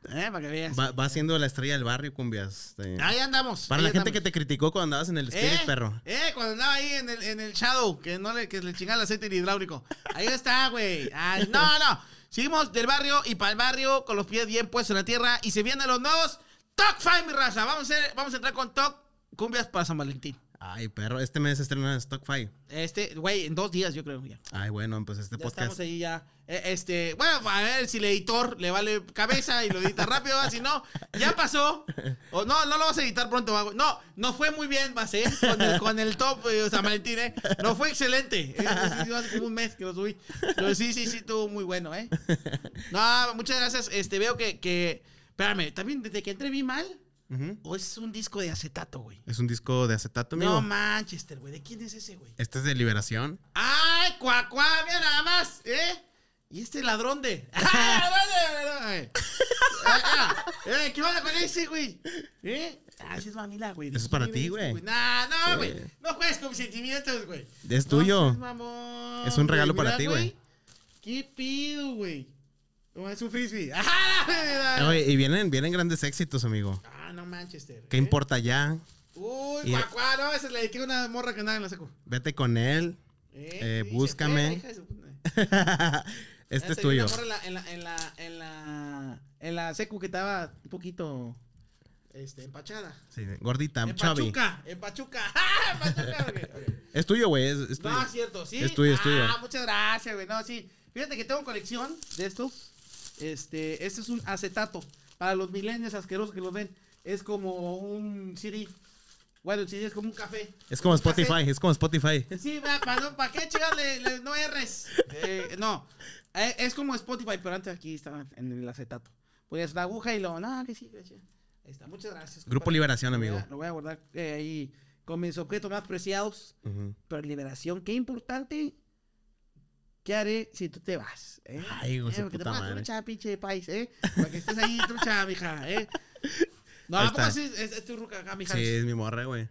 Speaker 2: ¿Eh? Para que veas.
Speaker 1: Va, haciendo siendo la estrella del barrio, cumbias. Este. Ahí andamos. Para la gente que te criticó cuando andabas en el Spirit, ¿Eh? perro.
Speaker 2: Eh, cuando andaba ahí en el, Shadow, que no le, chingaba el aceite hidráulico. Ahí está, güey. Ay, no, no. Seguimos del barrio y para el barrio con los pies bien puestos en la tierra. Y se vienen los nuevos Top Five, mi raza. Vamos a, vamos a entrar con Top Cumbias para San Valentín.
Speaker 1: Ay, perro, este mes estrena Five.
Speaker 2: Este, güey, en dos días yo creo ya.
Speaker 1: Ay, bueno, pues
Speaker 2: este ya podcast. Estamos ahí ya. Eh, este, bueno, a ver si el editor le vale cabeza y lo edita rápido, si no, ya pasó. O, no, no lo vas a editar pronto, No, no fue muy bien, va a ser, con el, top, eh, o San Valentín, ¿eh? No fue excelente. Eh, hace como un mes que lo subí. Pero sí, sí, sí, estuvo muy bueno, ¿eh? No, muchas gracias. Este, veo que, que espérame, también desde que entré vi mal. ¿O es un disco de acetato, güey?
Speaker 1: Es un disco de acetato, amigo. No
Speaker 2: Manchester, güey. ¿De quién es ese, güey?
Speaker 1: Este es de Liberación.
Speaker 2: ¡Ay, cuacuá! mira nada más, ¿eh? ¿Y este ladrón de? ¿Qué onda con ese, güey? ¿Eh? Ah, ese es mamila, güey. Eso es para ti, güey. Nah, no, güey. Eh. No juegues con mis sentimientos, güey. Es tuyo. es un regalo para ti, güey. ¿Qué pido, güey? Es un frisbee. ¡Ah!
Speaker 1: y vienen, vienen grandes éxitos, amigo.
Speaker 2: Ah, Manchester.
Speaker 1: ¿Qué ¿eh? importa ya?
Speaker 2: Uy, guacuá, no, esa le le que una morra que andaba en la secu.
Speaker 1: Vete con él. Eh, eh búscame. este es tuyo. en
Speaker 2: la, en la, en la, en la secu que estaba un poquito este, empachada.
Speaker 1: Sí, gordita, en empachuca.
Speaker 2: Pachuca, en Pachuca.
Speaker 1: Es tuyo, güey, No, es
Speaker 2: cierto, sí. Es tuyo, es tuyo. Ah, muchas gracias, güey. No, sí. Fíjate que tengo colección de estos. Este, este es un acetato. Para los milenios asquerosos que los ven es como un CD. Bueno, el CD es como un café. Es como Spotify,
Speaker 1: es como Spotify.
Speaker 2: Sí, ¿para no, qué chicas le, no erres? Eh, no, eh, es como Spotify, pero antes aquí estaba en el acetato. Ponías la aguja y lo, no, que sí, gracias. Ahí está, muchas gracias. Grupo
Speaker 1: Liberación, amigo. Lo
Speaker 2: voy a, guardar eh, ahí con mis objetos más preciados. Pero Liberación, qué importante. ¿Qué haré si tú te vas?
Speaker 1: Ay, güey, eh, puta te madre. trucha,
Speaker 2: pinche país, ¿eh? Para que estés ahí trucha, mija, ¿eh? No, ¿a Es, tu ruca acá, mi Sí, es
Speaker 1: mi morra, güey.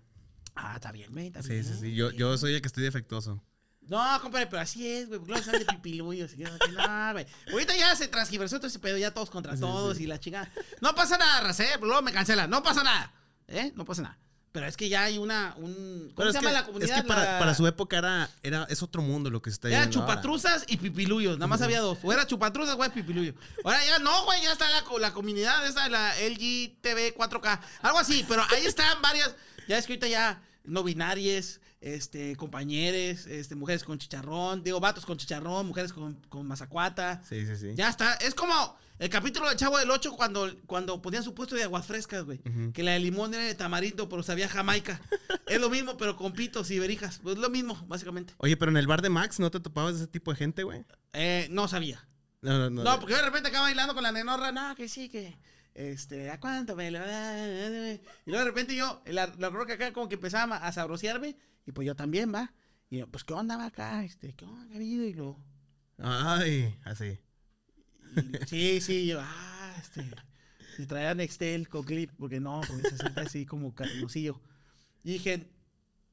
Speaker 2: Ah, está bien, güey. Sí,
Speaker 1: sí, sí. Yo, yo soy el que estoy defectuoso.
Speaker 2: No, compadre, pero así es, güey. Porque luego sale de así que no, güey. Ahorita ya se transgiversó todo ese pedo, ya todos contra todos y la chingada. No pasa nada, ¿eh? luego me cancela. No pasa nada. ¿Eh? No pasa nada. Pero es que ya hay una. Un, ¿Cómo se llama la comunidad? Es que para, su
Speaker 1: época era, era. Es otro mundo lo que se está Era chupatruzas
Speaker 2: y pipiluyos. Nada más había dos. O era chupatruzas, güey, pipiluyos. Ahora ya no, güey. Ya está la, comunidad esa, la LG TV 4K. Algo así. Pero ahí están varias. Ya escrita ya. No binarias, este, compañeres, este, mujeres con chicharrón. Digo, vatos con chicharrón, mujeres con, con mazacuata. Sí, sí, sí. Ya está. Es como. El capítulo del Chavo del 8 cuando, cuando ponían su puesto de aguas frescas, güey. Que la de limón era de tamarindo, pero sabía jamaica. es lo mismo, pero con pitos y berijas. Pues lo mismo, básicamente.
Speaker 1: Oye, pero en el bar de Max, ¿no te topabas de ese tipo de gente, güey?
Speaker 2: Eh, no sabía. No, no, no. No, porque de repente acaba bailando con la nenorra. No, que sí, que este, ¿a cuánto me lo Y luego de repente yo, la, roca acá como que empezaba a sabrosearme, y pues yo también, va. Y yo, pues, ¿qué onda va acá? Este, ¿qué onda, ha Y luego. Ay, así sí, sí, yo, ah, este. Si traían Nextel con clip, porque no, porque se sienta así como carnosillo. Y dije,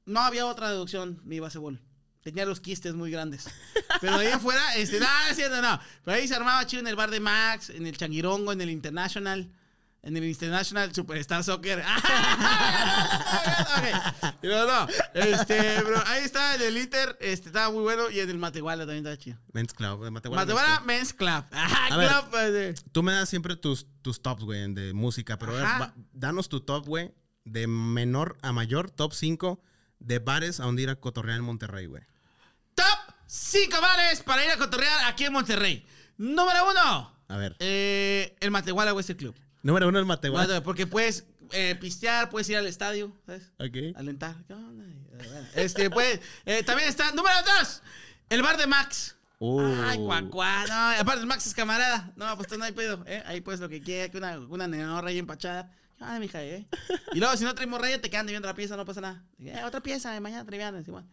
Speaker 2: no había otra deducción, mi baseball. Tenía los quistes muy grandes. Pero ahí afuera, este, nada, no, no, no. Pero ahí se armaba chido en el bar de Max, en el Changuirongo, en el International en el International Superstar Soccer. No, no. Este, bro, ahí está el Inter, este, estaba muy bueno. Y en el Matehuala también estaba chido.
Speaker 1: Men's Club. Matehuala, Matehuala
Speaker 2: Men's Club. Ajá, club pues,
Speaker 1: tú me das siempre tus, tus tops, güey, de música. Pero a ver, danos tu top, güey, de menor a mayor, top 5 de bares a donde ir a cotorrear en Monterrey, güey.
Speaker 2: Top 5 bares para ir a cotorrear aquí en Monterrey. Número 1. A ver. Eh, el Matehuala West Club.
Speaker 1: Número uno el Matehuala.
Speaker 2: porque puedes eh, pistear, puedes ir al estadio, ¿sabes? Ok. Alentar. ¿Qué Este, pues, eh, también está. Número dos, el bar de Max. Oh. Ay, cuacuá, no. Aparte, Max es camarada. No, pues no hay pedo, ¿eh? Ahí puedes lo que quieras una, una y empachada. Ay, ah, mija, ¿eh? Y luego, si no traemos rey te quedan viendo la pieza, no pasa nada. Eh, otra pieza, de mañana triviana, igual.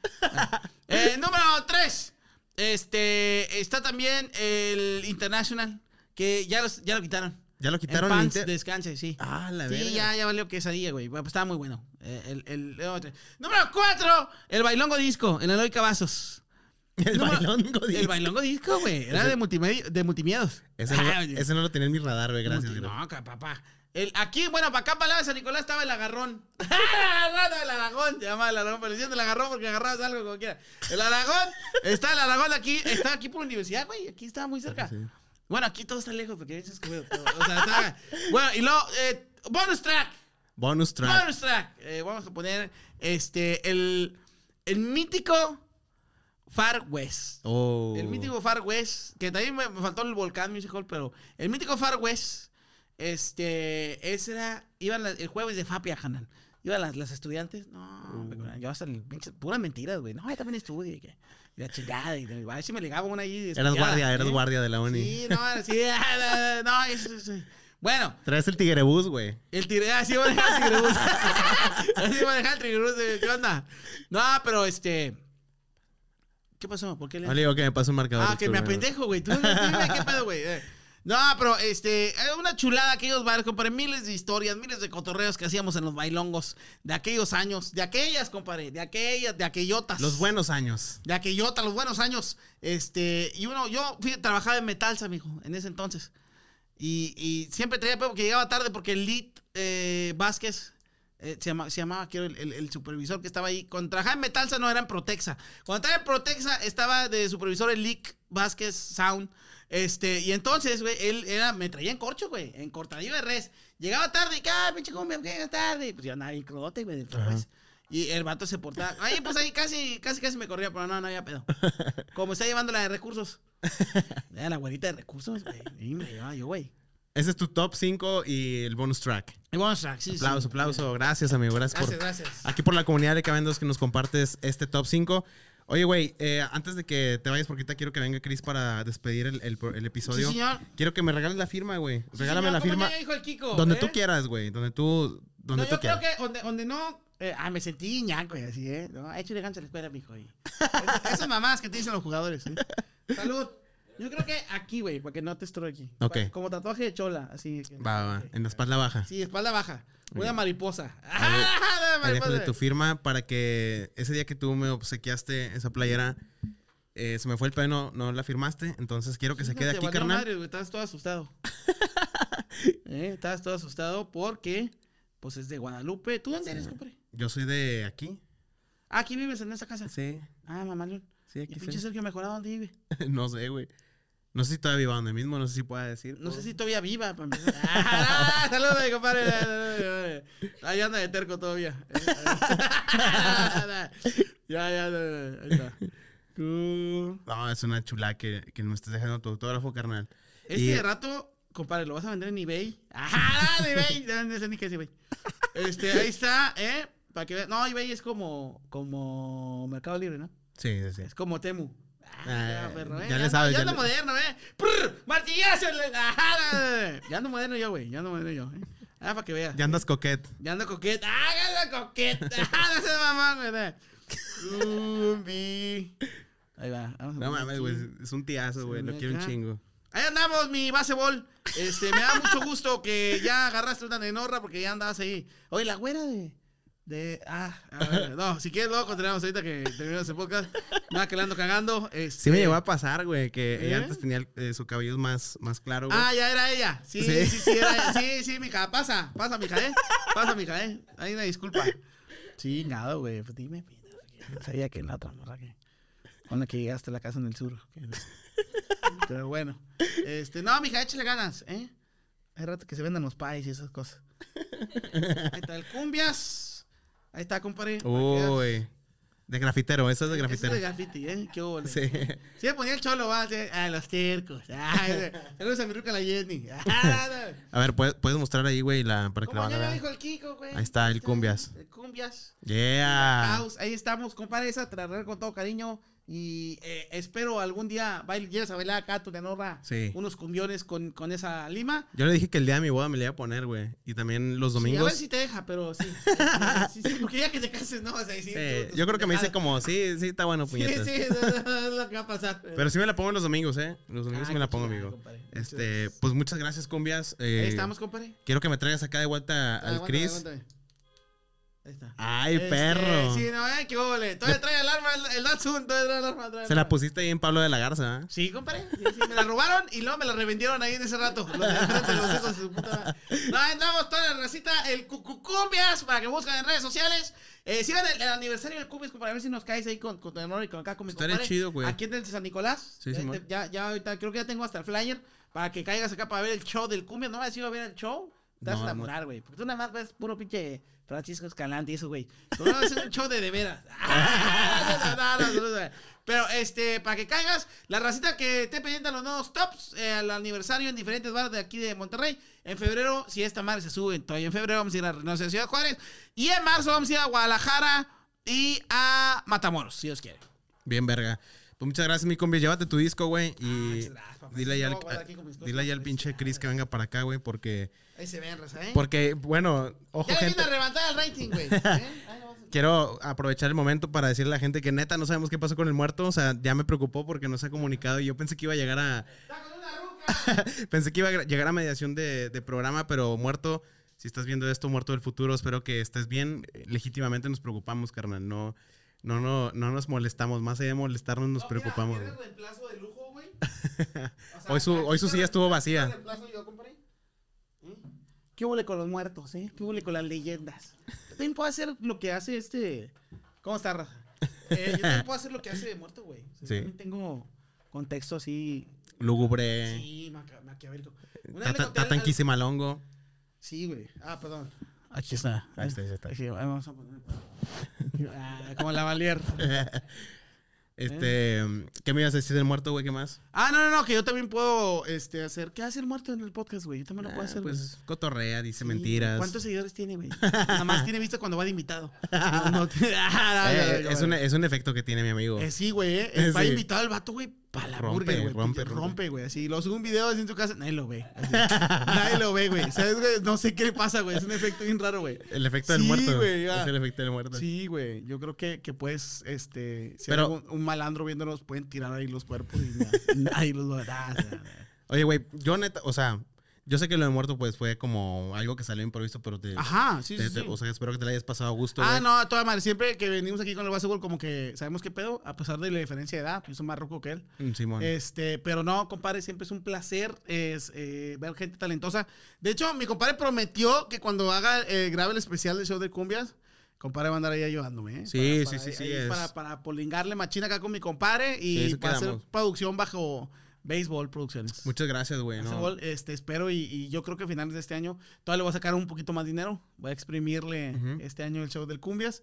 Speaker 2: número tres. Este, está también el International, que ya, ya lo quitaron. ¿Ya lo quitaron? En Pants, descanse, sí. Ah, la verdad. Sí, ya, ya valió quesadilla, güey. pues estaba muy bueno. Eh, el, el, Número cuatro el bailongo disco en Eloy Cavazos. El bailongo disco. El bailongo disco, güey. Era de, multimedia, de multimiedos. Ah, ese no,
Speaker 1: lo tenía en mi radar, güey. Gracias, güey No,
Speaker 2: papá. El, aquí, bueno, para acá, para la San Nicolás estaba el agarrón. Ah, el agarrón, el Aragón Se llamaba el Aragón pero decían el agarrón porque agarrabas algo como quiera. El Aragón está el Aragón aquí. está aquí por la universidad, güey. Aquí estaba muy cerca. Ah, bueno, aquí todo está lejos porque es Escobedo. o sea, bueno, y luego, eh, bonus track.
Speaker 1: Bonus track.
Speaker 2: Bonus track. Eh, vamos a poner este, el, el mítico Far West.
Speaker 1: Oh. El mítico
Speaker 2: Far West, que también me, faltó el volcán musical, pero el mítico Far West, este, ese era, iban el jueves de Fapia Hanan. Iban las, las, estudiantes, no, uh. yo hasta el pinche, pura mentira, güey. No, yo también que... Ya la chingada, y a si me ligaba una ahí. Eras guardia, eras guardia
Speaker 1: de la uni. Sí,
Speaker 2: no, sí, ah, no,
Speaker 1: bueno. Traes el tigrebus, güey.
Speaker 2: El tigre, ah, así voy a dejar el Tigrebus. así eh, voy a dejar el Tigrebus. ¿qué onda? No, pero este... ¿Qué pasó? ¿Por qué le...? No le que me pasó un marcador. Ah, que me apendejo, güey. Tú, dime, ¿qué pedo, güey? Eh, no, pero este, eh, una chulada aquellos barco compadre, miles de historias, miles de cotorreos que hacíamos en los bailongos de aquellos años, de aquellas, compadre, de aquellas, de aquellotas. Los buenos años. De aquellotas, los buenos años. Este, y uno, yo fui, trabajaba en Metalsa, amigo, en ese entonces. Y, y siempre tenía que llegaba tarde porque el lead eh, Vázquez eh, se, llamaba, quiero, el, supervisor que estaba ahí. Cuando trabajaba en Metalsa no era en Protexa. Cuando estaba en Protexa estaba de supervisor el lead Vázquez Sound. Este, y entonces, güey, él era, me traía en corcho, güey, en cortadillo de res. Llegaba tarde, ¿qué? Ah, pinche me ¿qué? Tarde. Pues ya nada, y crudote, güey, pues. Y el vato se portaba. Ay, pues ahí casi, casi, casi me corría, pero no, no había pedo. Como está llevando la de recursos. la güerita de recursos, güey.
Speaker 1: Y yo, güey. Ese es tu top 5 y el bonus track.
Speaker 2: El bonus track, sí. Aplauso, sí.
Speaker 1: aplauso. Gracias, amigo. Gracias, gracias, por, gracias. Aquí por la comunidad de Cabendos que nos compartes este top 5. Oye, güey, eh, antes de que te vayas, porque ahorita quiero que venga Chris para despedir el, episodio. Sí, señor. Quiero que me regales la firma, güey. Regálame la firma. Dijo el Kiko, donde ¿eh? tú quieras, güey. Donde tú.
Speaker 2: Donde no, yo creo que donde, donde no. Eh, ah, me sentí ñaco así, ¿eh? No, he hecho de a la escuela, mijo. Esas mamás que te dicen los jugadores, ¿eh? Salud. Yo creo que aquí, güey, para que no te estroque. Ok. Como tatuaje de chola, así. Va,
Speaker 1: va. En la espalda baja.
Speaker 2: Sí, espalda baja. Una mariposa. Ah, mariposa! De tu
Speaker 1: firma para que ese día que tú me obsequiaste esa playera, eh, se me fue el pedo, no, la firmaste. Entonces quiero que se quede aquí, carnal.
Speaker 2: Madre, estabas todo asustado. Eh, estabas todo asustado porque, pues es de Guadalupe. ¿Tú dónde eres, compadre? Yo
Speaker 1: soy de aquí.
Speaker 2: Ah, aquí vives en esa casa. Sí. Ah, mamá Sí, aquí. ¿Y pinche Sergio Mejorado dónde vive?
Speaker 1: no sé, güey. No sé si todavía viva donde mismo, no sé si pueda decir. No sé si
Speaker 2: todavía viva, para ah, saludos, compadre. Ahí ah, anda de terco todavía. Eh, eh. ya, ya, ahí está. No,
Speaker 1: es una chula que, que me estés dejando tu autógrafo, carnal.
Speaker 2: Este de rato, compadre, lo vas a vender en eBay. ¡Ajá! ¡Ah, eBay! No sé ni qué es eBay. Este, ahí está, ¿eh? Para que vean. No, eBay es como, como Mercado Libre, ¿no? Sí, sí, sí. Es como Temu. Ah, ya, ah, eh, le sabes. Ya, ando moderno, eh. martillazo. Eh. ya ando moderno yo, güey. Ya ando moderno yo. Eh. Ah, para que veas. Ya andas coquet. Ya ando coquet. Ah, ya ando coquet. Ah, no güey. Eh.
Speaker 1: Ahí va. Vamos no mames, güey. Es un tiazo, güey. Lo quiero un chingo.
Speaker 2: Ahí andamos, mi baseball. Este, me da mucho gusto que ya agarraste una nenorra porque ya andabas ahí. Oye, la güera de de. Ah, a ver, no, si quieres, luego continuamos ahorita que terminamos ese podcast. Nada, que le ando cagando. Este, sí, me este, llegó a
Speaker 1: pasar, güey, que ella ¿Eh? antes tenía eh, su cabello
Speaker 2: más, más claro. Güey. Ah, ya era ella. Sí, sí, sí, sí, era sí, sí, mija, pasa, pasa, mija, eh. Pasa, mija, eh. ahí una disculpa. Sí, nada, güey, pues dime, sabía que en la otra que. Con la que llegaste a la casa en el sur. Pero bueno, este, no, mija, échale ganas, eh. Hay rato que se vendan los pais y esas cosas. ¿Qué tal, cumbias. Ahí está, compadre. Uy.
Speaker 1: De grafitero, eso es de grafitero. Eso es de
Speaker 2: graffiti, ¿eh? Qué bola. Sí. sí, ponía el cholo, va a ah, los circos. Saludos a mi ruca la Jenny. Ah,
Speaker 1: a ver, ¿puedes, mostrar ahí, güey, para que la vean. a me dijo el Kiko, güey. Ahí está, el Cumbias. El Cumbias. Yeah.
Speaker 2: House. Ahí estamos, compadre, esa, traer con todo cariño. Y eh, espero algún día baile, a bailar acá tu Tenorra sí. unos cumbiones con, esa lima.
Speaker 1: Yo le dije que el día de mi boda me la iba a poner, güey. Y también los domingos. Sí, a ver si
Speaker 2: te deja, pero sí. sí, sí porque ya que te cases, no vas a decir.
Speaker 1: yo creo que me dice como, sí, sí, está bueno, puñetas. Sí, sí,
Speaker 2: es lo que va a pasar. Pero.
Speaker 1: sí me la pongo los domingos, ¿eh? Los domingos ah, sí me la pongo, amigo. Este, pues muchas gracias, cumbias. Eh, Ahí estamos, compadre. Quiero que me traigas acá de vuelta al Chris. Ahí está. Ay, este, perro. Sí,
Speaker 2: no, eh, qué ole. Todavía trae alarma el, el Datsun, todavía trae alarma. Trae Se la
Speaker 1: pusiste ahí en Pablo de la Garza, ¿eh?
Speaker 2: Sí, compadre. Sí, me la robaron y luego me la revendieron ahí en ese rato. de su puta. No, entramos, toda la recita, el Cucumbias, para que busquen en redes sociales. Eh, sigan el, aniversario del Cumbias, para ver si nos caes ahí con, con honor y con acá con mi Estaré chido, güey. Aquí en San Nicolás. Sí, sí, ya, ya ahorita, creo que ya tengo hasta el flyer para que caigas acá para ver el show del Cumbias. No me has a ver el show. Te vas a enamorar, güey. Porque tú nada más ves puro pinche Francisco Escalante y eso, güey. a un show de de veras. Ah, Pero, este, para que caigas, la racita que te pidiendo los nuevos tops, eh, al aniversario en diferentes bares de aquí de Monterrey. En febrero, si esta madre se sube, todavía en febrero vamos a ir a no sé, Ciudad Juárez. Y en marzo vamos a ir a Guadalajara y a Matamoros, si Dios quiere.
Speaker 1: Bien, verga. Pues muchas gracias, mi combi. Llévate tu disco, güey. Ah, y dile, ya
Speaker 2: al,
Speaker 1: pinche Chris que venga para acá, güey, porque.
Speaker 2: Ahí se ven, Rosa, ¿eh? Porque,
Speaker 1: bueno, ojo. gente... a el rating, güey. ¿Eh? Quiero aprovechar el momento para decirle a la gente que neta no sabemos qué pasó con el muerto. O sea, ya me preocupó porque no se ha comunicado y yo pensé que iba a llegar a. pensé que iba a llegar a mediación de programa, pero muerto. Si estás viendo esto, muerto del futuro, espero que estés bien. Legítimamente nos preocupamos, carnal. No. No, no, no nos molestamos. Más allá de molestarnos, nos preocupamos. Mira,
Speaker 2: el plazo de lujo, güey?
Speaker 1: hoy su, silla estuvo vacía.
Speaker 2: plazo yo compré? ¿Qué huele con los muertos, eh? ¿Qué huele con las leyendas? Yo también puedo hacer lo que hace este... ¿Cómo está, Raza? Eh, yo también puedo hacer lo que hace de muerto, güey. sí. tengo contexto así...
Speaker 1: Lúgubre.
Speaker 2: Sí, maquiavélico. longo. Sí, güey. Ah, perdón. Aquí está. Ahí está, ahí está. vamos a poner. Ah, como la valier.
Speaker 1: Este, ¿qué me ibas a decir del muerto, güey? ¿Qué más?
Speaker 2: Ah, no, no, no, que yo también puedo este, hacer. ¿Qué hace el muerto en el podcast, güey? Yo también lo puedo ah, hacer, Pues
Speaker 1: cotorrea, dice mentiras. ¿Cuántos
Speaker 2: seguidores tiene, güey? Nada más tiene vista cuando va de invitado. es,
Speaker 1: un, efecto que tiene mi amigo. Eh, sí, güey. Eh, va invitado el vato, güey para la rompe, güey. Rompe,
Speaker 2: rompe, güey. Así, lo subo un video así en tu casa, nadie lo ve. nadie lo ve, güey. ¿Sabes, güey? No sé qué le pasa, güey. Es un efecto bien raro, güey. El efecto del muerto. Sí, Güey, Es el efecto del muerto. Sí, güey. Yo creo que, que puedes, este, si Pero, un, malandro viéndonos, pueden tirar ahí los cuerpos y ahí los... Ah,
Speaker 1: Oye, güey, yo neta, o sea, yo sé que lo de muerto, pues, fue como algo que salió improviso, pero te. Ajá, sí, sí, O sea, espero que te la hayas pasado a gusto. Ah,
Speaker 2: no, toda madre. Siempre que venimos aquí con el Baseball, como que sabemos qué pedo, a pesar de la diferencia de edad. Yo soy más rojo que él. Mm, este, pero no, compadre, siempre es un placer eh, ver gente talentosa. De hecho, mi compadre prometió que cuando haga, eh, grabe el especial del show de Cumbias, compadre va a andar ahí ayudándome. ¿eh? Sí, sí, sí, Para, polingarle machina acá con mi compadre y para hacer producción bajo Baseball Producciones. Muchas
Speaker 1: gracias, güey. Baseball,
Speaker 2: Este, espero y, yo creo que a finales de este año todavía le voy a sacar un poquito más dinero. Voy a exprimirle este año el show del Cumbias.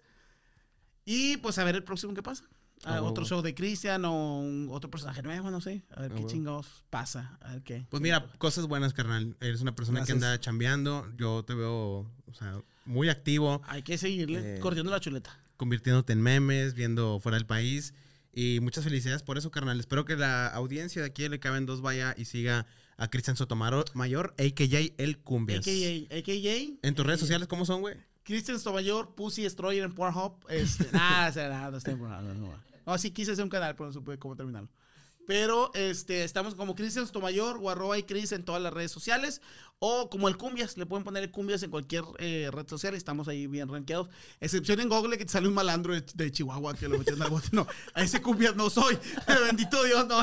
Speaker 2: Y pues a ver el próximo que pasa. Ah, otro show de Cristian o otro personaje nuevo, no sé. A ver qué chingados pasa. A ver qué. Pues mira,
Speaker 1: cosas buenas, carnal. Eres una persona que anda chambeando. Yo te veo, o sea, muy activo. Hay que seguirle eh, corriendo la chuleta. Convirtiéndote en memes, viendo fuera del país. Y muchas felicidades por eso, carnal. Espero que la audiencia de aquí Le Caben Dos vaya y siga a Cristian Sotomayor Mayor, a.k.a. El Cumbias.
Speaker 2: AKJ,
Speaker 1: ¿En tus redes eh, sociales cómo son,
Speaker 2: güey? Cristian Sotomayor, Pussy Destroyer en Pornhub. Este, nada, nada, no estoy no, no, sí quise hacer un canal, pero no supe cómo terminarlo. Pero este, estamos como Cristian Sotomayor o y Cris en todas las redes sociales. O como el Cumbias, le pueden poner el Cumbias en cualquier eh, red social estamos ahí bien rankeados. Excepción en Google que te sale un malandro de, Chihuahua que lo metes en la bote. No, a ese Cumbias no soy. Bendito Dios, no,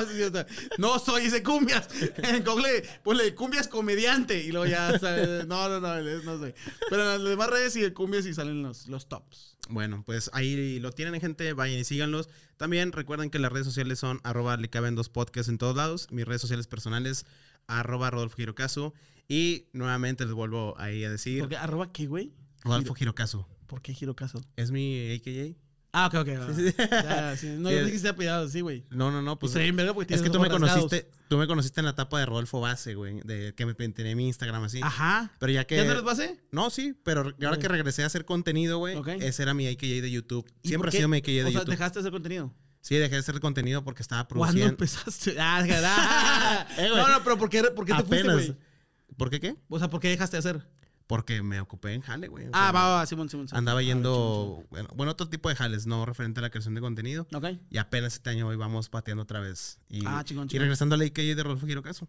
Speaker 2: no soy ese Cumbias. En Google ponle Cumbias comediante y luego ya No, no, no, no soy. Pero en las demás redes y Cumbias y salen los, los tops.
Speaker 1: Bueno, pues ahí lo tienen, gente. Vayan y síganlos. También recuerden que las redes sociales son arroba le caben dos podcasts en todos lados. Mis redes sociales personales arroba Rodolfo Girocaso. Y nuevamente les vuelvo ahí a decir. Porque, ¿Arroba qué, güey? Rodolfo Girocaso. ¿Por qué Girocaso? Es mi AKJ. Ah, ok, ok. no yo Ya, sí. No, yo dijiste
Speaker 2: cuidado sí, güey. No, no, no. Pues, pues es que tú me, conociste,
Speaker 1: tú me conociste en la etapa de Rodolfo Base, güey. De, que me en mi Instagram así. Ajá. Pero ya que... ¿Ya no eres Base? No, sí. Pero ahora que regresé a hacer contenido, güey. Ese era mi AKJ de YouTube. Siempre ha sido mi AKJ de YouTube. O sea, ¿dejaste de hacer contenido? Sí, dejé de hacer contenido porque estaba produciendo. ¿Cuándo
Speaker 2: empezaste? Ah, ah, no, no, pero ¿por qué, por qué te Apenas. fuiste, güey? ¿Por qué qué? O sea, ¿por qué dejaste de hacer?
Speaker 1: Porque me ocupé en jale, güey. Ah,
Speaker 2: va, va, Simón, Simón. Andaba
Speaker 1: yendo, bueno, otro tipo de jales, no referente a la creación de contenido. Ok. Y apenas este año hoy vamos pateando otra vez. Y, ah, chingón, chingón. Y regresando a la IKEA de Rolfo Girocaso.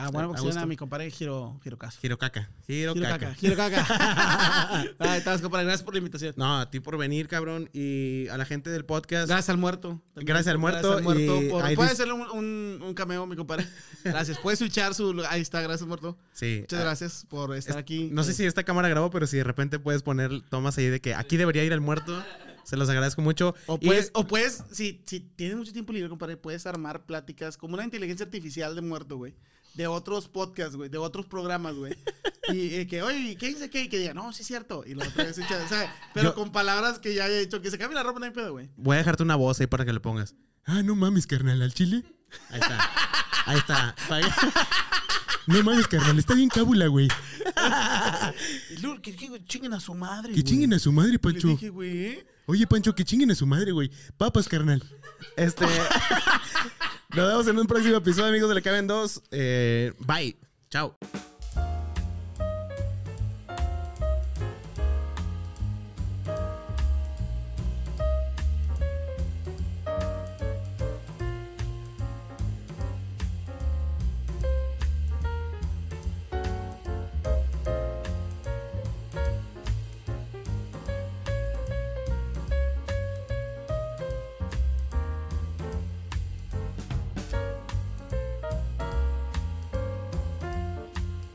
Speaker 2: Ah, bueno, mi compadre Giro, Girocaso. Girocaca. Girocaca. Girocaca.
Speaker 1: compadre. Gracias por la invitación. No, a ti por venir, cabrón. Y a la gente del podcast. Gracias al
Speaker 2: muerto. Gracias al muerto. Gracias al hacerle un, un, cameo, mi compadre. Gracias. Puedes switchar su. Ahí está, gracias, muerto. Sí. Muchas ah, gracias por estar aquí. No sé eh. si
Speaker 1: esta cámara grabó, pero si de repente puedes poner tomas ahí de que aquí debería ir el muerto. Se los agradezco mucho. O puedes, o
Speaker 2: si, si tienes mucho tiempo libre, compadre, puedes armar pláticas como una inteligencia artificial de muerto, güey de otros podcasts, güey, de otros programas, güey. Y eh, que, oye, ¿qué dice qué? Y que diga, no, sí es cierto. Y lo otra vez Pero con palabras que ya haya dicho, que se cambie la ropa, no hay pedo, güey.
Speaker 1: Voy a dejarte una voz ahí para que lo pongas. Ah, no mames, carnal, al chile. Ahí está. Ahí está. No mames, carnal, está bien cábula, güey.
Speaker 2: que, que chinguen a su madre, Que chingen chinguen a su madre, Le Pancho. dije, güey. ¿eh?
Speaker 1: Oye, Pancho, que chinguen a su madre, güey. Papas, carnal. Este. Nos vemos en un próximo episodio, amigos de la Caben 2. Eh, bye. Chao.